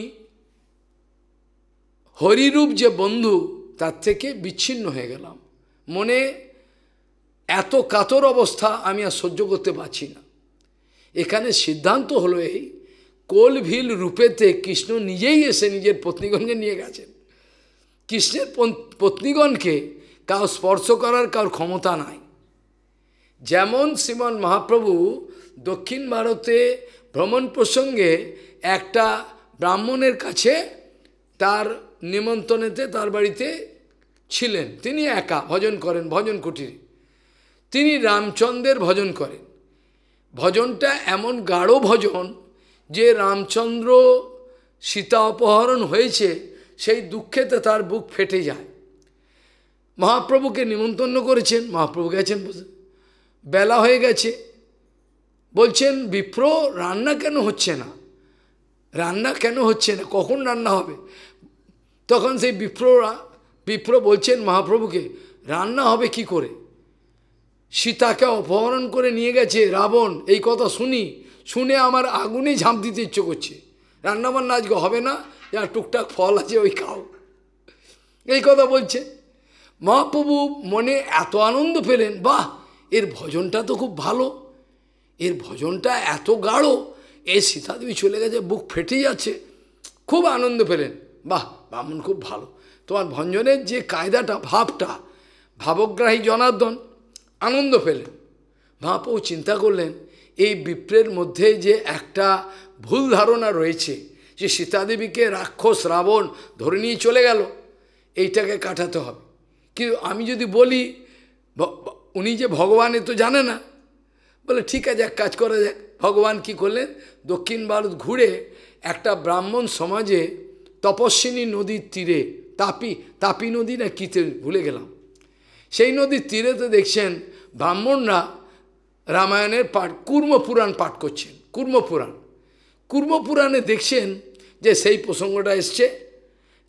Speaker 1: হরিরূপ যে বন্ধু তার থেকে বিচ্ছিন্ন হয়ে গেলাম মনে এত কাতর অবস্থা আমি আর সহ্য করতে পারছি না এখানে সিদ্ধান্ত হলো এই কোলভিল রূপেতে কৃষ্ণ নিজেই এসে নিজের পত্নীগণকে নিয়ে গেছেন কৃষ্ণের পত্নীগণকে কাউ স্পর্শ করার কার ক্ষমতা নাই যেমন শ্রীমন মহাপ্রভু দক্ষিণ ভারতে ভ্রমণ প্রসঙ্গে একটা ব্রাহ্মণের কাছে তার নিমন্ত্রণেতে তার বাড়িতে ছিলেন তিনি একা ভজন করেন ভজন কুটির তিনি রামচন্দ্রের ভজন করেন ভজনটা এমন গাঢ় ভজন যে রামচন্দ্র সীতা অপহরণ হয়েছে সেই দুঃখেতে তার বুক ফেটে যায় মহাপ্রভুকে নিমন্ত্রণ করেছেন মহাপ্রভু গেছেন বেলা হয়ে গেছে বলছেন বিপ্র রান্না কেন হচ্ছে না রান্না কেন হচ্ছে না কখন রান্না হবে তখন সেই বিপ্ররা বিপ্র বলছেন মহাপ্রভুকে রান্না হবে কি করে সীতাকে অপহরণ করে নিয়ে গেছে রাবণ এই কথা শুনি শুনে আমার আগুনে ঝাঁপ দিতে ইচ্ছে করছে রান্নাবান্না আজকে হবে না যা টুকটাক ফল আছে ওই খাও এই কথা বলছে মহাপ্রভু মনে এত আনন্দ পেলেন বাহ এর ভজনটা তো খুব ভালো এর ভজনটা এত গাঢ় এ সীতাদেবী চলে গেছে বুক ফেটে যাচ্ছে খুব আনন্দ পেলেন বাহ ব্রাহ্মণ খুব ভালো তোমার ভঞ্জনের যে কায়দাটা ভাবটা ভাবগ্রাহী জনার্দন আনন্দ পেলেন ও চিন্তা করলেন এই বিপ্রের মধ্যে যে একটা ভুল ধারণা রয়েছে যে সীতাদেবীকে রাক্ষস রাবণ ধরে নিয়ে চলে গেল এইটাকে কাটাতে হবে কিন্তু আমি যদি বলি উনি যে ভগবানে তো জানে না বলে ঠিক আছে এক কাজ করা যাক ভগবান কি করলেন দক্ষিণ ভারত ঘুরে একটা ব্রাহ্মণ সমাজে তপস্বিনী নদীর তীরে তাপি তাপি নদী না কীতে ভুলে গেলাম সেই নদীর তীরেতে দেখছেন ব্রাহ্মণরা রামায়ণের পাঠ কুর্মপুরাণ পাঠ করছেন কুর্মপুরাণ কুর্মপুরাণে দেখছেন যে সেই প্রসঙ্গটা এসছে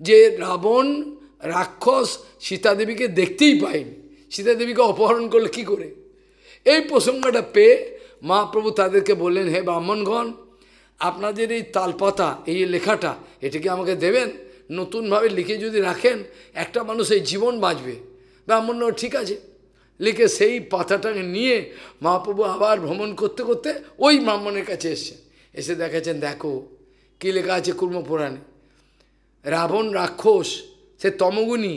Speaker 1: যে রাবণ রাক্ষস সীতাদেবীকে দেখতেই পায়নি সীতাদেবীকে অপহরণ করলে কী করে এই প্রসঙ্গটা পেয়ে মহাপ্রভু তাদেরকে বললেন হে ব্রাহ্মণগণ আপনাদের এই তালপাতা এই লেখাটা এটাকে আমাকে দেবেন নতুনভাবে লিখে যদি রাখেন একটা মানুষ এই জীবন বাঁচবে ব্রাহ্মণ্য ঠিক আছে লিখে সেই পাতাটাকে নিয়ে মহাপ্রভু আবার ভ্রমণ করতে করতে ওই ব্রাহ্মণের কাছে এসছেন এসে দেখাচ্ছেন দেখো কী লেখা আছে কুর্মপুরাণে রাবণ রাক্ষস সে তমগুণী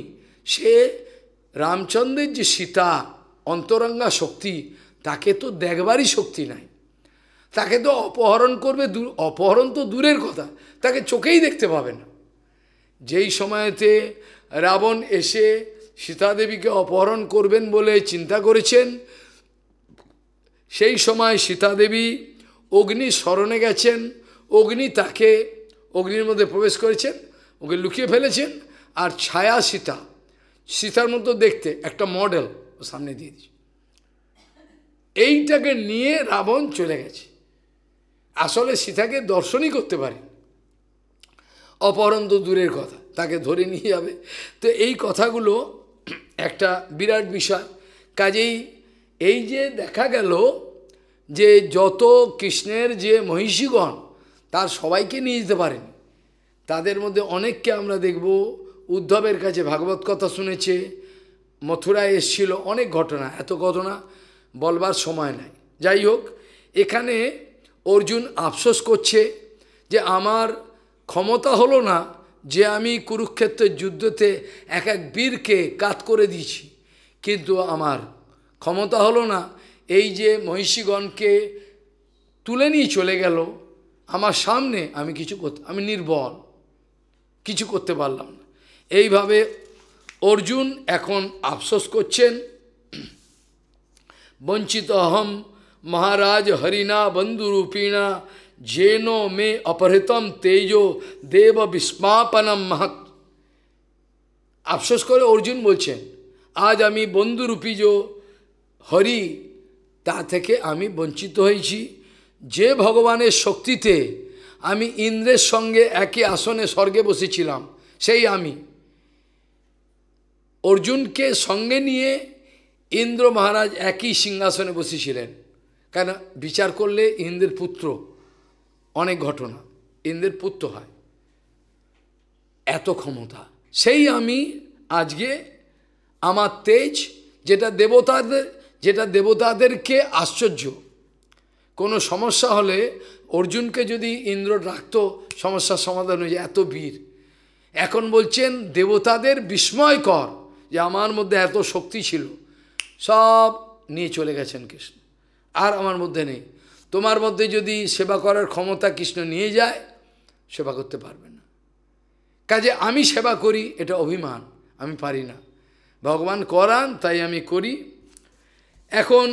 Speaker 1: সে রামচন্দ্রের যে সীতা অন্তরঙ্গা শক্তি তাকে তো দেখবারই শক্তি নাই তাকে তো অপহরণ করবে অপহরণ তো দূরের কথা তাকে চোখেই দেখতে পাবে না যেই সময়তে রাবণ এসে সীতাদেবীকে অপহরণ করবেন বলে চিন্তা করেছেন সেই সময় সীতাদেবী অগ্নি স্মরণে গেছেন অগ্নি তাকে অগ্নির মধ্যে প্রবেশ করেছেন ওকে লুকিয়ে ফেলেছেন আর ছায়া সীতা সীতার মতো দেখতে একটা মডেল ও সামনে দিয়ে দিয়েছে এইটাকে নিয়ে রাবণ চলে গেছে আসলে সীতাকে দর্শনই করতে পারে অপরন্ত দূরের কথা তাকে ধরে নিয়ে যাবে তো এই কথাগুলো একটা বিরাট বিষয় কাজেই এই যে দেখা গেল যে যত কৃষ্ণের যে মহিষীগণ তার সবাইকে নিয়ে যেতে পারেন তাদের মধ্যে অনেককে আমরা দেখব উদ্ধবের কাছে ভাগবত কথা শুনেছে মথুরায় এসছিল অনেক ঘটনা এত ঘটনা বলবার সময় নাই যাই হোক এখানে অর্জুন আফসোস করছে যে আমার ক্ষমতা হলো না যে আমি কুরুক্ষেত্রের যুদ্ধতে এক এক বীরকে কাত করে দিয়েছি কিন্তু আমার ক্ষমতা হলো না এই যে মহিষীগণকে তুলে নিয়ে চলে গেল আমার সামনে আমি কিছু করতে আমি নির্বল কিছু করতে পারলাম না এইভাবে অর্জুন এখন আফসোস করছেন বঞ্চিত অহম महाराज हरिना बंधुरूपिणा যেন মে অপহৃতম तेजो দেব বিস্মাপনম মহৎ আফসোস করে অর্জুন বলছেন আজ আমি বন্ধুরূপী যে হরি তা থেকে আমি বঞ্চিত হয়েছি যে ভগবানের শক্তিতে আমি ইন্দ্রের সঙ্গে একই আসনে স্বর্গে বসেছিলাম সেই আমি অর্জুনকে সঙ্গে নিয়ে ইন্দ্র মহারাজ একই সিংহাসনে বসেছিলেন কেন বিচার করলে ইন্দ্রের পুত্র অনেক ঘটনা ইন্দ্রের পুত্র হয় এত ক্ষমতা সেই আমি আজকে আমার তেজ যেটা দেবতাদের যেটা দেবতাদেরকে আশ্চর্য কোনো সমস্যা হলে অর্জুনকে যদি ইন্দ্র রাখত সমস্যার সমাধান হয়ে যায় এত বীর এখন বলছেন দেবতাদের বিস্ময়কর যে আমার মধ্যে এত শক্তি ছিল সব নিয়ে চলে গেছেন কৃষ্ণ আর আমার মধ্যে নেই তোমার মধ্যে যদি সেবা করার ক্ষমতা কৃষ্ণ নিয়ে যায় সেবা করতে পারবে না কাজে আমি সেবা করি এটা অভিমান আমি পারি না ভগবান করান তাই আমি করি এখন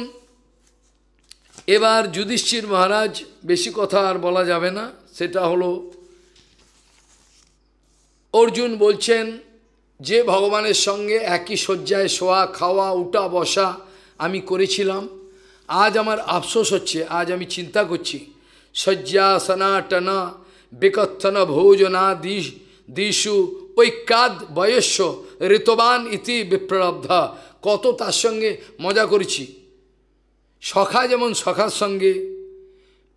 Speaker 1: এবার যুধিষ্ঠির মহারাজ বেশি কথা আর বলা যাবে না সেটা হলো অর্জুন বলছেন যে ভগবানের সঙ্গে একই শয্যায় শোয়া খাওয়া উঠা বসা আমি করেছিলাম আজ আমার আফসোস হচ্ছে আজ আমি চিন্তা করছি শয্যাসনা টনা বিকথন ভোজনা দিশ দিশু কাদ বয়স্য ঋতবান ইতি বিপ্লব্ধ কত তার সঙ্গে মজা করেছি সখা যেমন সখার সঙ্গে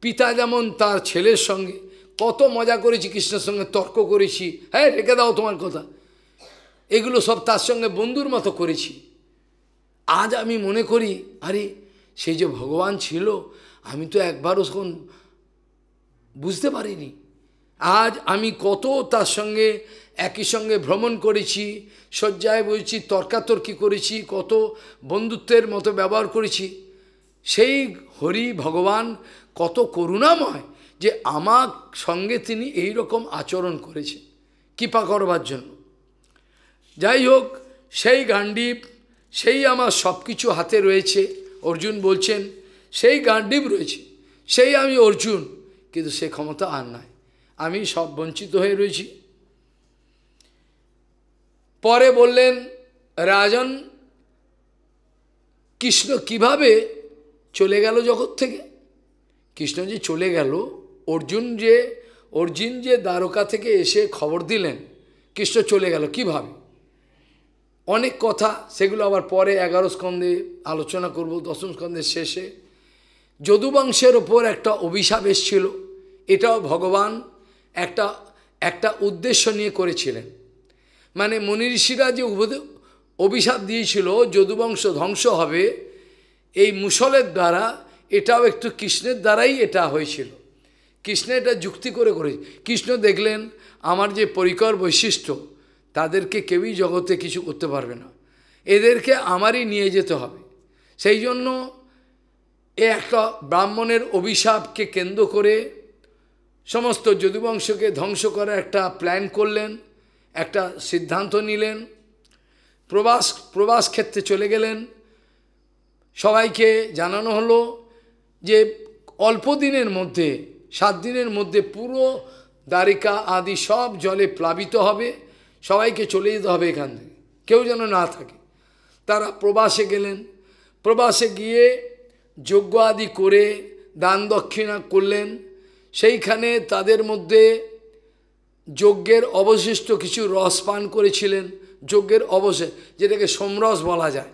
Speaker 1: পিতা যেমন তার ছেলের সঙ্গে কত মজা করেছি কৃষ্ণের সঙ্গে তর্ক করেছি হ্যাঁ রেখে দাও তোমার কথা এগুলো সব তার সঙ্গে বন্ধুর মতো করেছি আজ আমি মনে করি আরে সেই যে ভগবান ছিল আমি তো একবারও শোন বুঝতে পারিনি আজ আমি কত তার সঙ্গে একই সঙ্গে ভ্রমণ করেছি শয্যায় বলছি তর্কাতর্কি করেছি কত বন্ধুত্বের মতো ব্যবহার করেছি সেই হরি ভগবান কত করুণাময় যে আমার সঙ্গে তিনি এই রকম আচরণ করেছে কৃপা করবার জন্য যাই হোক সেই গান্ডীপ সেই আমার সব কিছু হাতে রয়েছে অর্জুন বলছেন সেই গান্ডিব রয়েছে সেই আমি অর্জুন কিন্তু সে ক্ষমতা আর নাই আমি সব বঞ্চিত হয়ে রয়েছি পরে বললেন রাজন কৃষ্ণ কিভাবে চলে গেল জগৎ থেকে কৃষ্ণ যে চলে গেল অর্জুন যে অর্জুন যে দ্বারকা থেকে এসে খবর দিলেন কৃষ্ণ চলে গেল কিভাবে অনেক কথা সেগুলো আবার পরে এগারো স্কন্ধে আলোচনা করব দশম স্কন্ধের শেষে যদুবংশের ওপর একটা অভিশাপ এসছিল এটাও ভগবান একটা একটা উদ্দেশ্য নিয়ে করেছিলেন মানে ঋষিরা যে অভিশাপ দিয়েছিল যদুবংশ ধ্বংস হবে এই মুসলের দ্বারা এটাও একটু কৃষ্ণের দ্বারাই এটা হয়েছিল কৃষ্ণ এটা যুক্তি করে করে কৃষ্ণ দেখলেন আমার যে পরিকর বৈশিষ্ট্য তাদেরকে কেউই জগতে কিছু করতে পারবে না এদেরকে আমারই নিয়ে যেতে হবে সেই জন্য এ একটা ব্রাহ্মণের অভিশাপকে কেন্দ্র করে সমস্ত যদুবংশকে ধ্বংস করার একটা প্ল্যান করলেন একটা সিদ্ধান্ত নিলেন প্রবাস প্রবাস ক্ষেত্রে চলে গেলেন সবাইকে জানানো হলো যে অল্প দিনের মধ্যে সাত দিনের মধ্যে পুরো দ্বারিকা আদি সব জলে প্লাবিত হবে সবাইকে চলে যেতে হবে এখান থেকে কেউ যেন না থাকে তারা প্রবাসে গেলেন প্রবাসে গিয়ে যজ্ঞ আদি করে দান দক্ষিণা করলেন সেইখানে তাদের মধ্যে যজ্ঞের অবশিষ্ট কিছু রস পান করেছিলেন যজ্ঞের অবশেষ যেটাকে সোমরস বলা যায়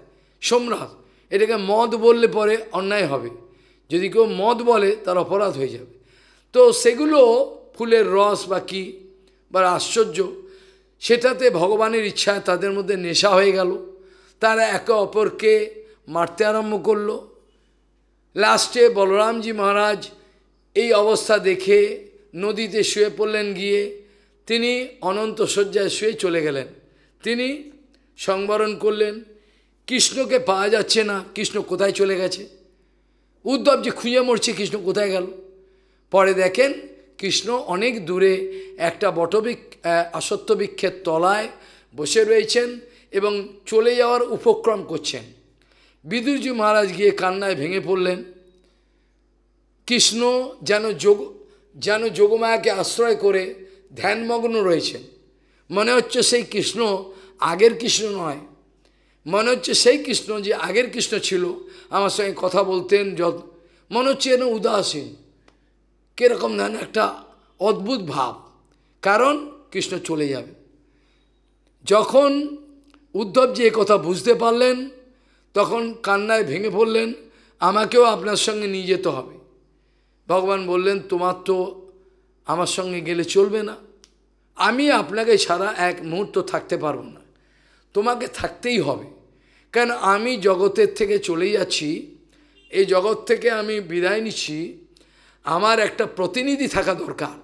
Speaker 1: সোমরস এটাকে মদ বললে পরে অন্যায় হবে যদি কেউ মদ বলে তার অপরাধ হয়ে যাবে তো সেগুলো ফুলের রস বা কী বা আশ্চর্য সেটাতে ভগবানের ইচ্ছায় তাদের মধ্যে নেশা হয়ে গেল তারা একে অপরকে মারতে আরম্ভ করলো লাস্টে বলরামজি মহারাজ এই অবস্থা দেখে নদীতে শুয়ে পড়লেন গিয়ে তিনি অনন্ত শয্যায় শুয়ে চলে গেলেন তিনি সংবরণ করলেন কৃষ্ণকে পাওয়া যাচ্ছে না কৃষ্ণ কোথায় চলে গেছে উদ্ধব যে খুঁজে মরছে কৃষ্ণ কোথায় গেল পরে দেখেন কৃষ্ণ অনেক দূরে একটা বটবিক আসত্যবৃক্ষের তলায় বসে রয়েছেন এবং চলে যাওয়ার উপক্রম করছেন বিদুরজি মহারাজ গিয়ে কান্নায় ভেঙে পড়লেন কৃষ্ণ যেন যোগ যেন যোগমায়াকে আশ্রয় করে ধ্যানমগ্ন রয়েছেন মনে হচ্ছে সেই কৃষ্ণ আগের কৃষ্ণ নয় মনে হচ্ছে সেই কৃষ্ণ যে আগের কৃষ্ণ ছিল আমার সঙ্গে কথা বলতেন যত মনে হচ্ছে যেন উদাসীন কীরকম নেন একটা অদ্ভুত ভাব কারণ কৃষ্ণ চলে যাবে যখন উদ্ধবজি কথা বুঝতে পারলেন তখন কান্নায় ভেঙে পড়লেন আমাকেও আপনার সঙ্গে নিয়ে যেতে হবে ভগবান বললেন তোমার তো আমার সঙ্গে গেলে চলবে না আমি আপনাকে ছাড়া এক মুহূর্ত থাকতে পারবো না তোমাকে থাকতেই হবে কেন আমি জগতের থেকে চলে যাচ্ছি এই জগৎ থেকে আমি বিদায় নিচ্ছি আমার একটা প্রতিনিধি থাকা দরকার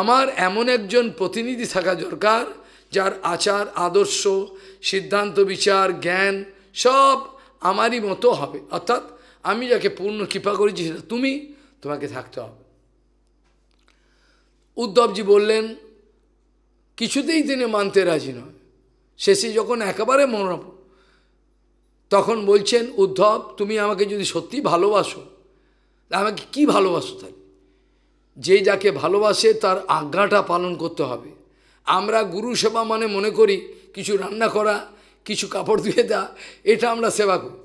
Speaker 1: আমার এমন একজন প্রতিনিধি থাকা দরকার যার আচার আদর্শ সিদ্ধান্ত বিচার জ্ঞান সব আমারই মতো হবে অর্থাৎ আমি যাকে পূর্ণ কৃপা করেছি সেটা তুমি তোমাকে থাকতে হবে উদ্ধবজি বললেন কিছুতেই তিনি মানতে রাজি নয় শেষে যখন একেবারে মনোরম তখন বলছেন উদ্ধব তুমি আমাকে যদি সত্যি ভালোবাসো আমাকে কি ভালোবাসো তাহলে যে যাকে ভালোবাসে তার আজ্ঞাটা পালন করতে হবে আমরা গুরু সেবা মানে মনে করি কিছু রান্না করা কিছু কাপড় ধুয়ে দেওয়া এটা আমরা সেবা করি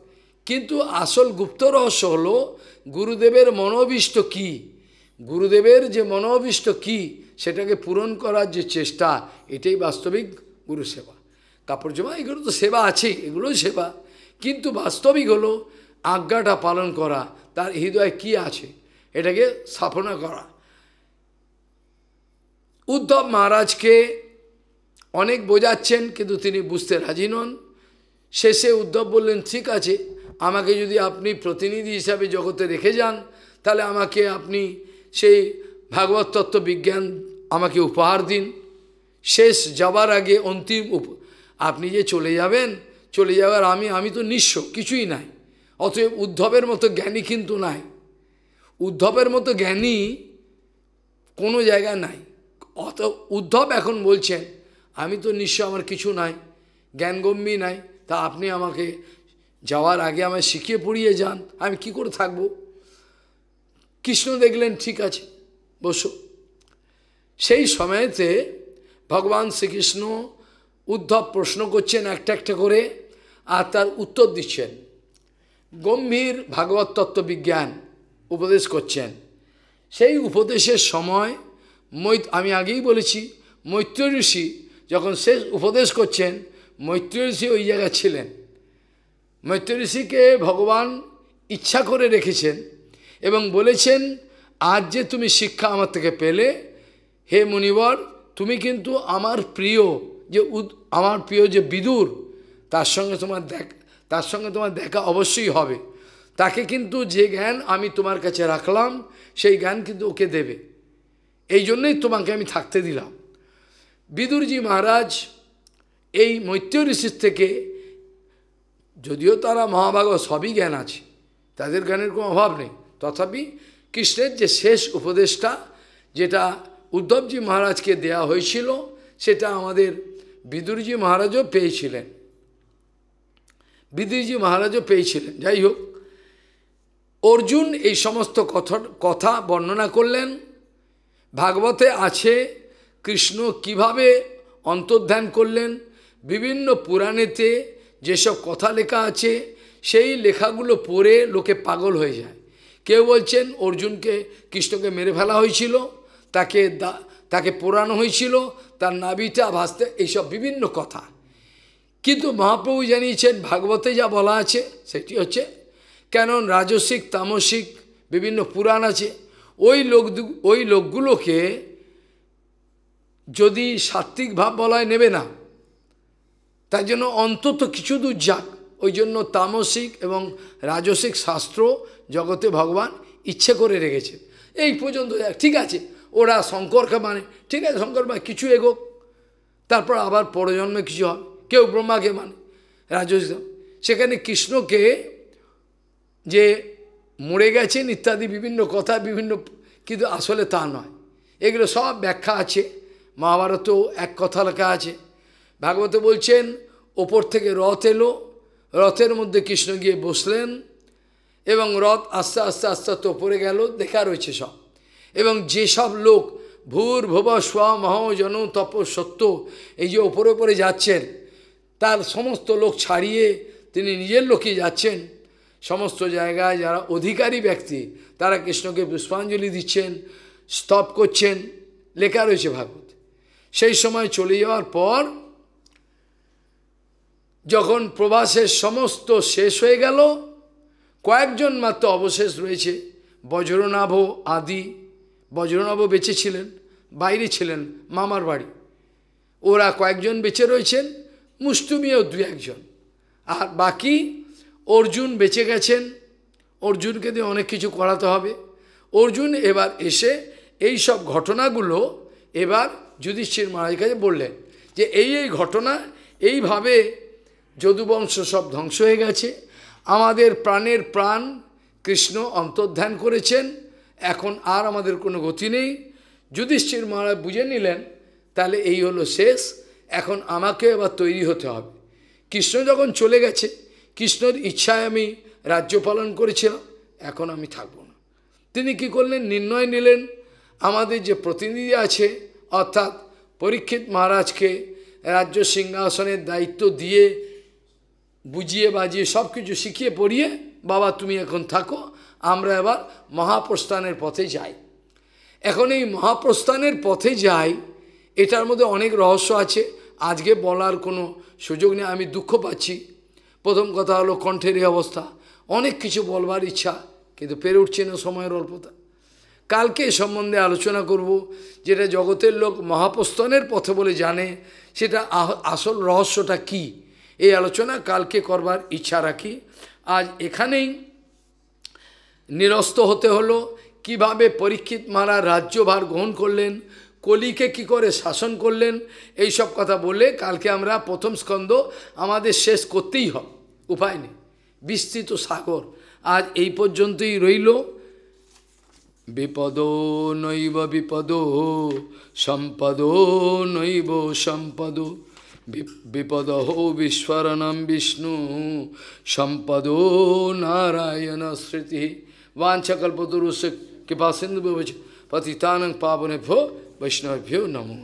Speaker 1: কিন্তু আসল গুপ্ত রহস্য হলো গুরুদেবের মনোবিষ্ট কি গুরুদেবের যে মনোবিষ্ট কি সেটাকে পূরণ করার যে চেষ্টা এটাই বাস্তবিক গুরু সেবা কাপড় জমা এগুলো তো সেবা আছেই এগুলোই সেবা কিন্তু বাস্তবিক হলো আজ্ঞাটা পালন করা তার হৃদয়ে কি আছে এটাকে স্থাপনা করা উদ্ধব মহারাজকে অনেক বোঝাচ্ছেন কিন্তু তিনি বুঝতে রাজি নন শেষে উদ্ধব বললেন ঠিক আছে আমাকে যদি আপনি প্রতিনিধি হিসাবে জগতে রেখে যান তাহলে আমাকে আপনি সেই ভাগবত তত্ত্ব বিজ্ঞান আমাকে উপহার দিন শেষ যাবার আগে অন্তিম আপনি যে চলে যাবেন চলে যাওয়ার আমি আমি তো নিঃস্ব কিছুই নাই অতএব উদ্ধবের মতো জ্ঞানী কিন্তু নাই উদ্ধবের মতো জ্ঞানী কোনো জায়গায় নাই অত উদ্ধব এখন বলছেন আমি তো নিশ্চয় আমার কিছু নাই জ্ঞানগম্যই নাই তা আপনি আমাকে যাওয়ার আগে আমায় শিখিয়ে পড়িয়ে যান আমি কি করে থাকব কৃষ্ণ দেখলেন ঠিক আছে বসো সেই সময়তে ভগবান শ্রীকৃষ্ণ উদ্ধব প্রশ্ন করছেন একটা একটা করে আর তার উত্তর দিচ্ছেন গম্ভীর ভাগবত তত্ত্ববিজ্ঞান উপদেশ করছেন সেই উপদেশের সময় মৈ আমি আগেই বলেছি মৈত্র ঋষি যখন শেষ উপদেশ করছেন মৈত্র ঋষি ওই জায়গায় ছিলেন মৈত্র ঋষিকে ভগবান ইচ্ছা করে রেখেছেন এবং বলেছেন আজ যে তুমি শিক্ষা আমার থেকে পেলে হে মুনিবর তুমি কিন্তু আমার প্রিয় যে আমার প্রিয় যে বিদুর তার সঙ্গে তোমার দেখ তার সঙ্গে তোমার দেখা অবশ্যই হবে তাকে কিন্তু যে জ্ঞান আমি তোমার কাছে রাখলাম সেই জ্ঞান কিন্তু ওকে দেবে এই জন্যই তোমাকে আমি থাকতে দিলাম বিদুরজি মহারাজ এই মৈত্য ঋষির থেকে যদিও তারা মহাভাগত সবই জ্ঞান আছে তাদের জ্ঞানের কোনো অভাব নেই তথাপি কৃষ্ণের যে শেষ উপদেশটা যেটা উদ্ধবজি মহারাজকে দেয়া হয়েছিল সেটা আমাদের বিদুরজি মহারাজও পেয়েছিলেন বিদুজি মহারাজও পেয়েছিলেন যাই হোক অর্জুন এই সমস্ত কথা কথা বর্ণনা করলেন ভাগবতে আছে কৃষ্ণ কিভাবে অন্তর্ধান করলেন বিভিন্ন পুরাণেতে যেসব কথা লেখা আছে সেই লেখাগুলো পড়ে লোকে পাগল হয়ে যায় কেউ বলছেন অর্জুনকে কৃষ্ণকে মেরে ফেলা হয়েছিল তাকে তাকে পোড়ানো হয়েছিল তার নাবিটা ভাসতে এইসব বিভিন্ন কথা কিন্তু মহাপ্রভু জানিয়েছেন ভাগবতে যা বলা আছে সেটি হচ্ছে কেন রাজসিক তামসিক বিভিন্ন পুরাণ আছে ওই লোক ওই লোকগুলোকে যদি সাত্ত্বিক ভাব বলায় নেবে না তার জন্য অন্তত কিছু দূর যাক ওই জন্য তামসিক এবং রাজসিক শাস্ত্র জগতে ভগবান ইচ্ছে করে রেখেছে এই পর্যন্ত ঠিক আছে ওরা শঙ্করকে মানে ঠিক আছে শঙ্কর মানে কিছু এগোক তারপর আবার পরজন্মে কিছু হয় কেউ ব্রহ্মাকে মানে রাজস সেখানে কৃষ্ণকে যে মরে গেছেন ইত্যাদি বিভিন্ন কথা বিভিন্ন কিন্তু আসলে তা নয় এগুলো সব ব্যাখ্যা আছে মহাভারতেও এক কথা লেখা আছে ভাগবত বলছেন ওপর থেকে রথ এলো রথের মধ্যে কৃষ্ণ গিয়ে বসলেন এবং রথ আস্তে আস্তে আস্তে আস্তে ওপরে গেল দেখা রয়েছে সব এবং যেসব লোক ভূর ভুব স্ব মহ জন তপ সত্য এই যে ওপরে ওপরে যাচ্ছেন তার সমস্ত লোক ছাড়িয়ে তিনি নিজের লোকে যাচ্ছেন সমস্ত জায়গায় যারা অধিকারী ব্যক্তি তারা কৃষ্ণকে পুষ্পাঞ্জলি দিচ্ছেন স্তব করছেন লেখা রয়েছে ভাগবত সেই সময় চলে যাওয়ার পর যখন প্রবাসের সমস্ত শেষ হয়ে গেল কয়েকজন মাত্র অবশেষ রয়েছে বজ্রনাভ আদি বজ্রনাভ বেঁচে ছিলেন বাইরে ছিলেন মামার বাড়ি ওরা কয়েকজন বেঁচে রয়েছেন মুষ্টুমিও দু একজন আর বাকি অর্জুন বেঁচে গেছেন অর্জুনকে দিয়ে অনেক কিছু করাতে হবে অর্জুন এবার এসে এই সব ঘটনাগুলো এবার যুধিষ্ঠির মহারাজের কাছে বললেন যে এই এই ঘটনা এইভাবে যদুবংশ সব ধ্বংস হয়ে গেছে আমাদের প্রাণের প্রাণ কৃষ্ণ অন্তর্ধান করেছেন এখন আর আমাদের কোনো গতি নেই যুধিষ্ঠির মহারাজ বুঝে নিলেন তাহলে এই হলো শেষ এখন আমাকে এবার তৈরি হতে হবে কৃষ্ণ যখন চলে গেছে কৃষ্ণর ইচ্ছায় আমি রাজ্য পালন করেছিলাম এখন আমি থাকব না তিনি কি করলেন নির্ণয় নিলেন আমাদের যে প্রতিনিধি আছে অর্থাৎ পরীক্ষিত মহারাজকে রাজ্য সিংহাসনের দায়িত্ব দিয়ে বুঝিয়ে বাজিয়ে সব কিছু শিখিয়ে পড়িয়ে বাবা তুমি এখন থাকো আমরা এবার মহাপ্রস্থানের পথে যাই এখন এই মহাপ্রস্থানের পথে যাই এটার মধ্যে অনেক রহস্য আছে আজকে বলার কোনো সুযোগ নেই আমি দুঃখ পাচ্ছি প্রথম কথা হলো কণ্ঠের এই অবস্থা অনেক কিছু বলবার ইচ্ছা কিন্তু পেরে উঠছে না সময়ের অল্পতা কালকে সম্বন্ধে আলোচনা করব যেটা জগতের লোক মহাপস্তনের পথে বলে জানে সেটা আসল রহস্যটা কি এই আলোচনা কালকে করবার ইচ্ছা রাখি আজ এখানেই নিরস্ত হতে হলো কিভাবে পরীক্ষিত মারা রাজ্যভার গ্রহণ করলেন কলিকে কি করে শাসন করলেন এই সব কথা বলে কালকে আমরা প্রথম স্কন্ধ আমাদের শেষ করতেই হবে উপায় নেই বিস্তৃত সাগর আজ এই পর্যন্তই রইল বিপদ নৈব বিপদ সম্পদ নৈব সম্পদ বিপদ বিস্মরণম বিষ্ণু সম্পদ নারায়ণ স্মৃতি বাঞ্ছকল্পতরু কৃপা সিন্ধু পতিতানং পাবনে ভো Vaishnavabhyo namo